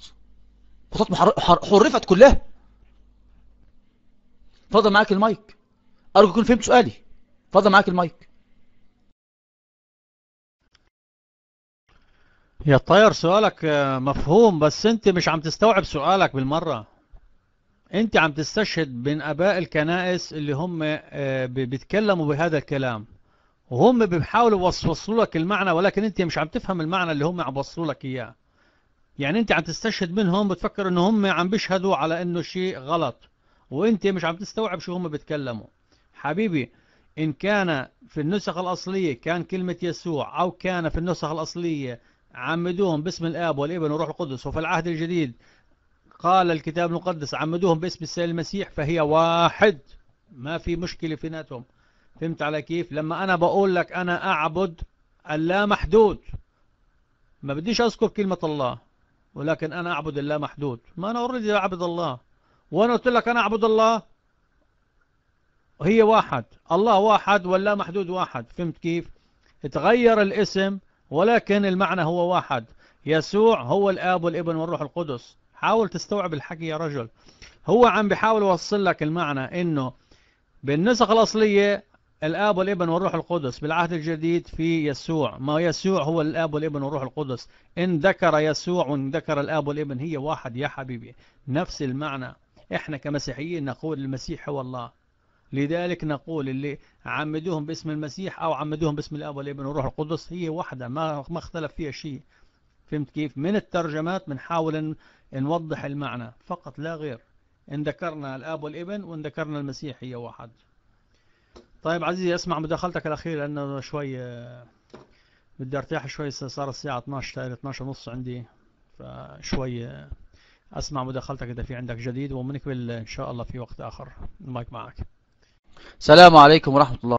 مخطوطات حرفت كلها فضل معاك المايك أرجو يكون فهمت سؤالي فضل معاك المايك يا طاير سؤالك آه، مفهوم بس انت مش عم تستوعب سؤالك بالمرة انت عم تستشهد بين اباء الكنائس اللي هم آه، بيتكلموا بهذا الكلام وهم بيحاولوا يوصلوا لك المعنى ولكن انت مش عم تفهم المعنى اللي هم عم يوصلوا لك اياه يعني انت عم تستشهد منهم بتفكر انه هم عم بيشهدوا على انه شيء غلط وانت مش عم تستوعب شو هم بيتكلموا حبيبي ان كان في النسخ الاصليه كان كلمه يسوع او كان في النسخ الاصليه عمدوهم باسم الآب والابن والروح القدس وفي العهد الجديد قال الكتاب المقدس عمدوهم باسم السيد المسيح فهي واحد ما في مشكلة في ناتهم فهمت على كيف لما أنا بقول لك أنا أعبد اللا محدود ما بديش أذكر كلمة الله ولكن أنا أعبد اللا محدود ما أنا أريد أعبد الله وأنا قلت لك أنا أعبد الله هي واحد الله واحد واللا محدود واحد فهمت كيف تغير الاسم ولكن المعنى هو واحد يسوع هو الآب والابن والروح القدس حاول تستوعب الحكي يا رجل هو عم بيحاول يوصل لك المعنى انه بالنسخ الأصلية الآب والابن والروح القدس بالعهد الجديد في يسوع ما يسوع هو الآب والابن والروح القدس إن ذكر يسوع وإن ذكر الآب والابن هي واحد يا حبيبي نفس المعنى إحنا كمسيحيين نقول المسيح هو الله لذلك نقول اللي عمدوهم باسم المسيح أو عمدوهم باسم الأب والابن والروح القدس هي واحدة ما ما اختلف فيها شيء فهمت كيف من الترجمات بنحاول نوضح المعنى فقط لا غير إن ذكرنا الأب والابن وإن ذكرنا المسيح هي واحد طيب عزيزي أسمع مداخلتك الأخيرة لأنه شوي آه، بدي أرتاح شوي صار الساعة 12 12 ونص عندي فشوي آه، أسمع مداخلتك إذا في عندك جديد ومنكمل إن شاء الله في وقت آخر المايك معك السلام عليكم ورحمة الله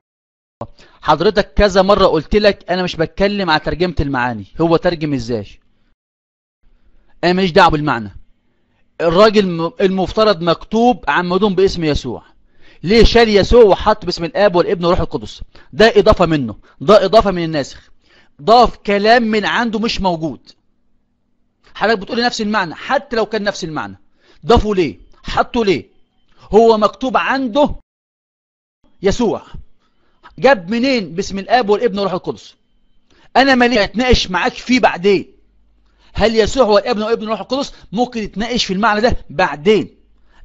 حضرتك كذا مرة قلت لك انا مش بتكلم على ترجمة المعاني هو ترجم ازاي انا ماليش دعوه بالمعنى الراجل المفترض مكتوب عمدون باسم يسوع ليه شال يسوع وحط باسم الاب والابن والروح القدس ده اضافه منه ده اضافه من الناسخ ضاف كلام من عنده مش موجود حضرتك بتقول نفس المعنى حتى لو كان نفس المعنى ضافوا ليه حطوا ليه هو مكتوب عنده يسوع جاب منين باسم الاب والابن والروح القدس انا مالي اتناقش معاك فيه بعدين هل يسوع هو الابن وابن الروح القدس ممكن يتناقش في المعنى ده بعدين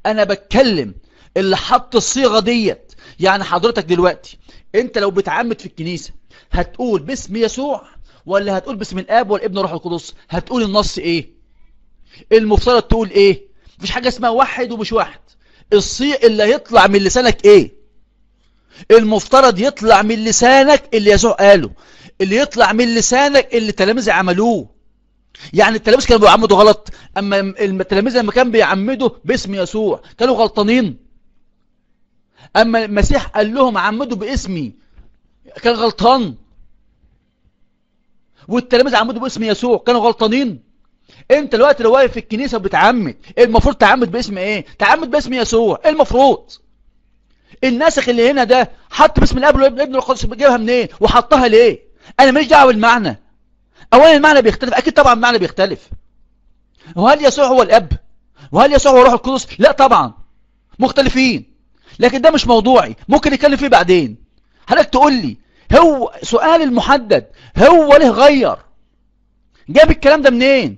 انا بتكلم اللي حط الصيغه ديت يعني حضرتك دلوقتي انت لو بتعمد في الكنيسه هتقول باسم يسوع ولا هتقول باسم الاب والابن والروح القدس هتقول النص ايه المفترض تقول ايه مفيش حاجه اسمها واحد ومش واحد الصيغ اللي هيطلع من لسانك ايه المفترض يطلع من لسانك اللي يسوع قاله اللي يطلع من لسانك اللي التلاميذ عملوه يعني التلاميذ كانوا بيعمدوا غلط اما التلاميذ لما كان بيعمدوا باسم يسوع كانوا غلطانين اما المسيح قال لهم عمدوا باسمي كان غلطان والتلاميذ عمدوا باسم يسوع كانوا غلطانين انت دلوقتي لو واقف في الكنيسه وبتعمد المفروض تعمد باسم ايه تعمد باسم يسوع المفروض الناسخ اللي هنا ده حط باسم الاب والابن والابن القدس جابها منين إيه؟ وحطها ليه انا ماليش دعوه بالمعنى اولا المعنى بيختلف اكيد طبعا المعنى بيختلف وهل يسوع هو الاب وهل يسوع هو روح القدس لا طبعا مختلفين لكن ده مش موضوعي ممكن نتكلم فيه بعدين حضرتك تقول لي هو سؤال المحدد هو ليه غير جاب الكلام ده منين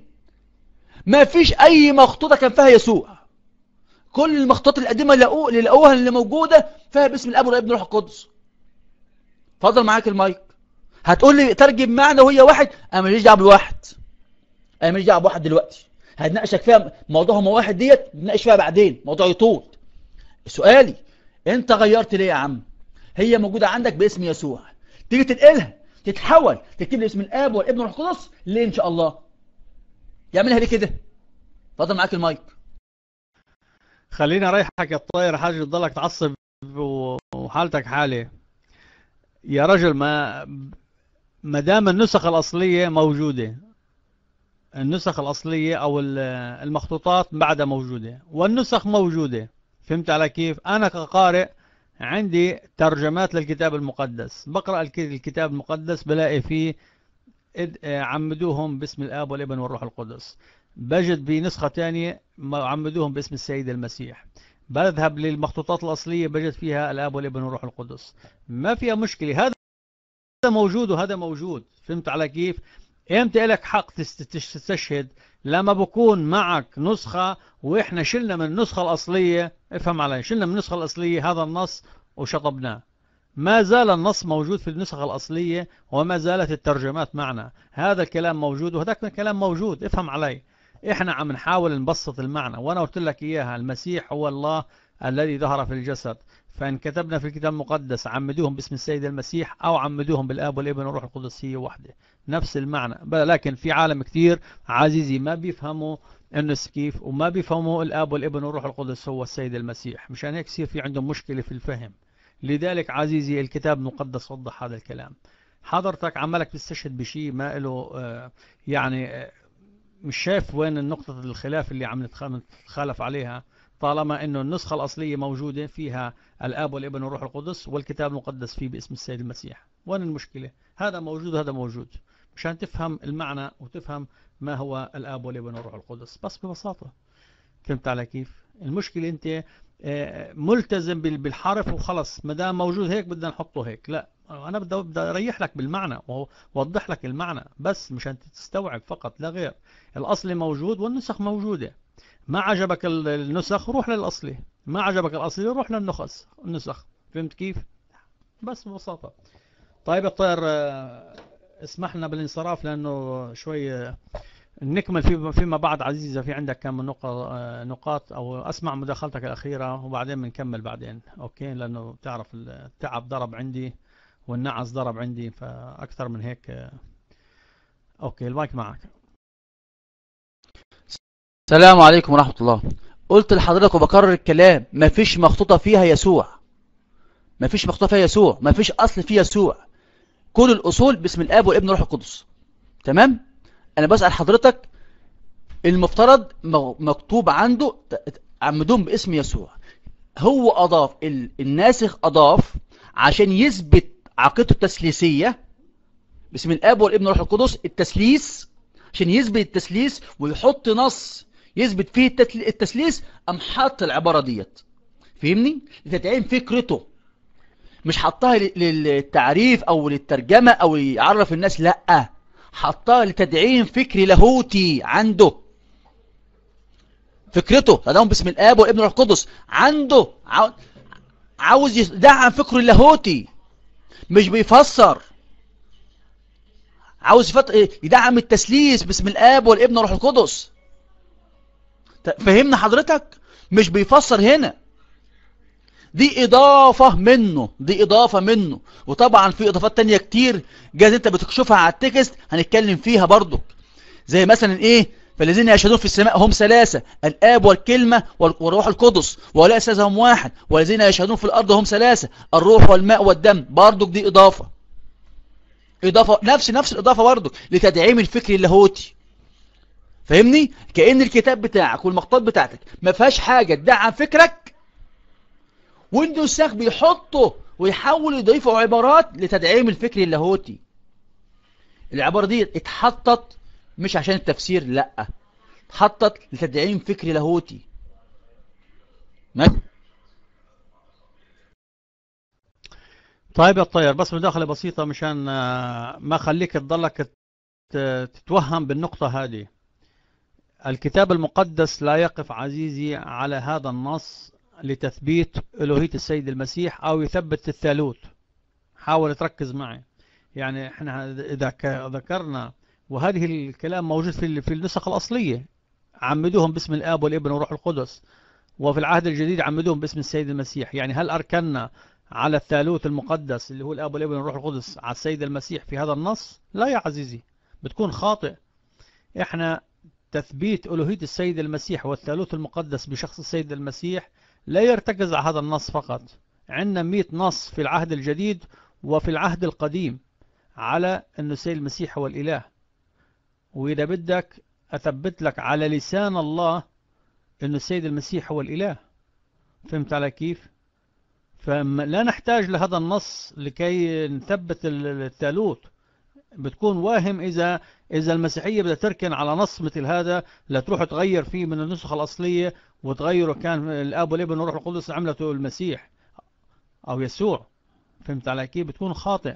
ما فيش اي مخطوطه كان فيها يسوع كل المخطوطات القديمة اللي لقوها اللي موجودة فيها باسم الاب والابن والروح القدس فضل معاك المايك هتقول لي ترجم معنى وهي واحد انا ماليش دعوه بواحد انا ماليش دعوه بواحد دلوقتي هنناقشك فيها موضوع هما واحد ديت نناقش فيها بعدين موضوع يطول سؤالي انت غيرت ليه يا عم هي موجوده عندك باسم يسوع تيجي تنقلها تتحول تكتب لي اسم الاب والابن والروح القدس ليه ان شاء الله يعملها ليه كده اتفضل معاك المايك خليني اريحك يا الطاير حاجه تضلك تعصب وحالتك حاله يا رجل ما ما دام النسخ الاصليه موجوده النسخ الاصليه او المخطوطات بعدها موجوده والنسخ موجوده فهمت على كيف انا كقارئ عندي ترجمات للكتاب المقدس بقرا الكتاب المقدس بلاقي فيه آه، عمدوهم باسم الاب والابن والروح القدس بجد بنسخة ثانية عمدوهم باسم السيد المسيح بذهب للمخطوطات الأصلية بجد فيها الآب والابن والروح القدس ما فيها مشكلة هذا موجود وهذا موجود فهمت على كيف امتى لك حق تستشهد لما بكون معك نسخة واحنا شلنا من النسخة الأصلية افهم علي شلنا من النسخة الأصلية هذا النص وشطبناه ما زال النص موجود في النسخ الأصلية وما زالت الترجمات معنا هذا الكلام موجود وهذاك الكلام موجود افهم علي احنا عم نحاول نبسط المعنى وانا قلت لك اياها المسيح هو الله الذي ظهر في الجسد فان كتبنا في الكتاب المقدس عمدوهم باسم السيد المسيح او عمدوهم بالاب والابن والروح هي وحده نفس المعنى لكن في عالم كثير عزيزي ما بيفهموا انه كيف وما بيفهموا الاب والابن والروح القدس هو السيد المسيح مشان هيك يصير في عندهم مشكله في الفهم لذلك عزيزي الكتاب المقدس وضح هذا الكلام حضرتك عمالك تستشهد بشيء ما له آه، يعني آه، مش شايف وين نقطة الخلاف اللي عم نتخالف عليها طالما أنه النسخة الأصلية موجودة فيها الآب والابن والروح القدس والكتاب المقدس فيه باسم السيد المسيح وين المشكلة هذا موجود هذا موجود مشان تفهم المعنى وتفهم ما هو الآب والابن والروح القدس بس ببساطة فهمت على كيف المشكلة أنت آه، ملتزم بالحرف وخلص ما دام موجود هيك بدنا نحطه هيك لا انا بدي بدي اريح لك بالمعنى ووضح لك المعنى بس مشان تستوعب فقط لا غير الاصلي موجود والنسخ موجوده ما عجبك النسخ روح للاصلي ما عجبك الاصلي روح للنخس النسخ فهمت كيف بس ببساطه طيب الطير آه، اسمح لنا بالانصراف لانه شوي آه، نكمل في فيما بعد عزيزه في عندك كم آه، نقاط او اسمع مداخلتك الاخيره وبعدين بنكمل بعدين اوكي لانه بتعرف التعب ضرب عندي والنعس ضرب عندي فأكثر من هيك أوكي المايك معك السلام عليكم ورحمة الله قلت لحضرتك وبكرر الكلام مفيش مخطوطة فيها يسوع مفيش مخطوطة فيها يسوع مفيش أصل فيها يسوع كل الأصول باسم الآب والابن والروح القدس تمام أنا بسأل حضرتك المفترض مكتوب عنده عمدون باسم يسوع هو أضاف الناسخ أضاف عشان يثبت عقيدته التسليسية باسم الاب والابن والروح القدس التسليس عشان يثبت التسليس ويحط نص يثبت فيه التسليس قام حط العبارة ديت فهمني لتدعيم فكرته مش حطها للتعريف او للترجمة او يعرف الناس لا حطها لتدعيم فكر لاهوتي عنده فكرته تدعم باسم الاب والابن والروح القدس عنده عاوز يدعم فكره اللاهوتي مش بيفسر عاوز فت... يدعم التسليس باسم الاب والابن والروح القدس فهمنا حضرتك مش بيفسر هنا دي اضافة منه دي اضافة منه وطبعا في اضافات تانية كتير جايز انت بتكشفها على التكست هنتكلم فيها برضك زي مثلا ايه فالذين يشهدون في السماء هم ثلاثة الآب والكلمة والروح القدس ولا أساسهم واحد والذين يشهدون في الأرض هم ثلاثة الروح والماء والدم برضك دي إضافة إضافة نفس نفس الإضافة برضك لتدعيم الفكر اللاهوتي فاهمني كأن الكتاب بتاعك والمقطات بتاعتك ما فيهاش حاجة تدعم فكرك الساخ بيحطه ويحاول يضيفه عبارات لتدعيم الفكر اللاهوتي العبارة دي اتحطت مش عشان التفسير لأ تخطط لتدعيم فكر لاهوتي طيب يا الطير بس مداخلة بسيطة مشان آه، ما خليك تضلك تتوهم بالنقطة هذه الكتاب المقدس لا يقف عزيزي على هذا النص لتثبيت ألوهية السيد المسيح أو يثبت الثالوث حاول تركز معي يعني احنا إذا ذكرنا وهذه الكلام موجود في في النسخ الأصلية عمدوهم باسم الآب والابن والروح القدس وفي العهد الجديد عمدوهم باسم السيد المسيح يعني هل أركنا على الثالوث المقدس اللي هو الآب والابن والروح القدس على السيد المسيح في هذا النص لا يا عزيزي بتكون خاطئ احنا تثبيت ألوهية السيد المسيح والثالوث المقدس بشخص السيد المسيح لا يرتكز على هذا النص فقط عندنا 100 نص في العهد الجديد وفي العهد القديم على أن السيد المسيح هو الإله وإذا بدك أثبت لك على لسان الله أن السيد المسيح هو الإله فهمت على كيف؟ فلا نحتاج لهذا النص لكي نثبت التالوت بتكون واهم إذا إذا المسيحية بدها تركن على نص مثل هذا لتروح تغير فيه من النسخة الأصلية وتغيره كان الآب والابن والروح القدس عملته المسيح أو يسوع فهمت على كيف بتكون خاطئ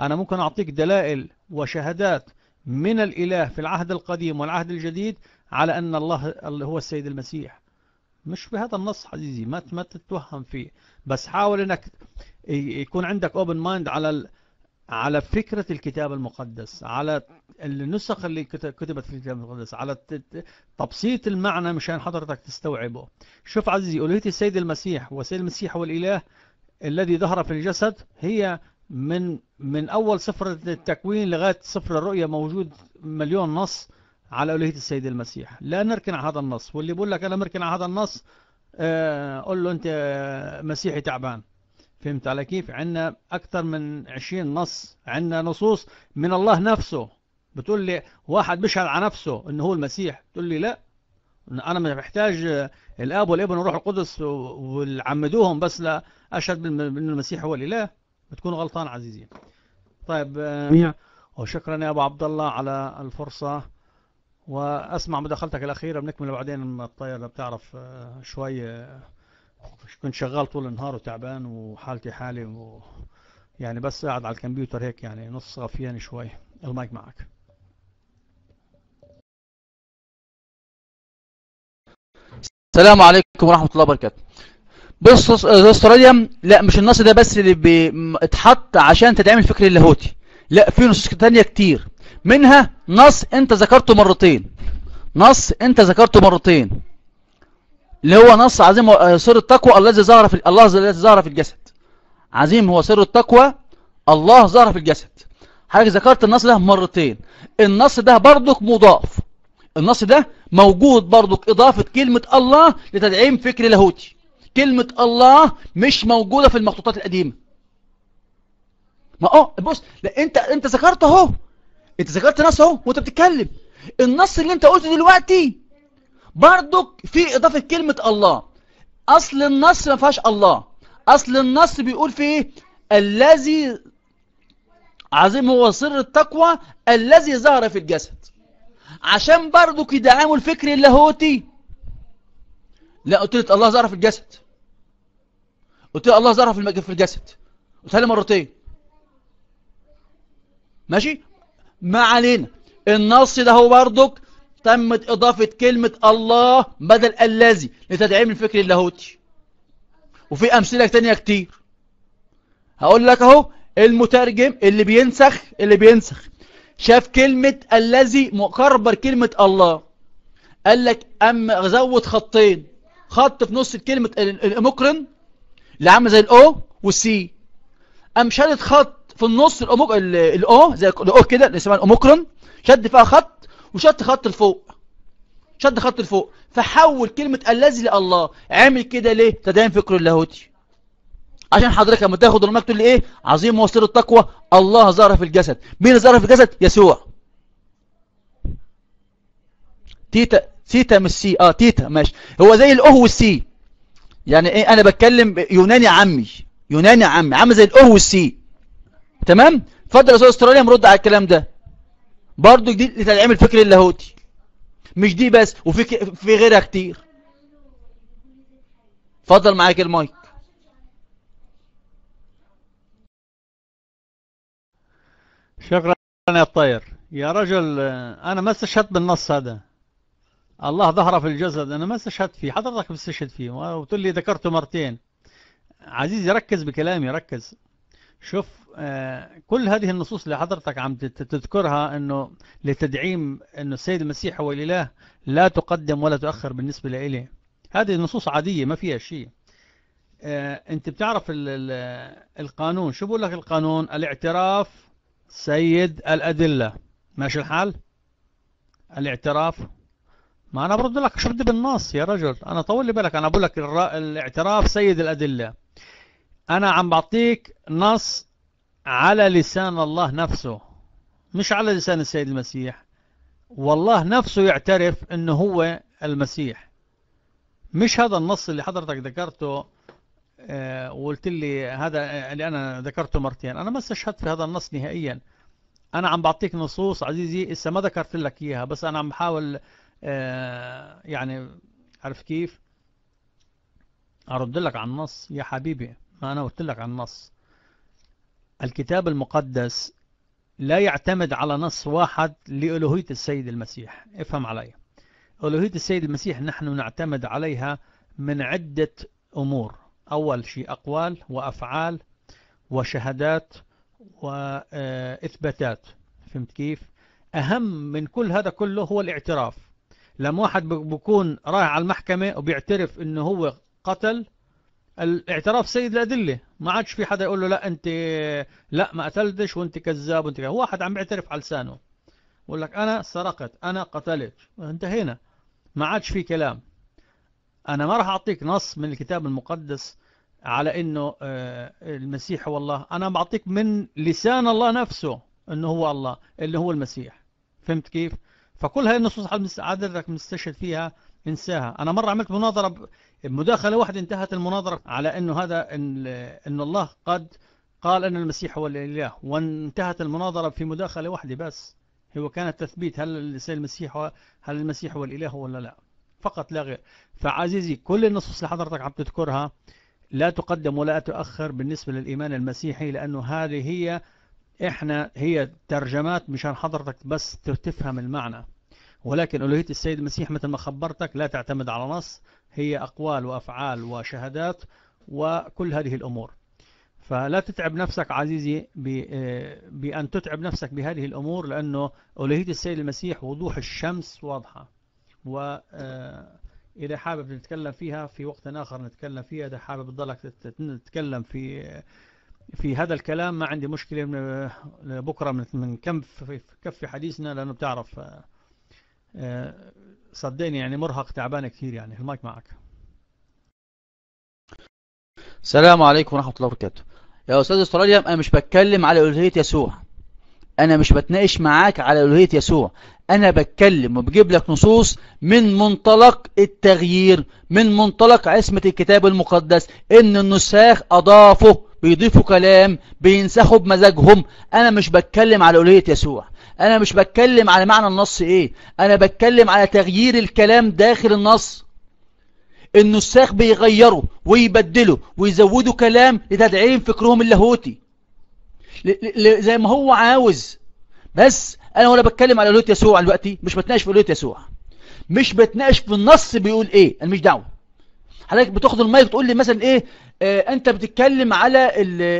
أنا ممكن أعطيك دلائل وشهادات من الإله في العهد القديم والعهد الجديد على أن الله هو السيد المسيح مش بهذا النص عزيزي ما ما تتوهم فيه بس حاول انك يكون عندك اوبن مايند على على فكرة الكتاب المقدس على النسخ اللي كتبت في الكتاب المقدس على تبسيط المعنى مشان حضرتك تستوعبه شوف عزيزي أولوية السيد المسيح والسيد المسيح هو الإله الذي ظهر في الجسد هي من من أول سفر التكوين لغاية سفر الرؤية موجود مليون نص على ألوهية السيد المسيح لا نركن على هذا النص واللي بيقول لك أنا مركن على هذا النص آه، قول له أنت مسيحي تعبان فهمت على كيف عندنا أكثر من 20 نص عندنا نصوص من الله نفسه بتقول لي واحد بيشهد على نفسه أنه هو المسيح تقول لي لا أنا مش محتاج آه، الآب والابن والروح القدس وعمدوهم بس لأشهد بأن المسيح هو الإله بتكون غلطان عزيزي طيب آه، وشكرا يا أبو عبد الله على الفرصة وأسمع مداخلتك الأخيرة بنكمل بعدين الطيار الطيارة بتعرف آه، شوي آه، كنت شغال طول النهار وتعبان وحالتي حالي و يعني بس قاعد على الكمبيوتر هيك يعني نص غفيان شوي المايك معك السلام عليكم ورحمة الله وبركاته بص استراليا لا مش النص ده بس اللي اتحط عشان تدعيم الفكر اللاهوتي لا في نصوص تانية كتير منها نص انت ذكرته مرتين نص انت ذكرته مرتين اللي هو نص عظيم آه، سر التقوى الذي ظهر في الله الذي ظهر في الجسد عظيم هو سر التقوى الله ظهر في الجسد حضرتك ذكرت النص ده مرتين النص ده برضك مضاف النص ده موجود برضك إضافة كلمة الله لتدعيم فكر لاهوتي كلمة الله مش موجودة في المخطوطات القديمة ما اه بص لا انت انت ذكرت اهو انت ذكرت نص اهو وانت بتتكلم النص اللي انت قلته دلوقتي برضك في اضافة كلمة الله اصل النص ما فيهاش الله اصل النص بيقول في ايه الذي عظيم هو سر التقوى الذي ظهر في الجسد عشان برضك يدعموا الفكر اللاهوتي لا قلت الله ظهر في الجسد قلت له الله ظهرها في في الجسد قلت له مرتين ماشي ما علينا النص ده هو بردك تمت إضافة كلمة الله بدل الذي لتدعيم الفكر اللاهوتي وفي أمثلة تانية كتير هقول لك اهو المترجم اللي بينسخ اللي بينسخ شاف كلمة الذي مقربر كلمة الله قال لك أما زود خطين خط في نص الكلمة المقرن اللي عامله زي الاو والسي قام شادد خط في النص الأموك... الاو زي الاو كده اللي اسمها الاوميكرون شد فيها خط وشد خط لفوق شد خط لفوق فحول كلمة الذي لله عامل كده ليه تدين فكر اللاهوتي عشان حضرتك لما تاخد الماك تقول لي ايه عظيم وسر التقوى الله ظهر في الجسد مين ظهر في الجسد يسوع تيتا تيتا مش سي اه تيتا ماشي هو زي الاو والسي يعني ايه انا بتكلم يوناني عمي يوناني عمي عامل زي الاو والسي تمام فضل اسوء استراليا مرد على الكلام ده برضو جديد لتدعيم الفكر اللاهوتي مش دي بس وفي في غيرها كتير فضل معاك المايك شكرا يا الطير يا رجل آه، انا ما استشهدت بالنص هذا الله ظهر في الجسد انا ما استشهدت فيه حضرتك بتستشهد فيه وتقول لي ذكرته مرتين عزيزي ركز بكلامي ركز شوف آه، كل هذه النصوص اللي حضرتك عم تذكرها انه لتدعيم انه السيد المسيح هو الاله لا تقدم ولا تؤخر بالنسبه لإله هذه النصوص عاديه ما فيها شيء آه، انت بتعرف القانون شو بقول لك القانون الاعتراف سيد الادله ماشي الحال الاعتراف ما انا برد لك شو بدي بالنص يا رجل انا طول لي بالك انا بقول لك الاعتراف سيد الادله انا عم بعطيك نص على لسان الله نفسه مش على لسان السيد المسيح والله نفسه يعترف انه هو المسيح مش هذا النص اللي حضرتك ذكرته آه، وقلت لي هذا آه، اللي انا ذكرته مرتين انا ما استشهدت في هذا النص نهائيا انا عم بعطيك نصوص عزيزي اسا ما ذكرت لك اياها بس انا عم بحاول آه، يعني عارف كيف أرد لك عن النص يا حبيبي ما أنا قلت لك عن النص الكتاب المقدس لا يعتمد على نص واحد لألوهية السيد المسيح افهم علي ألوهية السيد المسيح نحن نعتمد عليها من عدة أمور أول شيء أقوال وأفعال وشهادات وإثباتات فهمت كيف؟ أهم من كل هذا كله هو الاعتراف لما واحد بكون رايح على المحكمة وبيعترف انه هو قتل الاعتراف سيد الأدلة ما عادش في حدا يقول له لا انت لا ما قتلتش وانت كذاب وانت كذاب واحد عم بيعترف على لسانه بقول لك انا سرقت انا قتلت انتهينا ما عادش في كلام انا ما راح اعطيك نص من الكتاب المقدس على انه آه، المسيح هو الله انا بعطيك من لسان الله نفسه انه هو الله اللي هو المسيح فهمت كيف فكل هاي النصوص عددك مستشهد فيها انساها أنا مرة عملت مناظرة مداخلة واحدة انتهت المناظرة على أنه هذا إن, إن الله قد قال أن المسيح هو الإله وانتهت المناظرة في مداخلة واحدة بس هو كانت تثبيت هل المسيح هل المسيح هو الإله ولا لا فقط لا غير فعزيزي كل النصوص اللي حضرتك عم تذكرها لا تقدم ولا تؤخر بالنسبة للإيمان المسيحي لأنه هذه هي احنا هي ترجمات مشان حضرتك بس تفهم المعنى ولكن ألوهية السيد المسيح مثل ما خبرتك لا تعتمد على نص هي أقوال وأفعال وشهادات وكل هذه الأمور فلا تتعب نفسك عزيزي آه، بأن تتعب نفسك بهذه الأمور لأنه ألوهية السيد المسيح وضوح الشمس واضحة وإذا آه، حابب نتكلم فيها في وقت آخر نتكلم فيها إذا حابب تضلك تتكلم في آه، في هذا الكلام ما عندي مشكلة من بكرة من كف كف حديثنا لأنه بتعرف آه، آه، صدقني يعني مرهق تعبان كثير يعني المايك معك السلام عليكم ورحمة الله وبركاته يا أستاذ استراليا أنا مش بتكلم على ألوهية يسوع أنا مش بتناقش معاك على ألوهية يسوع أنا بتكلم وبجيب لك نصوص من منطلق التغيير من منطلق عصمة الكتاب المقدس إن النساخ أضافه بيضيفوا كلام بينسخوا بمزاجهم أنا مش بتكلم على اولية يسوع أنا مش بتكلم على معنى النص إيه أنا بتكلم على تغيير الكلام داخل النص النساخ بيغيروا ويبدلوا ويزودوا كلام لتدعيم فكرهم اللاهوتي زي ما هو عاوز بس أنا وأنا بتكلم على ألوهية يسوع دلوقتي مش بتناقش في ألوهية يسوع مش بتناقش في النص بيقول إيه أنا مش دعوة حضرتك بتاخد المايك تقول لي مثلا ايه آه، انت بتتكلم على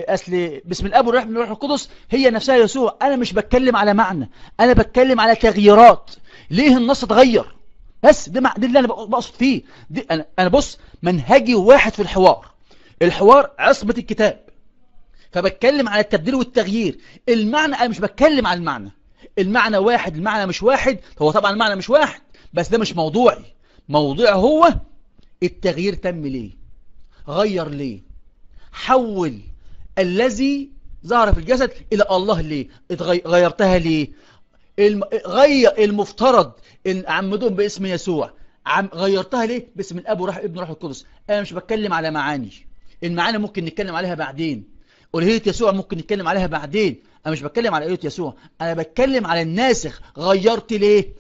اصل بسم الاب والروح من الروح القدس هي نفسها يسوع انا مش بتكلم على معنى انا بتكلم على تغييرات ليه النص اتغير بس ده دي اللي انا بقصد فيه دي انا انا بص منهجي واحد في الحوار الحوار عصبة الكتاب فبتكلم على التبديل والتغيير المعنى انا مش بتكلم على المعنى المعنى واحد المعنى مش واحد هو طبعا المعنى مش واحد بس ده مش موضوعي موضوع هو التغيير تم ليه غير ليه حول الذي ظهر في الجسد إلى الله ليه غيرتها ليه غير المفترض ان عمدهم باسم يسوع عم غيرتها ليه باسم الاب وراح ابن روح القدس انا مش بتكلم على معاني المعاني ممكن نتكلم عليها بعدين ألهية يسوع ممكن نتكلم عليها بعدين أنا مش بتكلم على ألهية يسوع أنا بتكلم على الناسخ غيرت ليه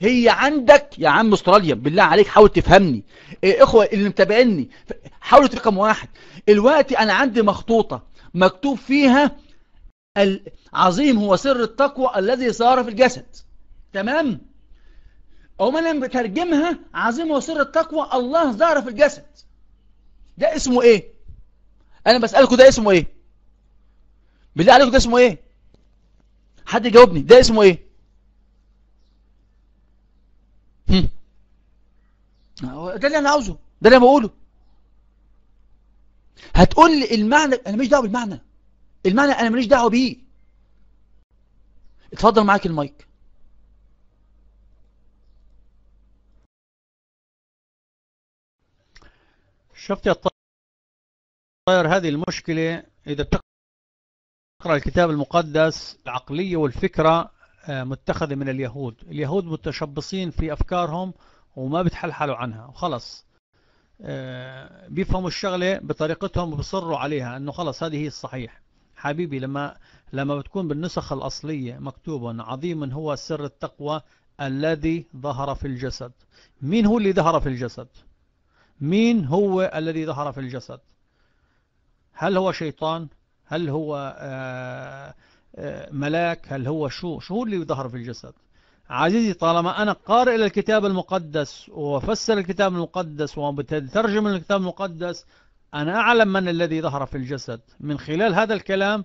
هي عندك يا عم استراليا بالله عليك حاول تفهمني إيه اخوة اللي متابعيني حاولوا رقم واحد الوقت انا عندي مخطوطة مكتوب فيها عظيم هو سر التقوى الذي صار في الجسد تمام او انا بترجمها عظيم هو سر التقوى الله ظهر في الجسد ده اسمه ايه انا بسألكم ده اسمه ايه بالله عليكم ده اسمه ايه حد يجاوبني ده اسمه ايه ده اللي انا عاوزه ده اللي انا بقوله هتقول لي المعنى انا ماليش دعوه بالمعنى المعنى انا ماليش دعوه بيه اتفضل معاك المايك شفت يا طاير هذه المشكلة إذا بتقرأ الكتاب المقدس العقلية والفكرة آه، متخذة من اليهود اليهود متشبصين في أفكارهم وما بتحلحلوا عنها وخلص آه، بيفهموا الشغلة بطريقتهم وبصروا عليها أنه خلص هذه هي الصحيح حبيبي لما لما بتكون بالنسخ الأصلية مكتوبا عظيم هو سر التقوى الذي ظهر في الجسد مين هو اللي ظهر في الجسد مين هو الذي ظهر في الجسد هل هو شيطان هل هو آه ملاك هل هو شو شو اللي ظهر في الجسد عزيزي طالما أنا قارئ للكتاب المقدس وفسر الكتاب المقدس وبترجم الكتاب المقدس أنا أعلم من الذي ظهر في الجسد من خلال هذا الكلام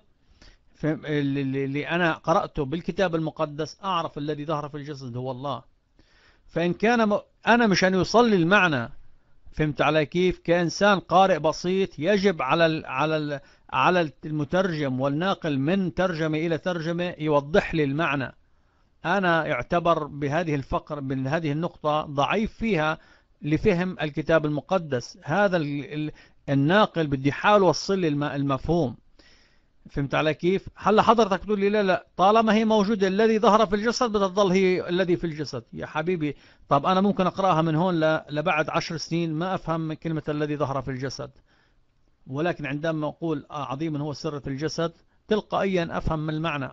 اللي أنا قرأته بالكتاب المقدس أعرف الذي ظهر في الجسد هو الله فإن كان أنا مشان يصلي المعنى فهمت علي كيف كإنسان قارئ بسيط يجب على ال على ال على المترجم والناقل من ترجمة إلى ترجمة يوضح لي المعنى أنا اعتبر بهذه الفقر من هذه النقطة ضعيف فيها لفهم الكتاب المقدس هذا الناقل بدي يحاول وصل لي المفهوم فهمت علي كيف هلا حضرتك تقول لي لا لا طالما هي موجودة الذي ظهر في الجسد بدها هي الذي في الجسد يا حبيبي طب أنا ممكن أقرأها من هون لبعد عشر سنين ما أفهم كلمة الذي ظهر في الجسد ولكن عندما أقول عظيم هو سر في الجسد تلقائيا أفهم من المعنى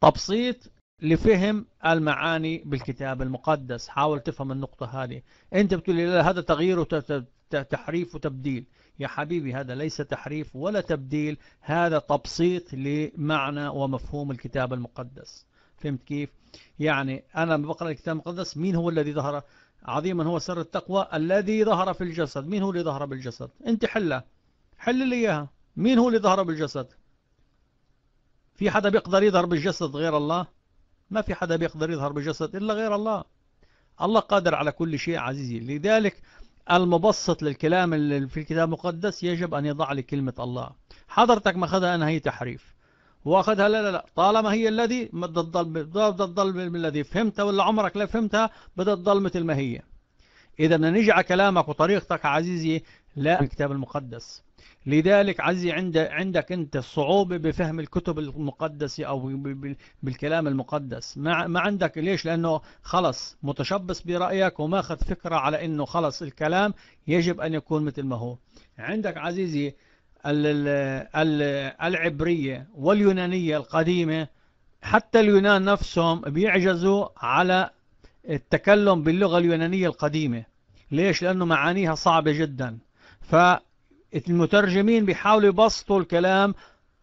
تبسيط لفهم المعاني بالكتاب المقدس حاول تفهم النقطة هذه أنت بتقول لا هذا تغيير وتحريف وتبديل يا حبيبي هذا ليس تحريف ولا تبديل هذا تبسيط لمعنى ومفهوم الكتاب المقدس فهمت كيف؟ يعني أنا بقرأ الكتاب المقدس مين هو الذي ظهر عظيما هو سر التقوى الذي ظهر في الجسد مين هو اللي ظهر بالجسد؟ انت حله حل لي إياها مين هو اللي ظهر بالجسد في حدا بيقدر يظهر بالجسد غير الله ما في حدا بيقدر يظهر بالجسد إلا غير الله الله قادر على كل شيء عزيزي لذلك المبسط للكلام اللي في الكتاب المقدس يجب أن يضع لي كلمة الله حضرتك ما أخذها أنا هي تحريف واخذها لا لا لا طالما هي الذي بدها تضل بدها الذي فهمتها ولا عمرك لا فهمتها بدها تضل مثل ما هي إذا بدنا نيجي على كلامك وطريقتك عزيزي لا الكتاب المقدس لذلك عزي عند عندك أنت الصعوبة بفهم الكتب المقدسة أو بالكلام المقدس ما, ما عندك ليش لأنه خلص متشبث برأيك وماخذ فكرة على أنه خلص الكلام يجب أن يكون مثل ما هو عندك عزيزي العبرية واليونانية القديمة حتى اليونان نفسهم بيعجزوا على التكلم باللغة اليونانية القديمة ليش؟ لأنه معانيها صعبة جدا ف المترجمين بيحاولوا يبسطوا الكلام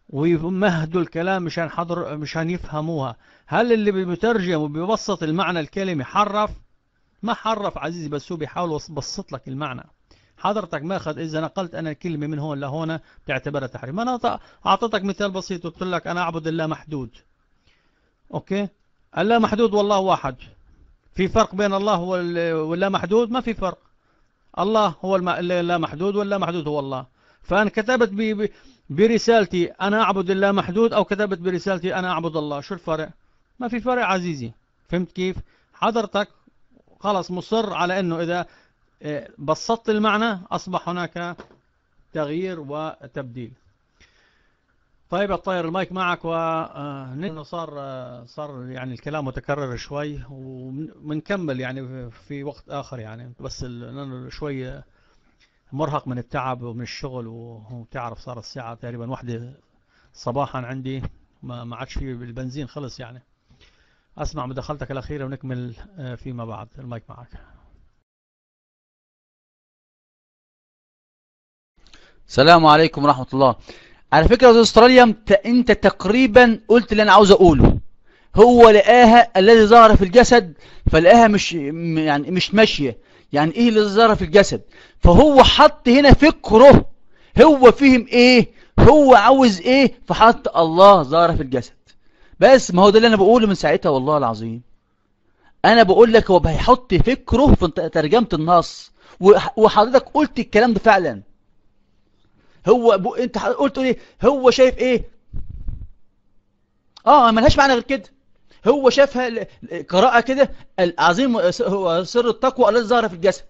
ويمهدوا الكلام مشان حضر مشان يفهموها هل اللي بيترجم وبيبسط المعنى الكلمة حرف ما حرف عزيزي بس هو بيحاول يبسط لك المعنى حضرتك ماخذ اذا نقلت انا الكلمة من هون لهون بتعتبرها تحريم انا اعطيتك مثال بسيط قلت لك انا اعبد الله محدود اوكي الله محدود والله واحد في فرق بين الله واللا محدود ما في فرق الله هو الم... لا محدود ولا محدود هو الله فأنا كتبت ب... ب... برسالتي أنا أعبد الله محدود أو كتبت برسالتي أنا أعبد الله شو الفرق ما في فرق عزيزي فهمت كيف حضرتك خلص مصر على أنه إذا آه، بسطت المعنى أصبح هناك تغيير وتبديل طيب الطير المايك معك ونحن آه، صار آه، صار يعني الكلام متكرر شوي وبنكمل يعني في وقت آخر يعني بس لأنه شوي مرهق من التعب ومن الشغل وتعرف صار الساعة تقريبا واحدة صباحا عندي ما عادش في البنزين خلص يعني أسمع مداخلتك الأخيرة ونكمل آه، فيما بعد المايك معك السلام عليكم ورحمة الله على فكرة يا استراليا انت تقريبا قلت اللي انا عاوز اقوله هو لقاها الذي ظهر في الجسد فلقاها مش يعني مش ماشيه يعني ايه اللي ظهر في الجسد فهو حط هنا فكره هو فهم ايه هو عاوز ايه فحط الله ظهر في الجسد بس ما هو ده اللي انا بقوله من ساعتها والله العظيم انا بقول لك هو هيحط فكره في ترجمه النص وحضرتك قلت الكلام ده فعلا هو ب... انت قلت ايه هو شايف ايه اه ما لهاش معنى غير كده هو شافها قراءه كده العظيم هو سر التقوى الذي ظهر في الجسد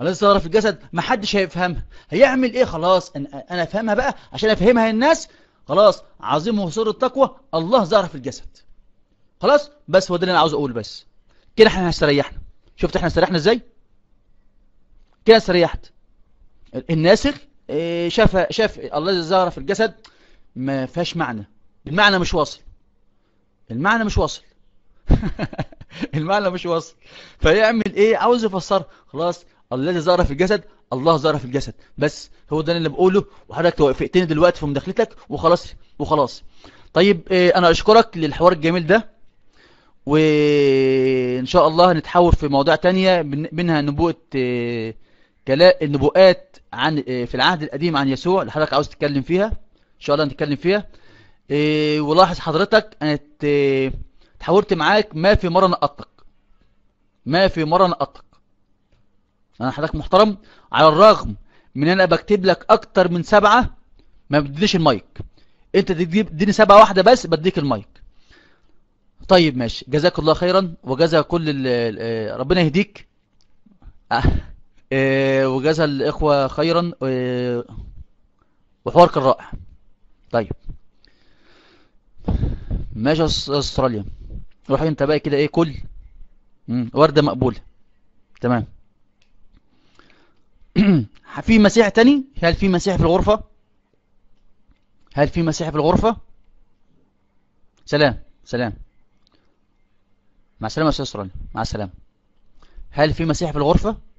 الذي ظهر في الجسد ما حدش هيفهمها هيعمل ايه خلاص انا انا افهمها بقى عشان افهمها الناس خلاص هو سر التقوى الله ظهر في الجسد خلاص بس هو ده اللي انا عاوز اقوله بس كده احنا استريحنا شفت احنا استريحنا ازاي كده استريحت الناسخ إيه، شاف شاف الذي ظهر في الجسد ما فيهاش معنى المعنى مش واصل المعنى مش واصل المعنى مش واصل فيعمل ايه عاوز يفسرها خلاص الذي ظهر في الجسد الله ظهر في الجسد بس هو ده اللي بقوله وحضرتك توافقتني دلوقتي في مداخلتك وخلاص وخلاص طيب إيه انا اشكرك للحوار الجميل ده وان شاء الله هنتحاور في مواضيع تانية منها نبوءة إيه النبوءات عن آه، في العهد القديم عن يسوع اللي حضرتك عاوز تتكلم فيها ان شاء الله نتكلم فيها آه، ولاحظ حضرتك انا اتحاورت آه، معاك ما في مره نقطك ما في مره نقطك انا حضرتك محترم على الرغم من انا بكتب لك اكتر من سبعه ما بديش المايك انت تديني سبعه واحده بس بديك المايك طيب ماشي جزاك الله خيرا وجزا كل ربنا يهديك آه، وجزا الإخوة خيرا آه، وحوار كان رائع طيب ماشي استراليا روح انت بقى كده ايه كل وردة مقبولة تمام في مسيح تاني هل في مسيح في الغرفة هل في مسيح في الغرفة سلام سلام مع السلامة يا استاذ استراليا مع السلامة هل في مسيح في الغرفة